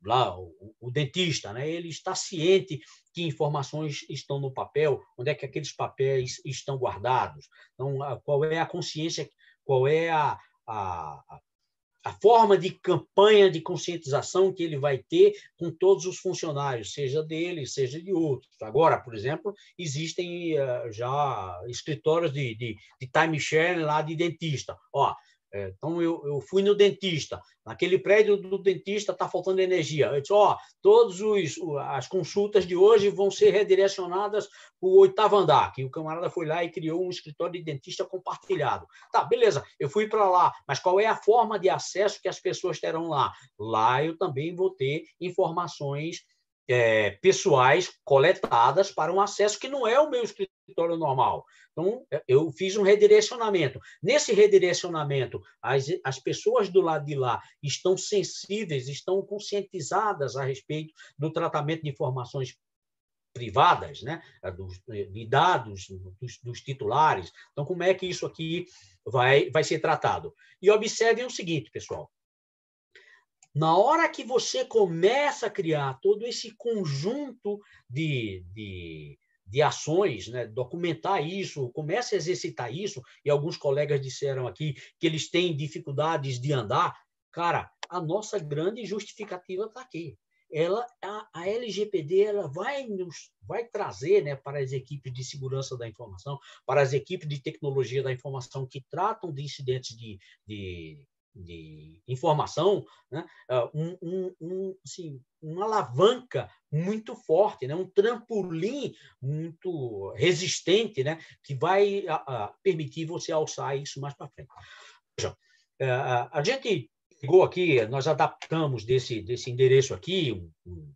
lá o, o, dentista, né, ele está ciente que informações estão no papel, onde é que aqueles papéis estão guardados, então, qual é a consciência, qual é a, a, a forma de campanha de conscientização que ele vai ter com todos os funcionários, seja dele, seja de outros. Agora, por exemplo, existem eh, já escritórios de, de, de timeshare lá de dentista. Ó, é, então, eu, eu fui no dentista. Naquele prédio do dentista está faltando energia. Eu disse, ó, todas as consultas de hoje vão ser redirecionadas para o oitavo andar, que o camarada foi lá e criou um escritório de dentista compartilhado. Tá, beleza, eu fui para lá, mas qual é a forma de acesso que as pessoas terão lá? Lá eu também vou ter informações é, pessoais coletadas para um acesso que não é o meu escritório normal. Então, eu fiz um redirecionamento. Nesse redirecionamento, as, as pessoas do lado de lá estão sensíveis, estão conscientizadas a respeito do tratamento de informações privadas, né, dos, de dados dos, dos, titulares. Então, como é que isso aqui vai, vai ser tratado? E observem o seguinte, pessoal: na hora que você começa a criar todo esse conjunto de, de, de ações, né? documentar isso, começa a exercitar isso, e alguns colegas disseram aqui que eles têm dificuldades de andar. Cara, a nossa grande justificativa está aqui ela a, a, LGPD ela vai nos vai trazer né, para as equipes de segurança da informação, para as equipes de tecnologia da informação que tratam de incidentes de, de de informação, né? É, um, um, um assim, uma alavanca muito forte, né? um trampolim muito resistente, né? que vai a, a permitir você alçar isso mais para frente. Veja, é, a gente chegou aqui, nós adaptamos desse, desse endereço aqui um, um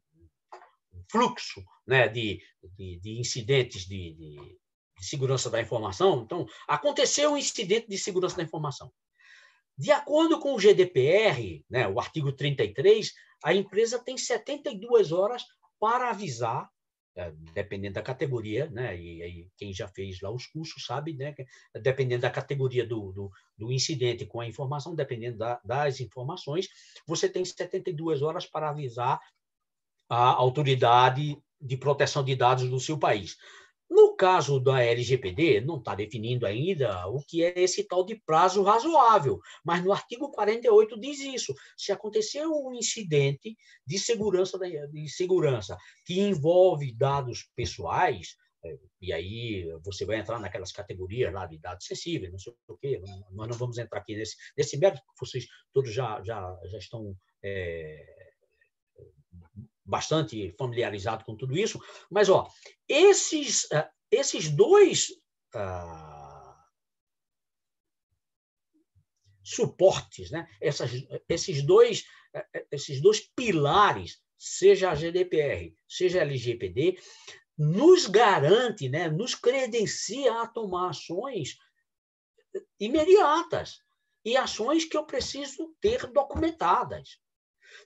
fluxo né? de, de, de incidentes de, de, de segurança da informação. Então, aconteceu um incidente de segurança da informação. De acordo com o GDPR, né, o artigo 33, a empresa tem 72 horas para avisar, é, dependendo da categoria, né, e, e quem já fez lá os cursos sabe, né, dependendo da categoria do, do, do incidente com a informação, dependendo da, das informações, você tem 72 horas para avisar a autoridade de proteção de dados do seu país. No caso da LGPD, não está definindo ainda o que é esse tal de prazo razoável, mas no artigo 48 diz isso. Se acontecer um incidente de segurança, de segurança que envolve dados pessoais, é, e aí você vai entrar naquelas categorias lá de dados sensíveis, não sei o quê, nós não vamos entrar aqui nesse, nesse mérito, vocês todos já, já, já estão é, bastante familiarizado com tudo isso, mas ó, esses, uh, esses dois uh, suportes, né? Essas, esses, dois, uh, esses dois pilares, seja a GDPR, seja a LGPD, nos garante, né? nos credencia a tomar ações imediatas e ações que eu preciso ter documentadas.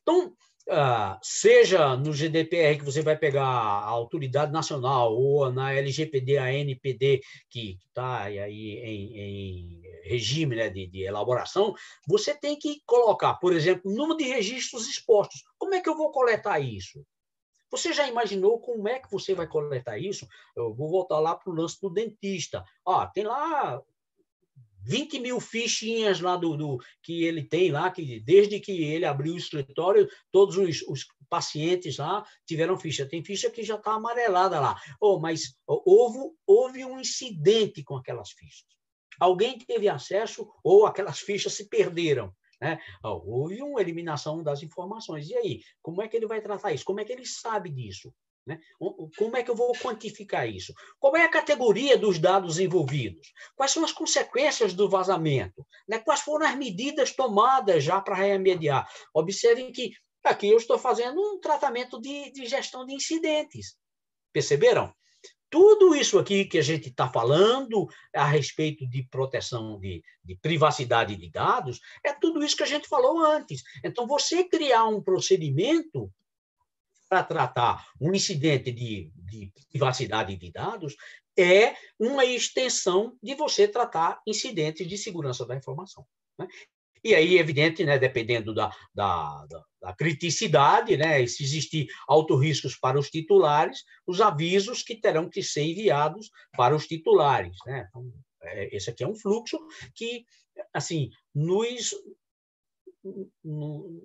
Então, ah, seja no GDPR que você vai pegar a autoridade nacional ou na LGPD, a NPD, que está aí em, em regime né, de, de, elaboração, você tem que colocar, por exemplo, número de registros expostos. Como é que eu vou coletar isso? Você já imaginou como é que você vai coletar isso? Eu vou voltar lá para o lance do dentista. Ah, tem lá 20 mil fichinhas lá do, do, que ele tem lá, que desde que ele abriu o escritório, todos os, os pacientes lá tiveram ficha. Tem ficha que já está amarelada lá. Oh, mas houve, houve um incidente com aquelas fichas. Alguém teve acesso ou aquelas fichas se perderam. Né? Houve uma eliminação das informações. E aí, como é que ele vai tratar isso? Como é que ele sabe disso? Né? Como é que eu vou quantificar isso? Qual é a categoria dos dados envolvidos? Quais são as consequências do vazamento? Né? Quais foram as medidas tomadas já para remediar? Observem que aqui eu estou fazendo um tratamento de, de gestão de incidentes. Perceberam? Tudo isso aqui que a gente está falando a respeito de proteção de, de, privacidade de dados é tudo isso que a gente falou antes. Então, você criar um procedimento para tratar um incidente de, de privacidade de dados é uma extensão de você tratar incidentes de segurança da informação. Né? E aí, evidente, né, dependendo da, da, da, da criticidade, né, se existir altos riscos para os titulares, os avisos que terão que ser enviados para os titulares. Né? Então, é, esse aqui é um fluxo que, assim, nos. No,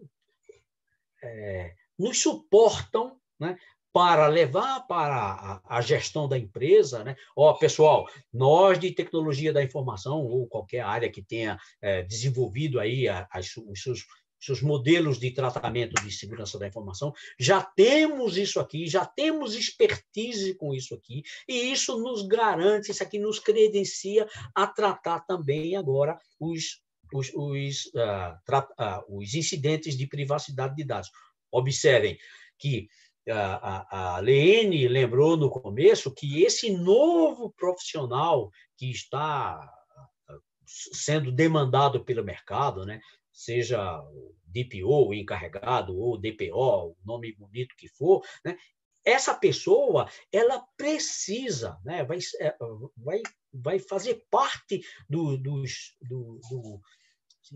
é, nos suportam né, para levar para a, a gestão da empresa, né? Ó, pessoal, nós de tecnologia da informação ou qualquer área que tenha é, desenvolvido aí a, a, os seus seus modelos de tratamento de segurança da informação, já temos isso aqui, já temos expertise com isso aqui, e isso nos garante, isso aqui nos credencia a tratar também agora os, os, os, uh, uh, os incidentes de privacidade de dados. Observem que a, ah, a, a Leene lembrou no começo que esse novo profissional que está ah, sendo demandado pelo mercado, né, seja DPO, encarregado, ou DPO, o nome bonito que for, né, essa pessoa ela precisa, né, vai, é, vai, vai fazer parte do, dos, do, do,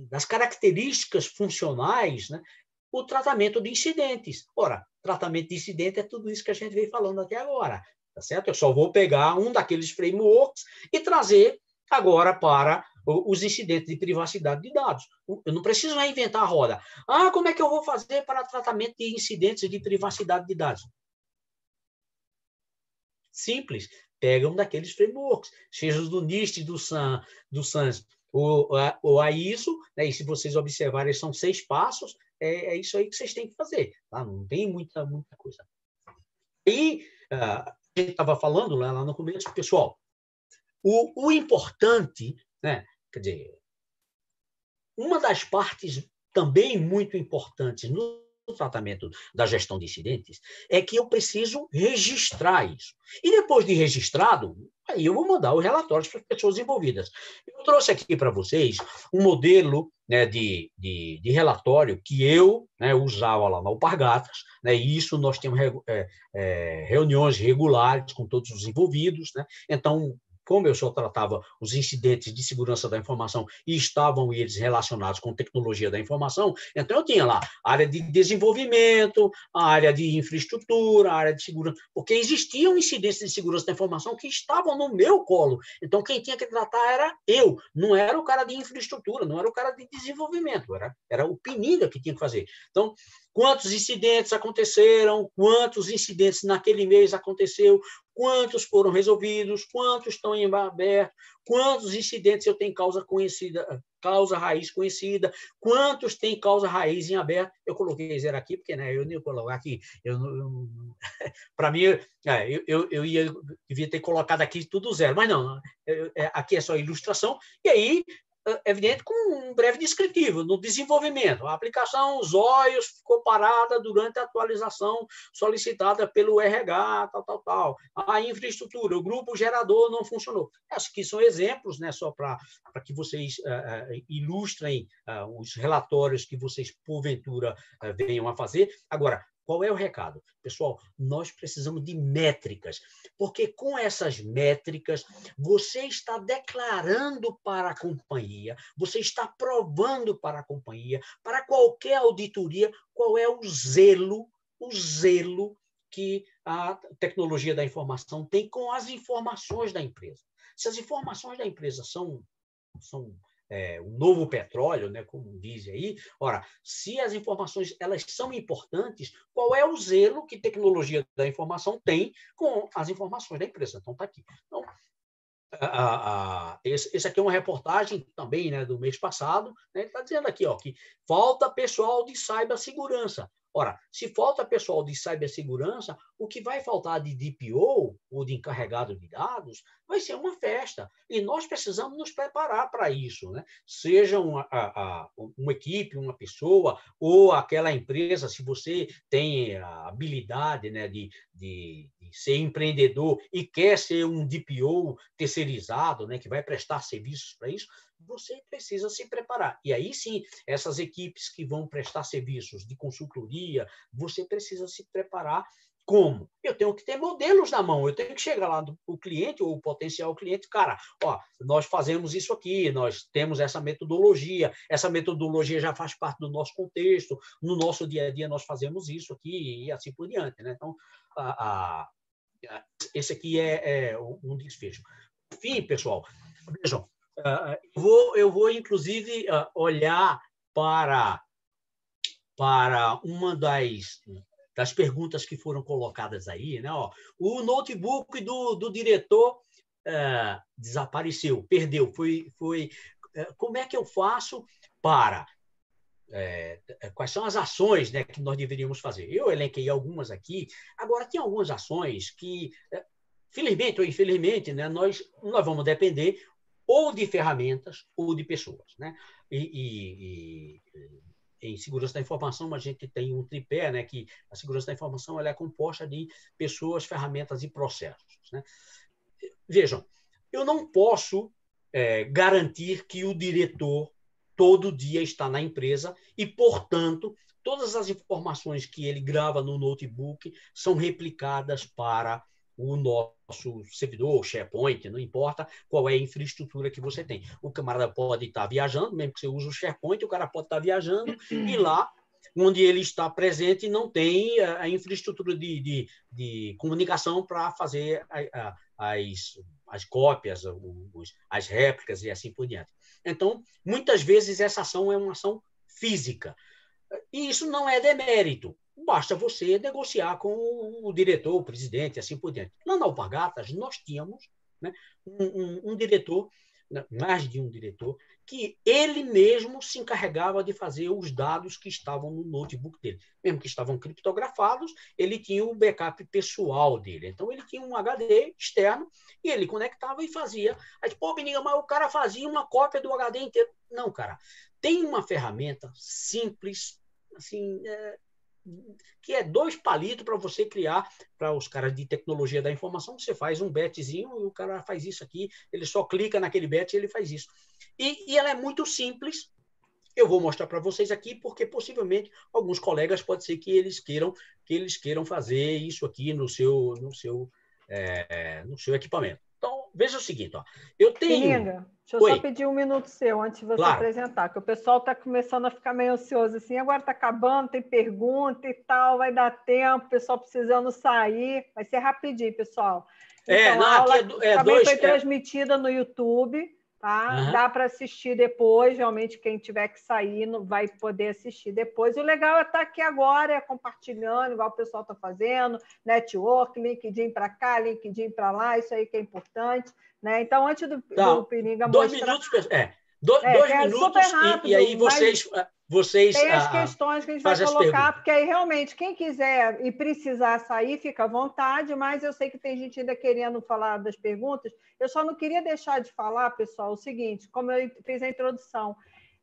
das características funcionais né, o tratamento de incidentes. Ora, tratamento de incidente é tudo isso que a gente vem falando até agora, tá certo? Eu só vou pegar um daqueles frameworks e trazer agora para os incidentes de privacidade de dados. Eu não preciso reinventar a roda. Ah, como é que eu vou fazer para tratamento de incidentes de privacidade de dados? Simples. Pega um daqueles frameworks, seja do NIST, do, SAN, do SANS ou, a ISO, né? e se vocês observarem, são seis passos, é, é isso aí que vocês têm que fazer. Tá? Não tem muita, muita coisa. E ah, a gente estava falando lá, né, lá no começo, pessoal, o, o importante, né? quer dizer, uma das partes também muito importantes no do tratamento da gestão de incidentes, é que eu preciso registrar isso. E depois de registrado, aí eu vou mandar os relatórios para as pessoas envolvidas. Eu trouxe aqui para vocês um modelo né, de, de, de, relatório que eu né, usava lá na Alpargatas, né, e isso nós temos é, é, reuniões regulares com todos os envolvidos. Né. Então, como eu só tratava os incidentes de segurança da informação e estavam eles relacionados com tecnologia da informação, então eu tinha lá área de desenvolvimento, área de infraestrutura, área de segurança, porque existiam incidentes de segurança da informação que estavam no meu colo. Então quem tinha que tratar era eu, não era o cara de infraestrutura, não era o cara de desenvolvimento, era, era o Pininga que tinha que fazer. Então, Quantos incidentes aconteceram? Quantos incidentes naquele mês aconteceu? Quantos foram resolvidos? Quantos estão em aberto? Quantos incidentes eu tenho causa conhecida, causa raiz conhecida? Quantos tem causa raiz em aberto? Eu coloquei zero aqui porque, né? Eu nem colocar aqui. Eu, eu para mim, é, eu, eu, eu ia devia ter colocado aqui tudo zero, mas não. É, é aqui é só ilustração. E aí é evidente com um breve descritivo no desenvolvimento. A aplicação os olhos ficou parada durante a atualização solicitada pelo RH, tal, tal, tal. A infraestrutura, o grupo gerador não funcionou. Acho que são exemplos, né, só para que vocês uh, ilustrem uh, os relatórios que vocês, porventura, uh, venham a fazer. Agora, qual é o recado? Pessoal, nós precisamos de métricas, porque com essas métricas você está declarando para a companhia, você está provando para a companhia, para qualquer auditoria, qual é o zelo, o zelo que a tecnologia da informação tem com as informações da empresa. Se as informações da empresa são, são é, o novo petróleo, né, como diz aí. Ora, se as informações elas são importantes, qual é o zelo que tecnologia da informação tem com as informações da empresa? Então, está aqui. Então, a, a, esse, esse, aqui é uma reportagem também né, do mês passado. Né, ele está dizendo aqui ó, que falta pessoal de cibersegurança. Ora, se falta pessoal de cibersegurança, o que vai faltar de DPO, ou de encarregado de dados, vai ser uma festa. E nós precisamos nos preparar para isso. Né? Seja uma, a, a, uma equipe, uma pessoa, ou aquela empresa, se você tem a habilidade né, de, de, de ser empreendedor e quer ser um DPO terceirizado, né, que vai prestar serviços para isso, você precisa se preparar. E aí sim, essas equipes que vão prestar serviços de consultoria, você precisa se preparar como? Eu tenho que ter modelos na mão, eu tenho que chegar lá do, o cliente ou o potencial cliente, cara, ó, nós fazemos isso aqui, nós temos essa metodologia, essa metodologia já faz parte do nosso contexto, no nosso dia a dia nós fazemos isso aqui e assim por diante, né? Então, a, a, a, esse aqui é, é um desfecho. Fim, pessoal, vejam, ah, ah, eu vou, eu vou inclusive ah, olhar para para uma das das perguntas que foram colocadas aí, né? Ó, o notebook do, do diretor eh, desapareceu, perdeu, foi foi. Eh, como é que eu faço para é, quais são as ações né, que nós deveríamos fazer? Eu elenquei algumas aqui. Agora tem algumas ações que felizmente ou infelizmente, né, nós, nós vamos depender ou de ferramentas ou de pessoas. Né? E, e, e, em segurança da informação, a gente tem um tripé, né, que a segurança da informação ela é composta de pessoas, ferramentas e processos. Né? Vejam, eu não posso é, garantir que o diretor todo dia está na empresa e, portanto, todas as informações que ele grava no notebook são replicadas para o nosso servidor, SharePoint, não importa qual é a infraestrutura que você tem. O camarada pode estar viajando, mesmo que você use o SharePoint, o cara pode estar viajando e lá onde ele está presente não tem a infraestrutura de, de, de comunicação para fazer a, a, as, as cópias, os, as réplicas e assim por diante. Então, muitas vezes essa ação é uma ação física. E isso não é demérito, basta você negociar com o diretor, o presidente, assim por diante. Lá na Alpagatas, nós tínhamos né, um, um, um diretor, né, mais de um diretor, que ele mesmo se encarregava de fazer os dados que estavam no notebook dele. Mesmo que estavam criptografados, ele tinha o backup pessoal dele. Então, ele tinha um HD externo e ele conectava e fazia. Aí, pô, menina, mas o cara fazia uma cópia do HD inteiro. Não, cara. Tem uma ferramenta simples, assim, é, que é dois palitos para você criar para os caras de tecnologia da informação. Você faz um betzinho e o cara faz isso aqui, ele só clica naquele bet e ele faz isso. E, e ela é muito simples. Eu vou mostrar para vocês aqui, porque possivelmente alguns colegas pode ser que eles queiram que eles queiram fazer isso aqui no seu no seu é, no seu equipamento. Veja o seguinte, ó. Eu tenho. Linda, deixa eu Oi. só pedir um minuto seu antes de você claro. apresentar, que o pessoal está começando a ficar meio ansioso assim, agora está acabando, tem pergunta e tal, vai dar tempo, o pessoal precisando sair. Vai ser rapidinho, pessoal. É, então, é, não, aqui é, é também dois, foi é transmitida é... no YouTube. Tá? Uhum. Dá para assistir depois, realmente quem tiver que sair vai poder assistir depois. O legal é estar tá aqui agora, é compartilhando, igual o pessoal está fazendo, network, LinkedIn para cá, LinkedIn para lá, isso aí que é importante. Né? Então, antes do, então, do dois mostrar... Minutos, é, do, é, dois é, minutos e, rápido, e, aí vocês... Mas vocês. Tem as questões que a gente vai colocar, porque aí realmente, quem quiser e precisar sair, fica à vontade, mas eu sei que tem gente ainda querendo falar das perguntas. Eu só não queria deixar de falar, pessoal, o seguinte: como eu fiz a introdução,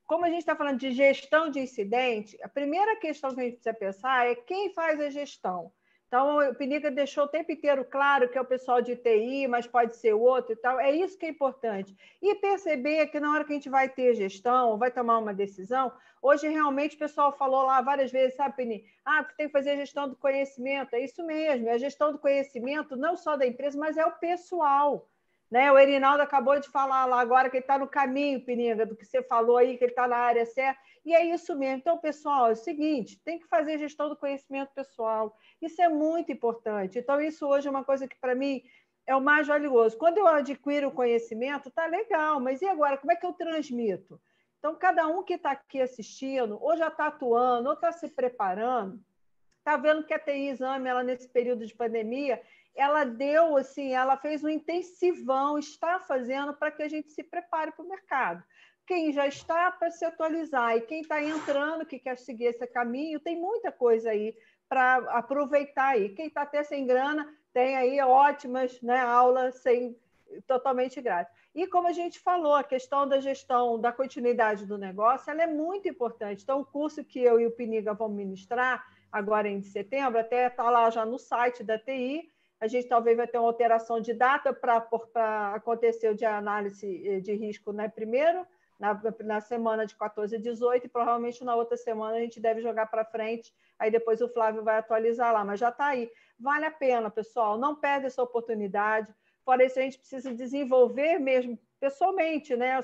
como a gente está falando de gestão de incidente, a primeira questão que a gente precisa pensar é quem faz a gestão. Então, o Pinica deixou o tempo inteiro claro que é o pessoal de TI, mas pode ser outro e tal. É isso que é importante. E perceber que na hora que a gente vai ter gestão, vai tomar uma decisão, hoje realmente o pessoal falou lá várias vezes, sabe, Pini? Ah, tem que fazer a gestão do conhecimento. É isso mesmo, é a gestão do conhecimento, não só da empresa, mas é o pessoal. Né? O Erinaldo acabou de falar lá agora que ele está no caminho, Pininga, do que você falou aí, que ele está na área certa. E é isso mesmo. Então, pessoal, é o seguinte: tem que fazer gestão do conhecimento pessoal. Isso é muito importante. Então, isso hoje é uma coisa que, para mim, é o mais valioso. Quando eu adquiro o conhecimento, tá legal, mas e agora? Como é que eu transmito? Então, cada um que está aqui assistindo, ou já está atuando, ou está se preparando, está vendo que a TI Exame, ela, nesse período de pandemia, ela deu assim, ela fez um intensivão, está fazendo para que a gente se prepare para o mercado. Quem já está para se atualizar e quem está entrando, que quer seguir esse caminho, tem muita coisa aí para aproveitar aí. Quem está até sem grana tem aí ótimas né, aulas sem, totalmente grátis. E como a gente falou, a questão da gestão da continuidade do negócio ela é muito importante. Então, o curso que eu e o Piniga vamos ministrar agora em setembro, até está lá já no site da TI, a gente talvez vai ter uma alteração de data para acontecer o de análise eh, de risco né, primeiro, na, na, semana de 14 a 18, e provavelmente na outra semana a gente deve jogar para frente, aí depois o Flávio vai atualizar lá, mas já está aí. Vale a pena, pessoal, não perde essa oportunidade. Fora isso, a gente precisa desenvolver mesmo pessoalmente, né?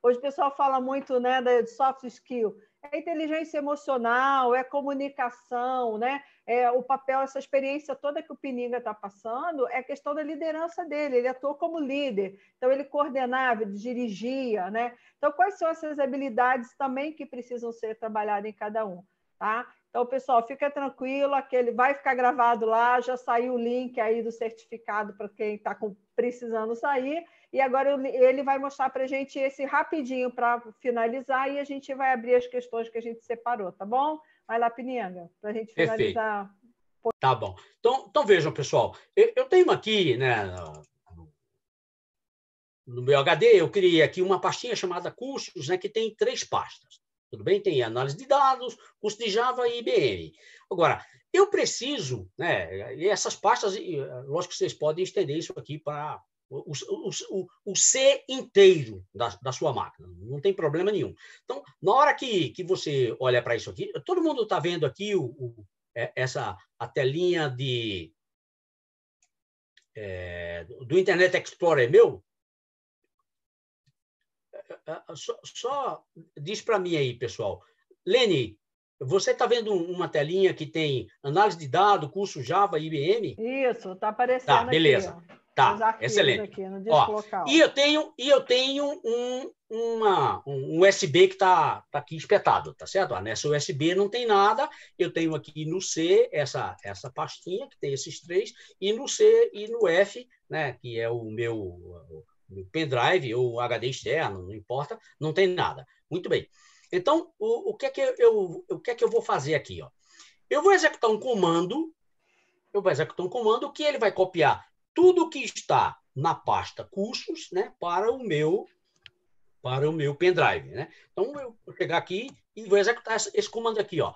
Hoje o pessoal fala muito né, de soft skill é inteligência emocional, é comunicação, né? É o papel, essa experiência toda que o Pininga está passando é questão da liderança dele. Ele atuou como líder, então ele coordenava, ele dirigia, né? Então, quais são essas habilidades também que precisam ser trabalhadas em cada um, tá? Então, pessoal, fica tranquilo, aquele vai ficar gravado lá, já saiu o link aí do certificado para quem está precisando sair. E agora ele vai mostrar para a gente esse rapidinho para finalizar e a gente vai abrir as questões que a gente separou, tá bom? Vai lá, Pininga, para a gente finalizar. Tá bom. Então, então vejam, pessoal, eu, eu tenho aqui, né, no meu HD, eu criei aqui uma pastinha chamada cursos, né, que tem três pastas. Tudo bem? Tem análise de dados, curso de Java e IBM. Agora, eu preciso, né, e essas pastas, lógico que vocês podem estender isso aqui para o, o, o C inteiro da, da sua máquina, não tem problema nenhum. Então, na hora que, que você olha para isso aqui, todo mundo está vendo aqui o, o, é, essa, a telinha de, é, do Internet Explorer meu? É, é, só, só diz para mim aí, pessoal. Lene, você está vendo uma telinha que tem análise de dado, curso Java, IBM? Isso, está tá, aparecendo. Tá, beleza. Aqui, Tá, excelente. Aqui, Ó, e eu tenho, e eu tenho um, uma, um USB que está tá aqui espetado, tá certo? Ó, nessa USB não tem nada. Eu tenho aqui no C essa, essa pastinha que tem esses três, e no C e no F, né, que é o meu, o meu pendrive ou HD externo, não importa, não tem nada. Muito bem. Então, o, o, que, é que, eu, o que é que eu vou fazer aqui? Ó? Eu vou executar um comando eu vou executar um comando que ele vai copiar tudo que está na pasta cursos, né, para o meu para o meu pendrive, né? Então eu vou chegar aqui e vou executar esse comando aqui, ó,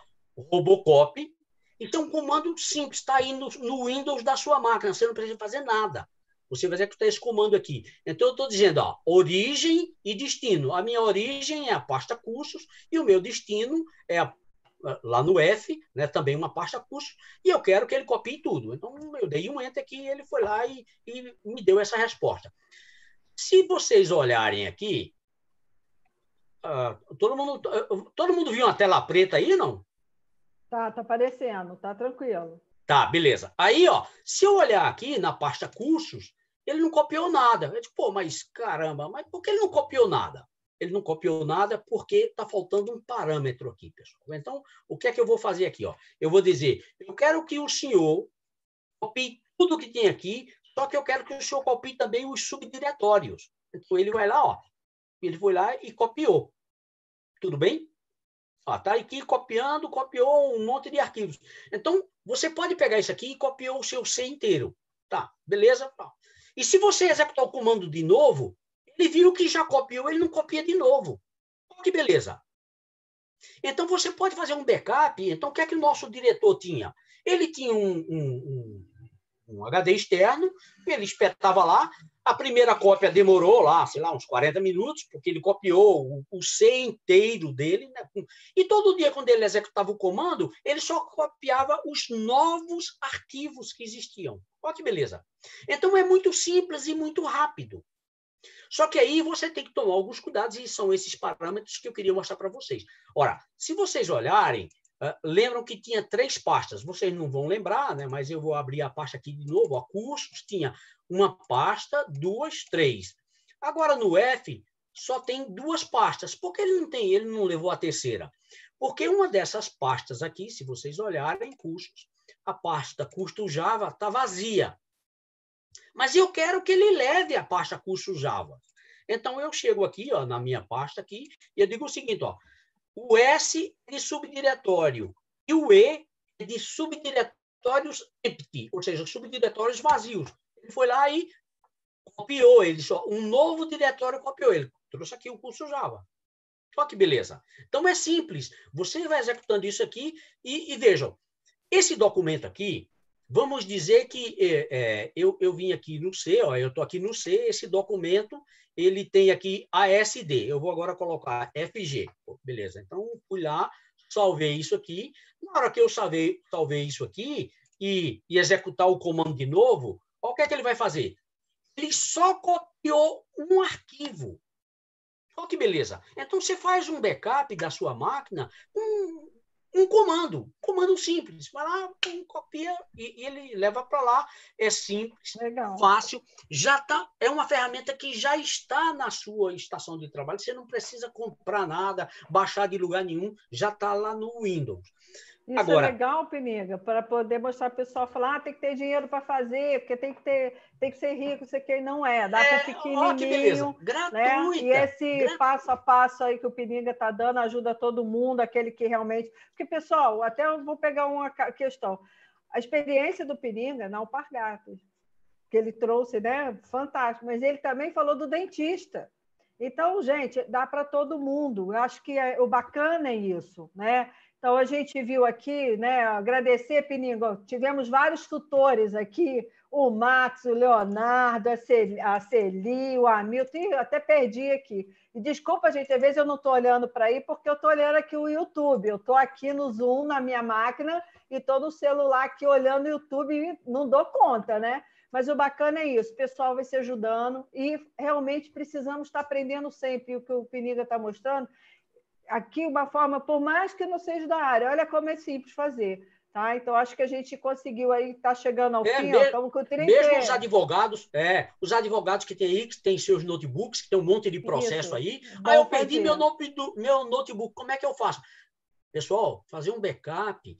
Robocop. Então um comando simples está aí no, no Windows da sua máquina, você não precisa fazer nada. Você vai executar esse comando aqui. Então, eu estou dizendo, ó, origem e destino. A minha origem é a pasta cursos e o meu destino é a ah, lá no F, né, também uma pasta curso e eu quero que ele copie tudo. Então, eu dei um enter aqui ele foi lá e, e me deu essa resposta. Se vocês olharem aqui, uh, todo, mundo, uh, todo mundo viu uma tela preta aí, não? Tá, tá aparecendo, tá tranquilo. Tá, beleza. Aí, ó, se eu olhar aqui na pasta cursos, ele não copiou nada. Eu digo, pô, mas caramba, mas por que ele não copiou nada? ele não copiou nada porque está faltando um parâmetro aqui, pessoal. Então, o que é que eu vou fazer aqui? Ó? Eu vou dizer, eu quero que o senhor copie tudo que tem aqui, só que eu quero que o senhor copie também os subdiretórios. Então, ele vai lá, ó, ele foi lá e copiou. Tudo bem? Está aqui copiando, copiou um monte de arquivos. Então, você pode pegar isso aqui e copiou o seu C inteiro. Tá, beleza? E se você executar o comando de novo, ele viu que já copiou, ele não copia de novo. Que beleza. Então, você pode fazer um backup. Então, o que é que o nosso diretor tinha? Ele tinha um, um, um, um HD externo, ele espetava lá. A primeira cópia demorou lá, sei lá, uns 40 minutos, porque ele copiou o, o C inteiro dele. Né? E todo dia, quando ele executava o comando, ele só copiava os novos arquivos que existiam. Olha que beleza. Então, é muito simples e muito rápido. Só que aí você tem que tomar alguns cuidados e são esses parâmetros que eu queria mostrar para vocês. Ora, se vocês olharem, Uh, lembram que tinha três pastas. Vocês não vão lembrar, né? mas eu vou abrir a pasta aqui de novo. A cursos tinha uma pasta, duas, três. Agora no F só tem duas pastas. Por que ele não tem? Ele não levou a terceira. Porque uma dessas pastas aqui, se vocês olharem, custos, a pasta custo Java está vazia. Mas eu quero que ele leve a pasta curso Java. Então eu chego aqui, ó, na minha pasta aqui, e eu digo o seguinte, ó, o S é de subdiretório e o E é de subdiretórios empty, ou seja, subdiretórios vazios. Ele foi lá e copiou ele só, um novo diretório copiou ele. Trouxe aqui o curso Java. Olha que beleza. Então é simples. Você vai executando isso aqui e, e vejam, esse documento aqui, Vamos dizer que é, é, eu, eu vim aqui no C, ó, eu estou aqui no C, esse documento ele tem aqui ASD. Eu vou agora colocar FG. Beleza, então fui lá, salvei isso aqui. Na hora que eu salvei, salvei isso aqui e, e executar o comando de novo, ó, o que é que ele vai fazer? Ele só copiou um arquivo. Olha que beleza. Então, você faz um backup da sua máquina com um comando, um comando simples. Vai lá, um, copia e, e, ele leva para lá. É simples, Legal. fácil. Já tá, é uma ferramenta que já está na sua estação de trabalho. Você não precisa comprar nada, baixar de lugar nenhum. Já está lá no Windows. Isso é Agora, é legal, Peniga, para poder mostrar para o pessoal falar, ah, tem que ter dinheiro para fazer, porque tem que ter, tem que ser rico, Você aqui não é, dá é, para pequenininho. Ó, que beleza, gratuita. Né? E esse gratuita. passo a passo aí que o Peniga está dando ajuda todo mundo, aquele que realmente, porque pessoal, até eu vou pegar uma questão, a experiência do Peniga na Alpargatas, que ele trouxe, né, fantástico, mas ele também falou do dentista. Então, gente, dá para todo mundo. Eu acho que é, o bacana é isso, né? Então, a gente viu aqui, né? Agradecer, Piningo. Tivemos vários tutores aqui: o Max, o Leonardo, a Celi, a Celi o Hamilton, e até perdi aqui. E desculpa, gente, às vezes eu não estou olhando para aí, porque eu estou olhando aqui o YouTube. Eu estou aqui no Zoom, na minha máquina, e estou no celular aqui olhando o YouTube e não dou conta, né? Mas o bacana é isso, o pessoal vai se ajudando e realmente precisamos estar aprendendo sempre o que o Peniga está mostrando. Aqui uma forma, por mais que não seja da área, olha como é simples fazer. Tá? Então, acho que a gente conseguiu aí, está chegando ao é, fim, mesmo, com 30 Mesmo os advogados, é, os advogados que têm aí, que tem seus notebooks, que tem um monte de processo Isso. aí. Ah, eu fazer. perdi meu, meu notebook, como é que eu faço? Pessoal, fazer um backup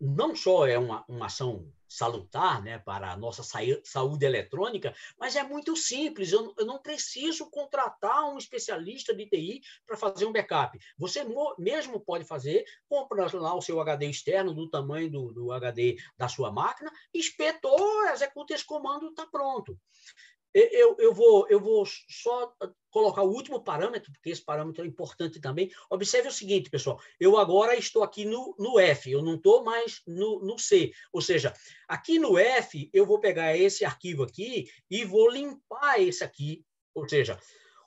não só é uma, uma ação salutar né, para a nossa saúde eletrônica, mas é muito simples. Eu, eu não preciso contratar um especialista de TI para fazer um backup. Você mesmo pode fazer, compra lá o seu HD externo do tamanho do, do HD da sua máquina, espetou, executa esse comando, está pronto. Eu, eu, vou, eu vou só colocar o último parâmetro, porque esse parâmetro é importante também. Observe o seguinte, pessoal: eu agora estou aqui no, no F, eu não estou mais no, no C. Ou seja, aqui no F, eu vou pegar esse arquivo aqui e vou limpar esse aqui. Ou seja,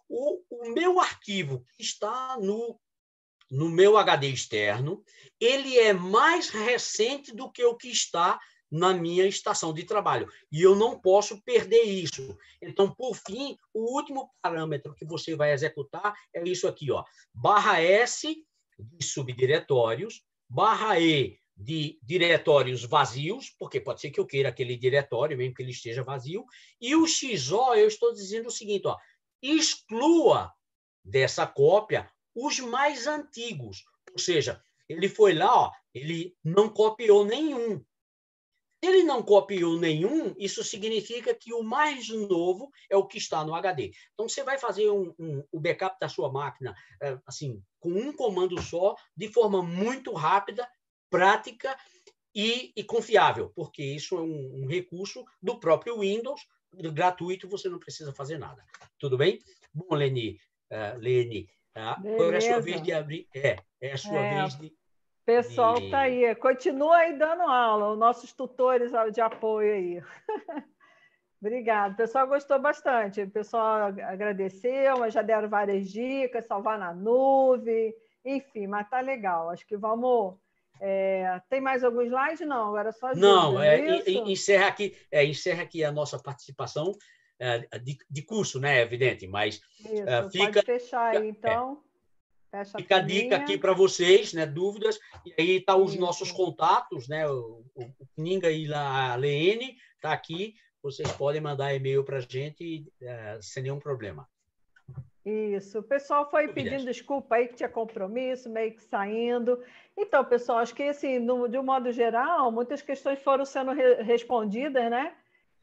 o, o meu arquivo que está no, no meu HD externo, ele é mais recente do que o que está na minha estação de trabalho. E eu não posso perder isso. Então, por fim, o último parâmetro que você vai executar é isso aqui, ó. Barra S de subdiretórios, barra E de diretórios vazios, porque pode ser que eu queira aquele diretório, mesmo que ele esteja vazio, e o XO, eu estou dizendo o seguinte, ó, exclua dessa cópia os mais antigos, ou seja, ele foi lá, ó, ele não copiou nenhum, ele não copiou nenhum, isso significa que o mais novo é o que está no HD. Então, você vai fazer um, um, o backup da sua máquina, eh, assim, com um comando só, de forma muito rápida, prática e, e confiável, porque isso é um, um recurso do próprio Windows, gratuito, você não precisa fazer nada. Tudo bem? Bom, Leni, uh, Leni, uh, agora é a sua vez de abrir. É, é a sua é. vez de Pessoal, tá e... tá aí. Continua aí dando aula, os nossos tutores de apoio aí. Obrigada. O pessoal gostou bastante. O pessoal agradeceu, mas já deram várias dicas, salvar na nuvem, enfim, mas tá legal. Acho que vamos. É... tem mais algum slide? Não, agora é só Não, é, é isso? encerra aqui, é, encerra aqui a nossa participação é, de, de curso, né? Evidente, mas isso, fica. Pode fechar aí, então. Fica a dica aqui para vocês, né? Dúvidas. E aí tá os nossos contatos, né? O, o Ninga e a Leene tá aqui. Vocês podem mandar e-mail para a gente é, sem nenhum problema. Isso, o pessoal foi Dúvidas. pedindo desculpa aí que tinha compromisso, meio que saindo. Então, pessoal, acho que assim, no, de um modo geral, muitas questões foram sendo re respondidas, né?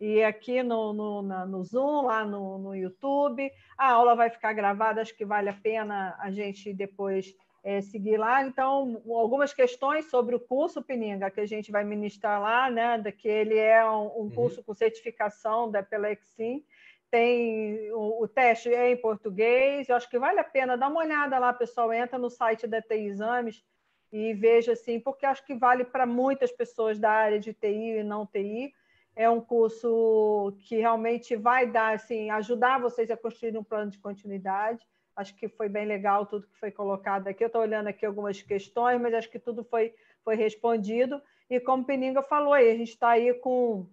e aqui no, no, na, no Zoom, lá no, no, YouTube. A aula vai ficar gravada, acho que vale a pena a gente depois é, seguir lá. Então, algumas questões sobre o curso Pininga que a gente vai ministrar lá, né? Que ele é um, um uhum. curso com certificação da Pelexim. Tem o, o, teste é em português. Eu acho que vale a pena dar uma olhada lá, pessoal. Entra no site da TI Exames e veja assim, porque acho que vale para muitas pessoas da área de TI e não TI é um curso que realmente vai dar, assim, ajudar vocês a construir um plano de continuidade. Acho que foi bem legal tudo que foi colocado aqui. Eu estou olhando aqui algumas questões, mas acho que tudo foi, foi respondido. E como Peninga falou, aí, a gente está aí com.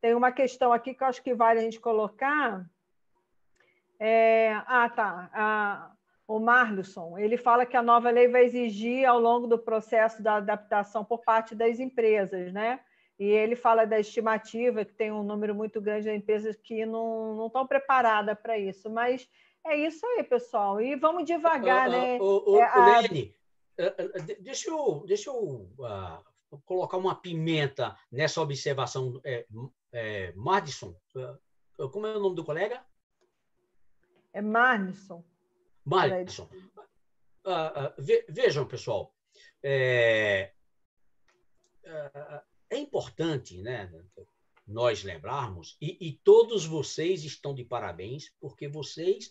Tem uma questão aqui que eu acho que vale a gente colocar. É... Ah, tá. O Marlison, ele fala que a nova lei vai exigir, ao longo do processo da adaptação por parte das empresas, né? E ele fala da estimativa, que tem um número muito grande de empresas que não, não estão preparadas para isso. Mas é isso aí, pessoal. E vamos devagar, ah, ah, né? Uh, Lene, ah, deixa eu, deixa colocar uma pimenta nessa observação. É, é Madison, como é o nome do colega? É Marnison. Marnison. vejam, pessoal. É, é importante né, nós lembrarmos, e, e, todos vocês estão de parabéns, porque vocês,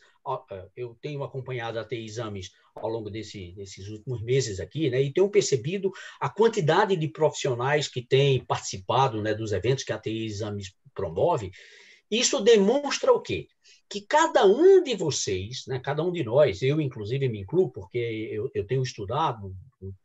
é, eu tenho acompanhado até exames ao longo desse, desses últimos meses aqui, né, e tenho percebido a quantidade de profissionais que têm participado né, dos eventos que a TI Exames promove. Isso demonstra o quê? Que cada um de vocês, né, cada um de nós, eu inclusive me incluo, porque eu, eu tenho estudado,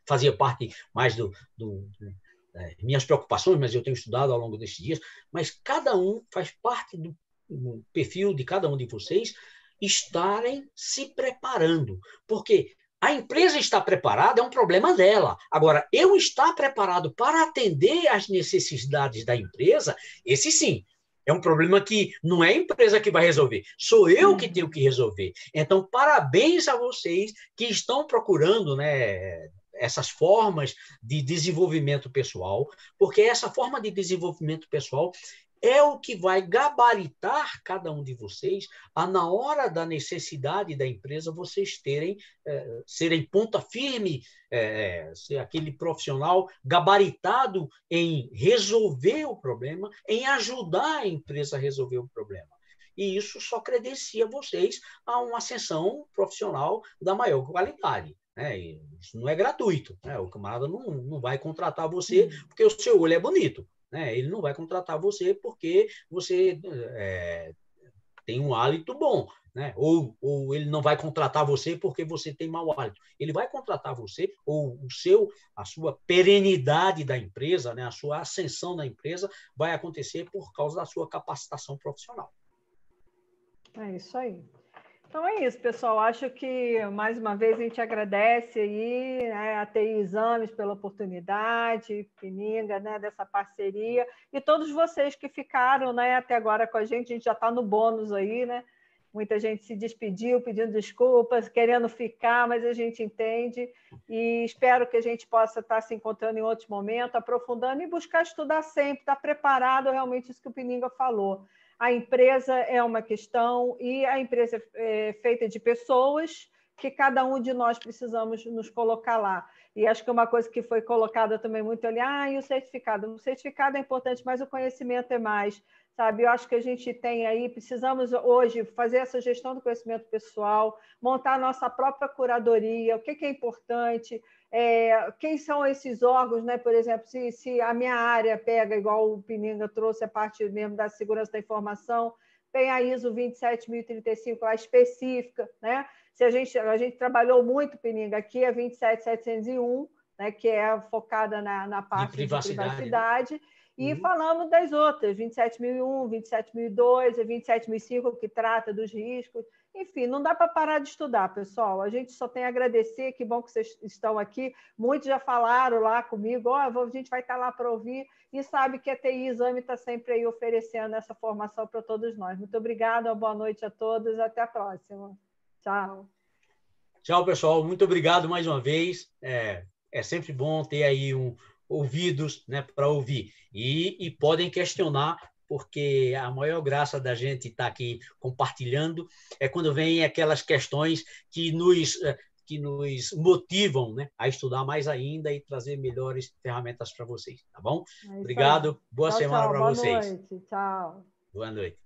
fazia parte mais do, do, do é, minhas preocupações, mas eu tenho estudado ao longo desses dias, mas cada um faz parte do, do perfil de cada um de vocês estarem se preparando, porque a empresa está preparada é um problema dela. Agora, eu estar preparado para atender às necessidades da empresa, esse sim, é um problema que não é a empresa que vai resolver, sou eu que uhum. tenho que resolver. Então, parabéns a vocês que estão procurando, né, essas formas de desenvolvimento pessoal, porque essa forma de desenvolvimento pessoal é o que vai gabaritar cada um de vocês a na hora da necessidade da empresa vocês terem eh, serem ponta firme eh, eh, ser aquele profissional gabaritado em resolver o problema em ajudar a empresa a resolver o problema e isso só credencia vocês a uma ascensão profissional da maior qualidade né? Isso não é gratuito. Né? O camarada não, não vai contratar você uhum. porque o seu olho é bonito. Né? Ele não vai contratar você porque você é, tem um hálito bom. Né? Ou, ou ele não vai contratar você porque você tem mau hálito. Ele vai contratar você ou o seu, a sua perenidade da empresa, né? A sua ascensão na empresa vai acontecer por causa da sua capacitação profissional. É isso aí. Então é isso, pessoal. Acho que mais uma vez a gente agradece aí né, a TI Exames pela oportunidade, Pininga, né, dessa parceria e todos vocês que ficaram, né, até agora com a gente. A gente já está no bônus aí, né? Muita gente se despediu, pedindo desculpas, querendo ficar, mas a gente entende e espero que a gente possa estar tá se encontrando em outros momentos, aprofundando e buscar estudar sempre, estar tá preparado é realmente isso que o Pininga falou a empresa é uma questão e a empresa é, é feita de pessoas que cada um de nós precisamos nos colocar lá. E acho que uma coisa que foi colocada também muito ali, ah, e o certificado? O certificado é importante, mas o conhecimento é mais, sabe? Eu acho que a gente tem aí, precisamos hoje fazer essa gestão do conhecimento pessoal, montar a nossa própria curadoria, o que é importante, é, quem são esses órgãos, né? por exemplo, se, se a minha área pega, igual o Pininga trouxe, a parte mesmo da segurança da informação, tem a ISO 27035 lá específica, né? Se a gente a gente trabalhou muito Pininga aqui a é 27701, né, que é focada na, na parte de privacidade, de né? privacidade né? e uhum. falamos das outras, 27001, 27002 e 27005 que trata dos riscos. Enfim, não dá para parar de estudar, pessoal. A gente só tem a agradecer, que bom que vocês estão aqui. Muitos já falaram lá comigo, oh, a gente vai estar lá para ouvir, e sabe que a TI Exame está sempre aí oferecendo essa formação para todos nós. Muito obrigada, boa noite a todos, até a próxima. Tchau. Tchau, pessoal. Muito obrigado mais uma vez. É, é sempre bom ter aí um, ouvidos né, para ouvir. E, e podem questionar porque a maior graça da gente estar tá aqui compartilhando é quando vem aquelas questões que nos eh, que nos motivam né, a estudar mais ainda e trazer melhores ferramentas para vocês, tá bom? É Obrigado, boa tchau, semana para vocês. Boa noite, tchau. Boa noite.